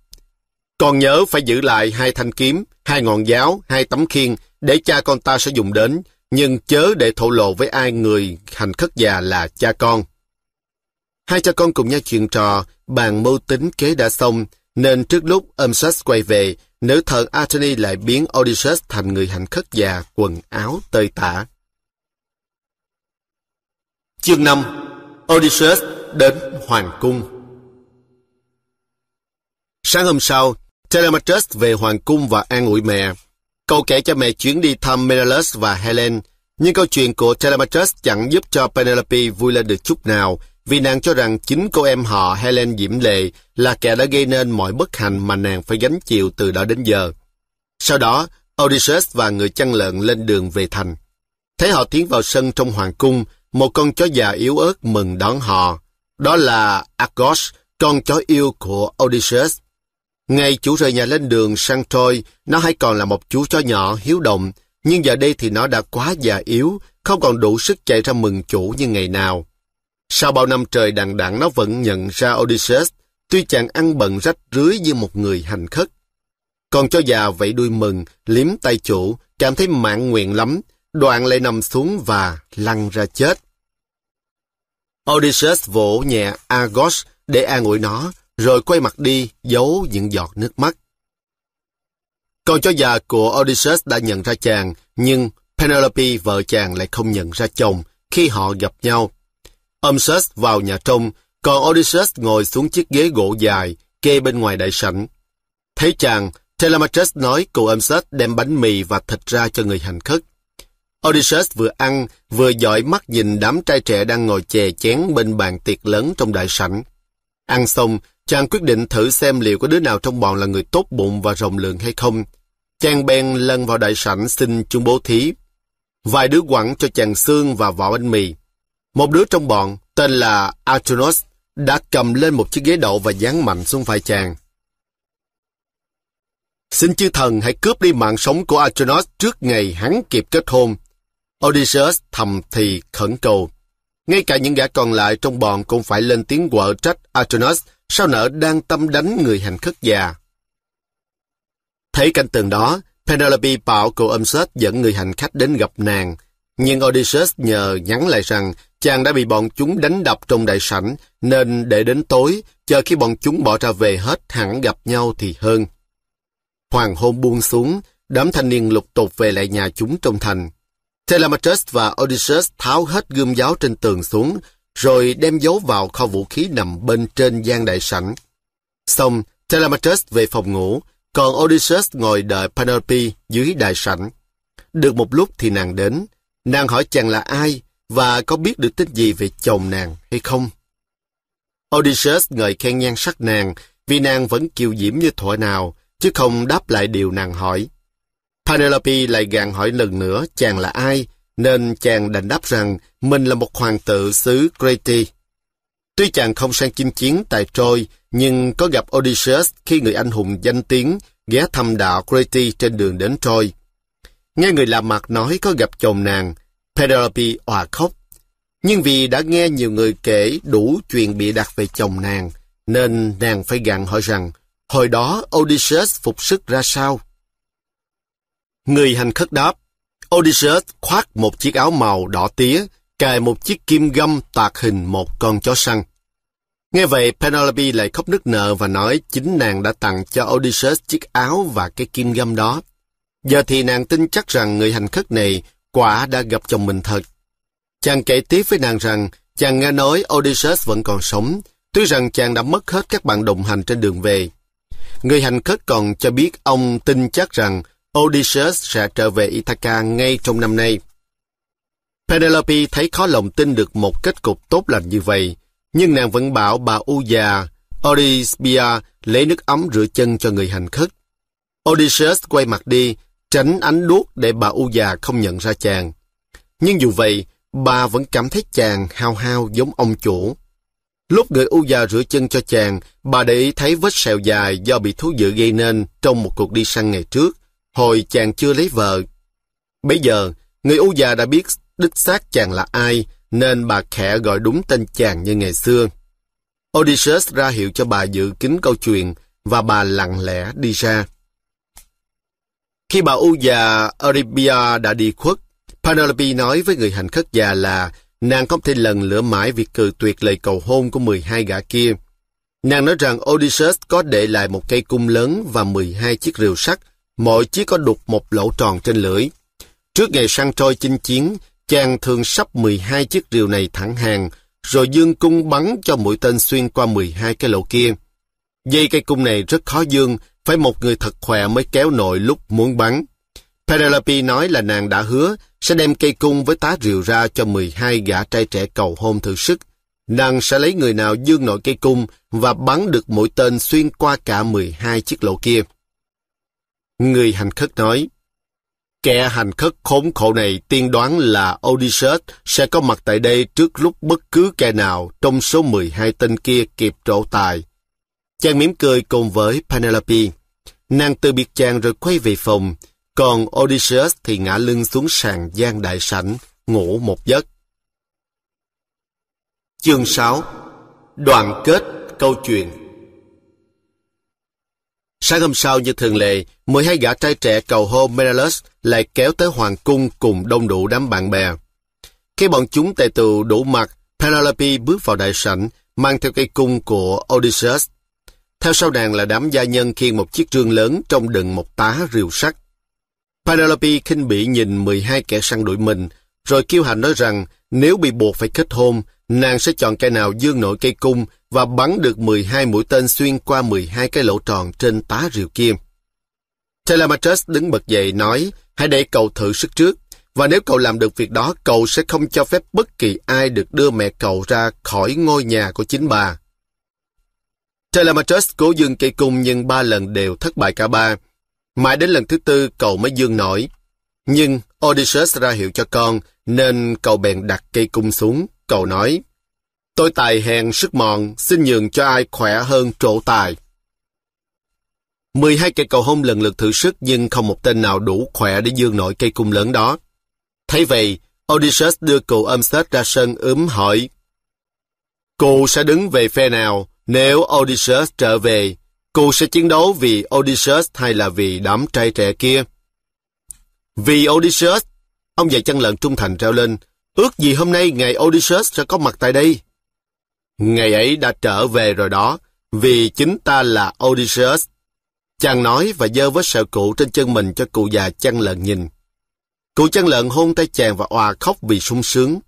còn nhớ phải giữ lại hai thanh kiếm, hai ngọn giáo, hai tấm khiên để cha con ta sẽ dùng đến, nhưng chớ để thổ lộ với ai người hành khất già là cha con. Hai cha con cùng nhau chuyện trò, bàn mưu tính kế đã xong, nên trước lúc Amsas quay về, nữ thần Athene lại biến Odysseus thành người hành khất già quần áo tơi tả. Chương 5 Odysseus đến Hoàng Cung Sáng hôm sau, Telemachus về Hoàng Cung và an ủi mẹ. Cậu kể cho mẹ chuyến đi thăm Menelaus và Helen, nhưng câu chuyện của Telemachus chẳng giúp cho Penelope vui lên được chút nào, vì nàng cho rằng chính cô em họ Helen Diễm Lệ là kẻ đã gây nên mọi bất hạnh mà nàng phải gánh chịu từ đó đến giờ. Sau đó, Odysseus và người chăn lợn lên đường về thành. Thấy họ tiến vào sân trong hoàng cung, một con chó già yếu ớt mừng đón họ. Đó là Argos, con chó yêu của Odysseus. Ngày chủ rời nhà lên đường sang Troy, nó hay còn là một chú chó nhỏ hiếu động, nhưng giờ đây thì nó đã quá già yếu, không còn đủ sức chạy ra mừng chủ như ngày nào. Sau bao năm trời đằng đẵng nó vẫn nhận ra Odysseus, tuy chàng ăn bận rách rưới như một người hành khất. con chó già vẫy đuôi mừng, liếm tay chủ, cảm thấy mãn nguyện lắm, Đoạn lại nằm xuống và lăn ra chết. Odysseus vỗ nhẹ Argos để an ủi nó, rồi quay mặt đi giấu những giọt nước mắt. Con chó già của Odysseus đã nhận ra chàng, nhưng Penelope vợ chàng lại không nhận ra chồng khi họ gặp nhau. Omsus vào nhà trông, còn Odysseus ngồi xuống chiếc ghế gỗ dài kê bên ngoài đại sảnh. Thấy chàng, Telemachus nói cụ Omsus đem bánh mì và thịt ra cho người hành khất. Odysseus vừa ăn, vừa dõi mắt nhìn đám trai trẻ đang ngồi chè chén bên bàn tiệc lớn trong đại sảnh. Ăn xong, chàng quyết định thử xem liệu có đứa nào trong bọn là người tốt bụng và rộng lượng hay không. Chàng bèn lần vào đại sảnh xin chung bố thí. Vài đứa quẳng cho chàng xương và vỏ bánh mì. Một đứa trong bọn, tên là Artunos, đã cầm lên một chiếc ghế đậu và dán mạnh xuống vai chàng. Xin chư thần hãy cướp đi mạng sống của Artunos trước ngày hắn kịp kết hôn. Odysseus thầm thì khẩn cầu. Ngay cả những gã còn lại trong bọn cũng phải lên tiếng quở trách Atronus sao nỡ đang tâm đánh người hành khất già. Thấy cảnh tượng đó, Penelope bảo cậu Amset dẫn người hành khách đến gặp nàng. Nhưng Odysseus nhờ nhắn lại rằng chàng đã bị bọn chúng đánh đập trong đại sảnh nên để đến tối, chờ khi bọn chúng bỏ ra về hết hẳn gặp nhau thì hơn. Hoàng hôn buông xuống, đám thanh niên lục tục về lại nhà chúng trong thành. Telemachus và Odysseus tháo hết gươm giáo trên tường xuống, rồi đem giấu vào kho vũ khí nằm bên trên gian đại sảnh. Xong, Telemachus về phòng ngủ, còn Odysseus ngồi đợi Penelope dưới đại sảnh. Được một lúc thì nàng đến. Nàng hỏi chàng là ai và có biết được tin gì về chồng nàng hay không. Odysseus ngợi khen nhan sắc nàng vì nàng vẫn kiều diễm như thuở nào, chứ không đáp lại điều nàng hỏi. Penelope lại gạn hỏi lần nữa chàng là ai, nên chàng đành đáp rằng mình là một hoàng tử xứ Crete. Tuy chàng không sang chinh chiến tại Troy, nhưng có gặp Odysseus khi người anh hùng danh tiếng ghé thăm đạo Crete trên đường đến Troy. Nghe người làm mặt nói có gặp chồng nàng, Penelope òa khóc. Nhưng vì đã nghe nhiều người kể đủ chuyện bị đặt về chồng nàng, nên nàng phải gặn hỏi rằng hồi đó Odysseus phục sức ra sao? Người hành khất đáp, Odysseus khoác một chiếc áo màu đỏ tía, cài một chiếc kim găm tạc hình một con chó săn. Nghe vậy, Penelope lại khóc nức nở và nói chính nàng đã tặng cho Odysseus chiếc áo và cái kim găm đó. Giờ thì nàng tin chắc rằng người hành khất này quả đã gặp chồng mình thật. Chàng kể tiếp với nàng rằng chàng nghe nói Odysseus vẫn còn sống, tuy rằng chàng đã mất hết các bạn đồng hành trên đường về. Người hành khất còn cho biết ông tin chắc rằng Odysseus sẽ trở về Ithaca ngay trong năm nay. Penelope thấy khó lòng tin được một kết cục tốt lành như vậy, nhưng nàng vẫn bảo bà u già Odysseus lấy nước ấm rửa chân cho người hành khất. Odysseus quay mặt đi, tránh ánh đuốc để bà u già không nhận ra chàng. Nhưng dù vậy, bà vẫn cảm thấy chàng hao hao giống ông chủ. Lúc người u già rửa chân cho chàng, bà để ý thấy vết sẹo dài do bị thú dữ gây nên trong một cuộc đi săn ngày trước, hồi chàng chưa lấy vợ. Bây giờ, người U già đã biết đích xác chàng là ai, nên bà khẽ gọi đúng tên chàng như ngày xưa. Odysseus ra hiệu cho bà giữ kín câu chuyện và bà lặng lẽ đi ra. Khi bà U già Eurybia đã đi khuất, Penelope nói với người hành khất già là nàng không thể lần lửa mãi việc cự tuyệt lời cầu hôn của 12 gã kia. Nàng nói rằng Odysseus có để lại một cây cung lớn và 12 chiếc rìu sắt mỗi chiếc có đục một lỗ tròn trên lưỡi. Trước ngày săn trôi chinh chiến, chàng thường sắp 12 chiếc rìu này thẳng hàng, rồi dương cung bắn cho mũi tên xuyên qua 12 cái lỗ kia. Dây cây cung này rất khó dương, phải một người thật khỏe mới kéo nội lúc muốn bắn. Penelope nói là nàng đã hứa sẽ đem cây cung với tá rìu ra cho 12 gã trai trẻ cầu hôn thử sức. Nàng sẽ lấy người nào dương nội cây cung và bắn được mũi tên xuyên qua cả 12 chiếc lỗ kia. Người hành khất nói, Kẻ hành khất khốn khổ này tiên đoán là Odysseus sẽ có mặt tại đây trước lúc bất cứ kẻ nào trong số 12 tên kia kịp trổ tài. Chàng mỉm cười cùng với Penelope. Nàng từ biệt chàng rồi quay về phòng, còn Odysseus thì ngã lưng xuống sàn gian đại sảnh, ngủ một giấc. Chương 6 Đoàn kết câu chuyện Sáng hôm sau như thường lệ, 12 gã trai trẻ cầu hôn Menelaus lại kéo tới hoàng cung cùng đông đủ đám bạn bè. Khi bọn chúng tề tựu đủ mặt, Penelope bước vào đại sảnh, mang theo cây cung của Odysseus. Theo sau đàn là đám gia nhân khiêng một chiếc rương lớn trong đựng một tá rìu sắt. Penelope khinh bỉ nhìn 12 kẻ săn đuổi mình, rồi kêu hành nói rằng nếu bị buộc phải kết hôn nàng sẽ chọn cây nào dương nổi cây cung và bắn được 12 mũi tên xuyên qua 12 cái lỗ tròn trên tá rìu kim. Telemachus đứng bật dậy nói, hãy để cậu thử sức trước, và nếu cậu làm được việc đó, cậu sẽ không cho phép bất kỳ ai được đưa mẹ cậu ra khỏi ngôi nhà của chính bà. Telemachus cố dương cây cung nhưng ba lần đều thất bại cả ba. Mãi đến lần thứ tư cậu mới dương nổi. Nhưng Odysseus ra hiệu cho con, nên cậu bèn đặt cây cung xuống. Cậu nói, Tôi tài hèn sức mòn, xin nhường cho ai khỏe hơn trổ tài. mười hai kẻ cầu hôn lần lượt thử sức nhưng không một tên nào đủ khỏe để dương nổi cây cung lớn đó. Thấy vậy, Odysseus đưa cụ Amset ra sân ướm hỏi. Cụ sẽ đứng về phe nào nếu Odysseus trở về? Cụ sẽ chiến đấu vì Odysseus hay là vì đám trai trẻ kia? Vì Odysseus, ông già chăn lợn trung thành reo lên, ước gì hôm nay ngày Odysseus sẽ có mặt tại đây. Ngày ấy đã trở về rồi đó, vì chính ta là Odysseus. Chàng nói và dơ vết sẹo cũ trên chân mình cho cụ già chăn lợn nhìn. Cụ chăn lợn hôn tay chàng và òa khóc vì sung sướng.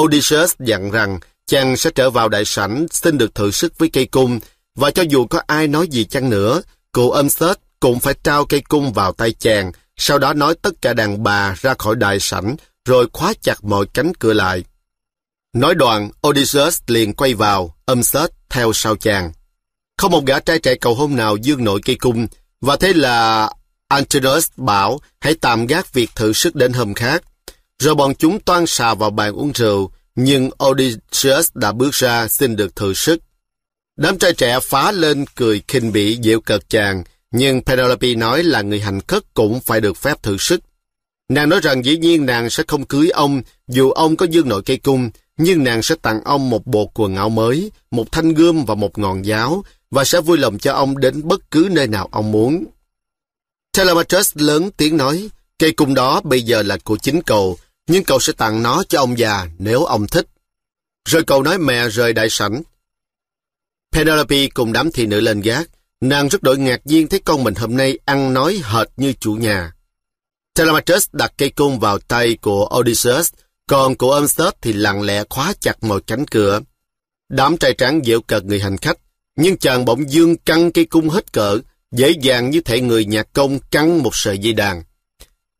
Odysseus dặn rằng chàng sẽ trở vào đại sảnh xin được thử sức với cây cung và cho dù có ai nói gì chăng nữa, cụ Amsterdam cũng phải trao cây cung vào tay chàng sau đó nói tất cả đàn bà ra khỏi đại sảnh, rồi khóa chặt mọi cánh cửa lại. Nói đoạn, Odysseus liền quay vào, âm sết theo sau chàng. Không một gã trai trẻ cầu hôn nào dương nội cây cung, và thế là Antinous bảo hãy tạm gác việc thử sức đến hôm khác. Rồi bọn chúng toan xà vào bàn uống rượu, nhưng Odysseus đã bước ra xin được thử sức. Đám trai trẻ phá lên cười khinh bỉ dịu cợt chàng, nhưng Penelope nói là người hành khất cũng phải được phép thử sức. Nàng nói rằng dĩ nhiên nàng sẽ không cưới ông, dù ông có dương nội cây cung, nhưng nàng sẽ tặng ông một bộ quần áo mới, một thanh gươm và một ngọn giáo, và sẽ vui lòng cho ông đến bất cứ nơi nào ông muốn. Telemachus lớn tiếng nói, cây cung đó bây giờ là của chính cậu, nhưng cậu sẽ tặng nó cho ông già nếu ông thích. Rồi cậu nói mẹ rời đại sảnh. Penelope cùng đám thị nữ lên gác, Nàng rất đội ngạc nhiên thấy con mình hôm nay ăn nói hệt như chủ nhà. Telemachus đặt cây cung vào tay của Odysseus, còn của Amsterdam thì lặng lẽ khóa chặt mọi cánh cửa. Đám trai tráng dễu cợt người hành khách, nhưng chàng bỗng dương căng cây cung hết cỡ, dễ dàng như thể người nhà công căng một sợi dây đàn.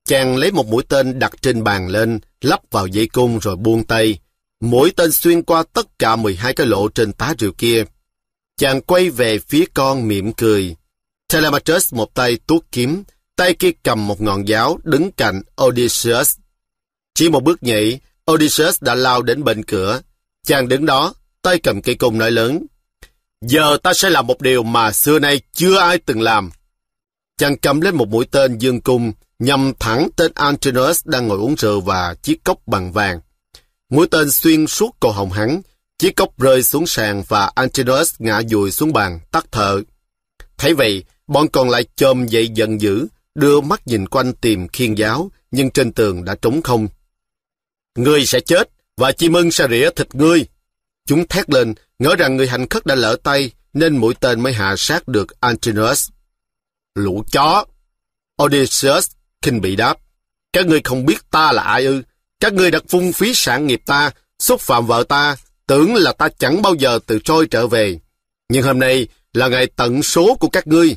Chàng lấy một mũi tên đặt trên bàn lên, lắp vào dây cung rồi buông tay. Mũi tên xuyên qua tất cả 12 cái lỗ trên tá rượu kia. Chàng quay về phía con mỉm cười. Telemachus một tay tuốt kiếm, tay kia cầm một ngọn giáo đứng cạnh Odysseus. Chỉ một bước nhảy, Odysseus đã lao đến bên cửa. Chàng đứng đó, tay cầm cây cung nói lớn. Giờ ta sẽ làm một điều mà xưa nay chưa ai từng làm. Chàng cầm lên một mũi tên dương cung, nhằm thẳng tên Antinous đang ngồi uống rượu và chiếc cốc bằng vàng. Mũi tên xuyên suốt cổ họng hắn, Chiếc cốc rơi xuống sàn và Angelus ngã dùi xuống bàn, tắt thở. Thấy vậy, bọn còn lại chồm dậy giận dữ, đưa mắt nhìn quanh tìm khiên giáo, nhưng trên tường đã trống không. Ngươi sẽ chết, và chim ưng sẽ rỉa thịt ngươi. Chúng thét lên, ngỡ rằng người hành khất đã lỡ tay, nên mũi tên mới hạ sát được Antinous. Lũ chó! Odysseus kinh bị đáp. Các ngươi không biết ta là ai ư? Các ngươi đã phung phí sản nghiệp ta, xúc phạm vợ ta, tưởng là ta chẳng bao giờ từ trôi trở về. Nhưng hôm nay là ngày tận số của các ngươi.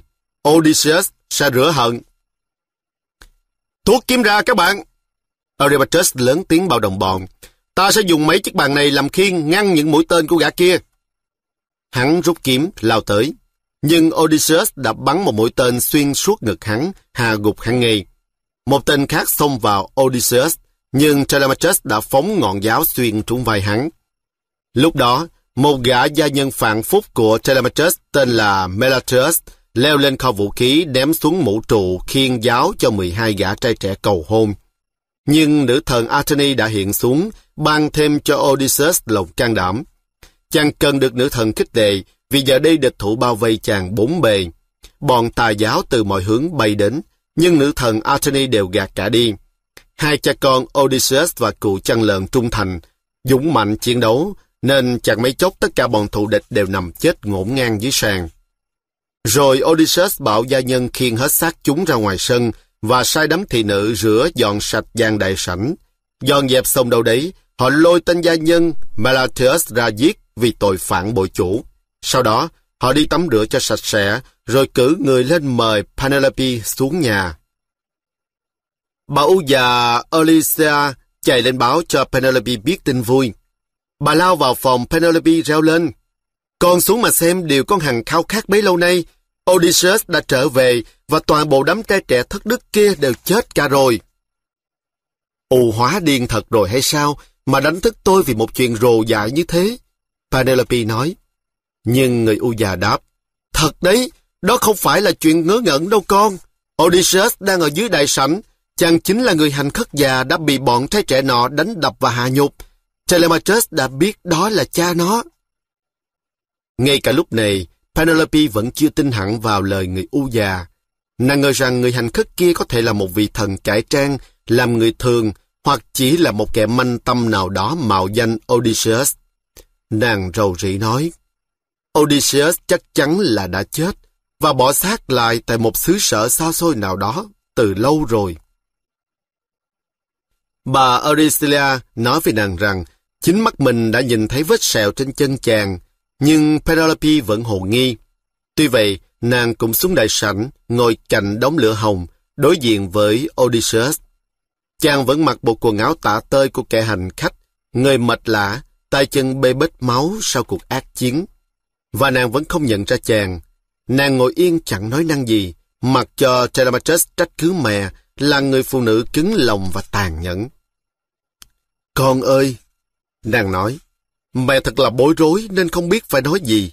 Odysseus sẽ rửa hận. Thuốc kiếm ra các bạn! Eurybatus lớn tiếng bao đồng bọn. Ta sẽ dùng mấy chiếc bàn này làm khiên ngăn những mũi tên của gã kia. Hắn rút kiếm, lao tới. Nhưng Odysseus đã bắn một mũi tên xuyên suốt ngực hắn, hà gục hắn ngay. Một tên khác xông vào Odysseus, nhưng Telemachus đã phóng ngọn giáo xuyên trúng vai hắn. Lúc đó, một gã gia nhân phản phúc của Telemachus tên là Melatius leo lên kho vũ khí ném xuống mũ trụ khiên giáo cho 12 gã trai trẻ cầu hôn. Nhưng nữ thần Athene đã hiện xuống, ban thêm cho Odysseus lòng can đảm. Chàng cần được nữ thần khích lệ vì giờ đây địch thủ bao vây chàng bốn bề. Bọn tà giáo từ mọi hướng bay đến, nhưng nữ thần Athene đều gạt cả đi. Hai cha con Odysseus và cụ chăn lợn trung thành, dũng mạnh chiến đấu, nên chẳng mấy chốc tất cả bọn thù địch đều nằm chết ngổn ngang dưới sàn. Rồi Odysseus bảo gia nhân khiêng hết xác chúng ra ngoài sân và sai đám thị nữ rửa dọn sạch gian đại sảnh. Dọn dẹp xong đâu đấy, họ lôi tên gia nhân Melatius ra giết vì tội phản bội chủ. Sau đó, họ đi tắm rửa cho sạch sẽ, rồi cử người lên mời Penelope xuống nhà. Bà U già Alicia chạy lên báo cho Penelope biết tin vui. Bà lao vào phòng Penelope reo lên. Con xuống mà xem điều con hằng khao khát bấy lâu nay. Odysseus đã trở về và toàn bộ đám trai trẻ thất đức kia đều chết cả rồi. Ù hóa điên thật rồi hay sao mà đánh thức tôi vì một chuyện rồ dại như thế? Penelope nói. Nhưng người u già đáp. Thật đấy, đó không phải là chuyện ngớ ngẩn đâu con. Odysseus đang ở dưới đại sảnh. Chàng chính là người hành khất già đã bị bọn trai trẻ nọ đánh đập và hạ nhục. Telemachus đã biết đó là cha nó. Ngay cả lúc này, Penelope vẫn chưa tin hẳn vào lời người u già. Nàng ngờ rằng người hành khất kia có thể là một vị thần cải trang, làm người thường, hoặc chỉ là một kẻ manh tâm nào đó mạo danh Odysseus. Nàng rầu rĩ nói, Odysseus chắc chắn là đã chết, và bỏ xác lại tại một xứ sở xa xôi nào đó, từ lâu rồi. Bà Odysseus nói với nàng rằng, Chính mắt mình đã nhìn thấy vết sẹo trên chân chàng, nhưng Penelope vẫn hồ nghi. Tuy vậy, nàng cũng xuống đại sảnh, ngồi cạnh đống lửa hồng, đối diện với Odysseus. Chàng vẫn mặc bộ quần áo tả tơi của kẻ hành khách, người mệt lạ, tay chân bê bết máu sau cuộc ác chiến. Và nàng vẫn không nhận ra chàng. Nàng ngồi yên chẳng nói năng gì, mặc cho Telemachus trách cứ mẹ là người phụ nữ cứng lòng và tàn nhẫn. Con ơi, Nàng nói, mẹ thật là bối rối nên không biết phải nói gì.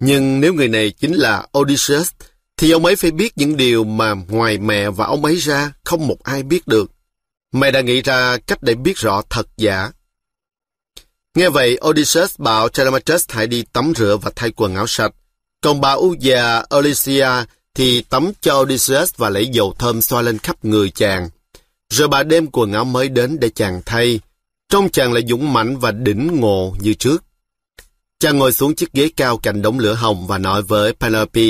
Nhưng nếu người này chính là Odysseus, thì ông ấy phải biết những điều mà ngoài mẹ và ông ấy ra không một ai biết được. Mẹ đã nghĩ ra cách để biết rõ thật giả. Nghe vậy, Odysseus bảo Telemachus hãy đi tắm rửa và thay quần áo sạch. Còn bà u già thì tắm cho Odysseus và lấy dầu thơm xoa lên khắp người chàng. Rồi bà đem quần áo mới đến để chàng thay. Trong chàng lại dũng mãnh và đỉnh ngộ như trước. Chàng ngồi xuống chiếc ghế cao cạnh đống lửa hồng và nói với Penelope.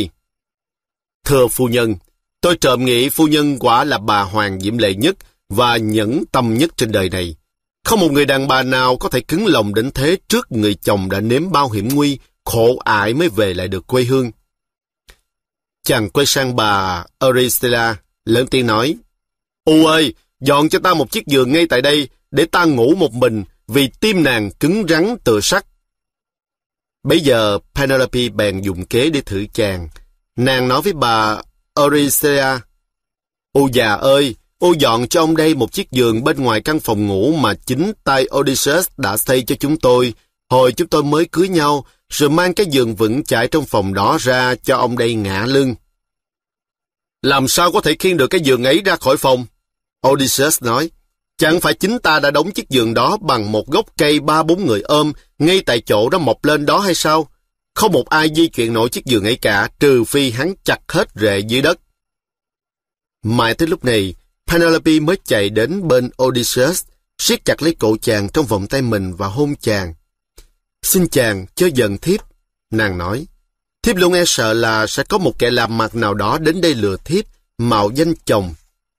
Thưa phu nhân, tôi trộm nghĩ phu nhân quả là bà hoàng diễm lệ nhất và nhẫn tâm nhất trên đời này. Không một người đàn bà nào có thể cứng lòng đến thế trước người chồng đã nếm bao hiểm nguy, khổ ải mới về lại được quê hương. Chàng quay sang bà Aristella, lớn tiếng nói, Ú ơi, dọn cho ta một chiếc giường ngay tại đây, để ta ngủ một mình vì tim nàng cứng rắn tựa sắt. Bây giờ Penelope bèn dùng kế để thử chàng. Nàng nói với bà Oricea, Ô già ơi, ô dọn cho ông đây một chiếc giường bên ngoài căn phòng ngủ mà chính tay Odysseus đã xây cho chúng tôi. Hồi chúng tôi mới cưới nhau, rồi mang cái giường vững chãi trong phòng đó ra cho ông đây ngã lưng. Làm sao có thể khiêng được cái giường ấy ra khỏi phòng? Odysseus nói, Chẳng phải chính ta đã đóng chiếc giường đó bằng một gốc cây ba bốn người ôm, ngay tại chỗ đó mọc lên đó hay sao? Không một ai di chuyển nổi chiếc giường ấy cả, trừ phi hắn chặt hết rễ dưới đất. Mãi tới lúc này, Penelope mới chạy đến bên Odysseus, siết chặt lấy cổ chàng trong vòng tay mình và hôn chàng. Xin chàng, cho giận thiếp, nàng nói. Thiếp luôn e sợ là sẽ có một kẻ làm mặt nào đó đến đây lừa thiếp, mạo danh chồng.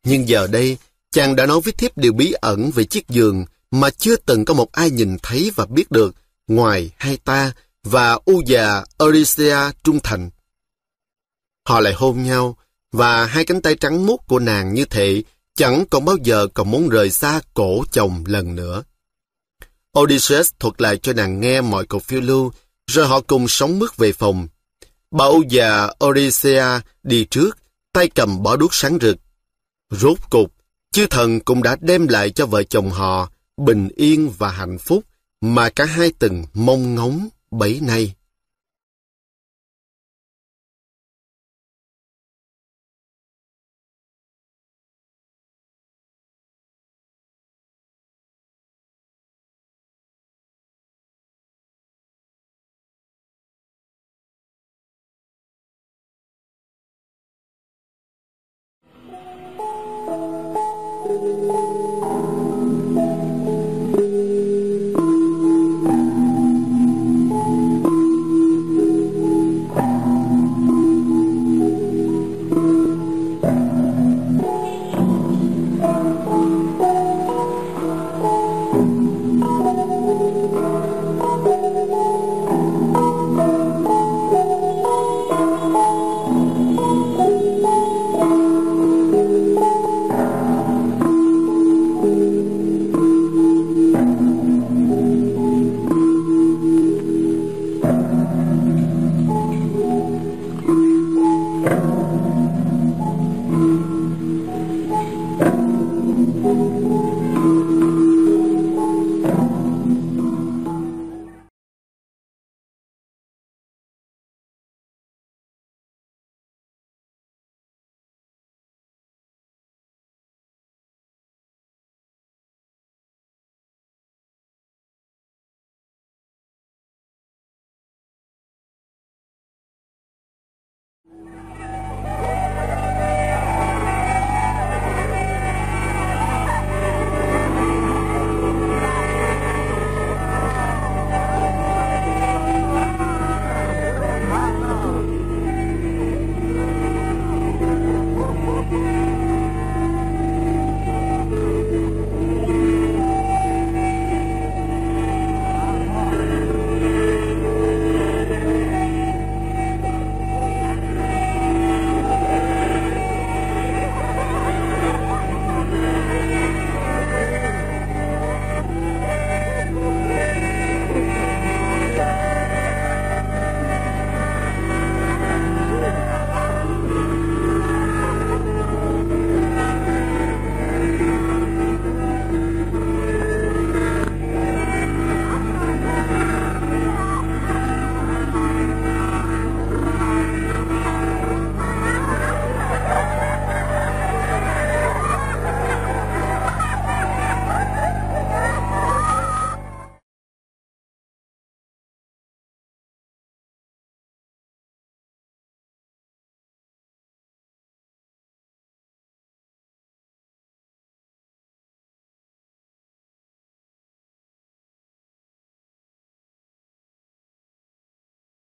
Nhưng giờ đây, Chàng đã nói với thiếp điều bí ẩn về chiếc giường mà chưa từng có một ai nhìn thấy và biết được ngoài hai ta và u già Eurythia trung thành. Họ lại hôn nhau và hai cánh tay trắng mút của nàng như thế chẳng còn bao giờ còn muốn rời xa cổ chồng lần nữa. Odysseus thuật lại cho nàng nghe mọi cuộc phiêu lưu, rồi họ cùng sóng bước về phòng. Bà u già Odyssea đi trước, tay cầm bỏ đuốc sáng rực. Rốt cục, Chư thần cũng đã đem lại cho vợ chồng họ bình yên và hạnh phúc mà cả hai từng mong ngóng bấy nay.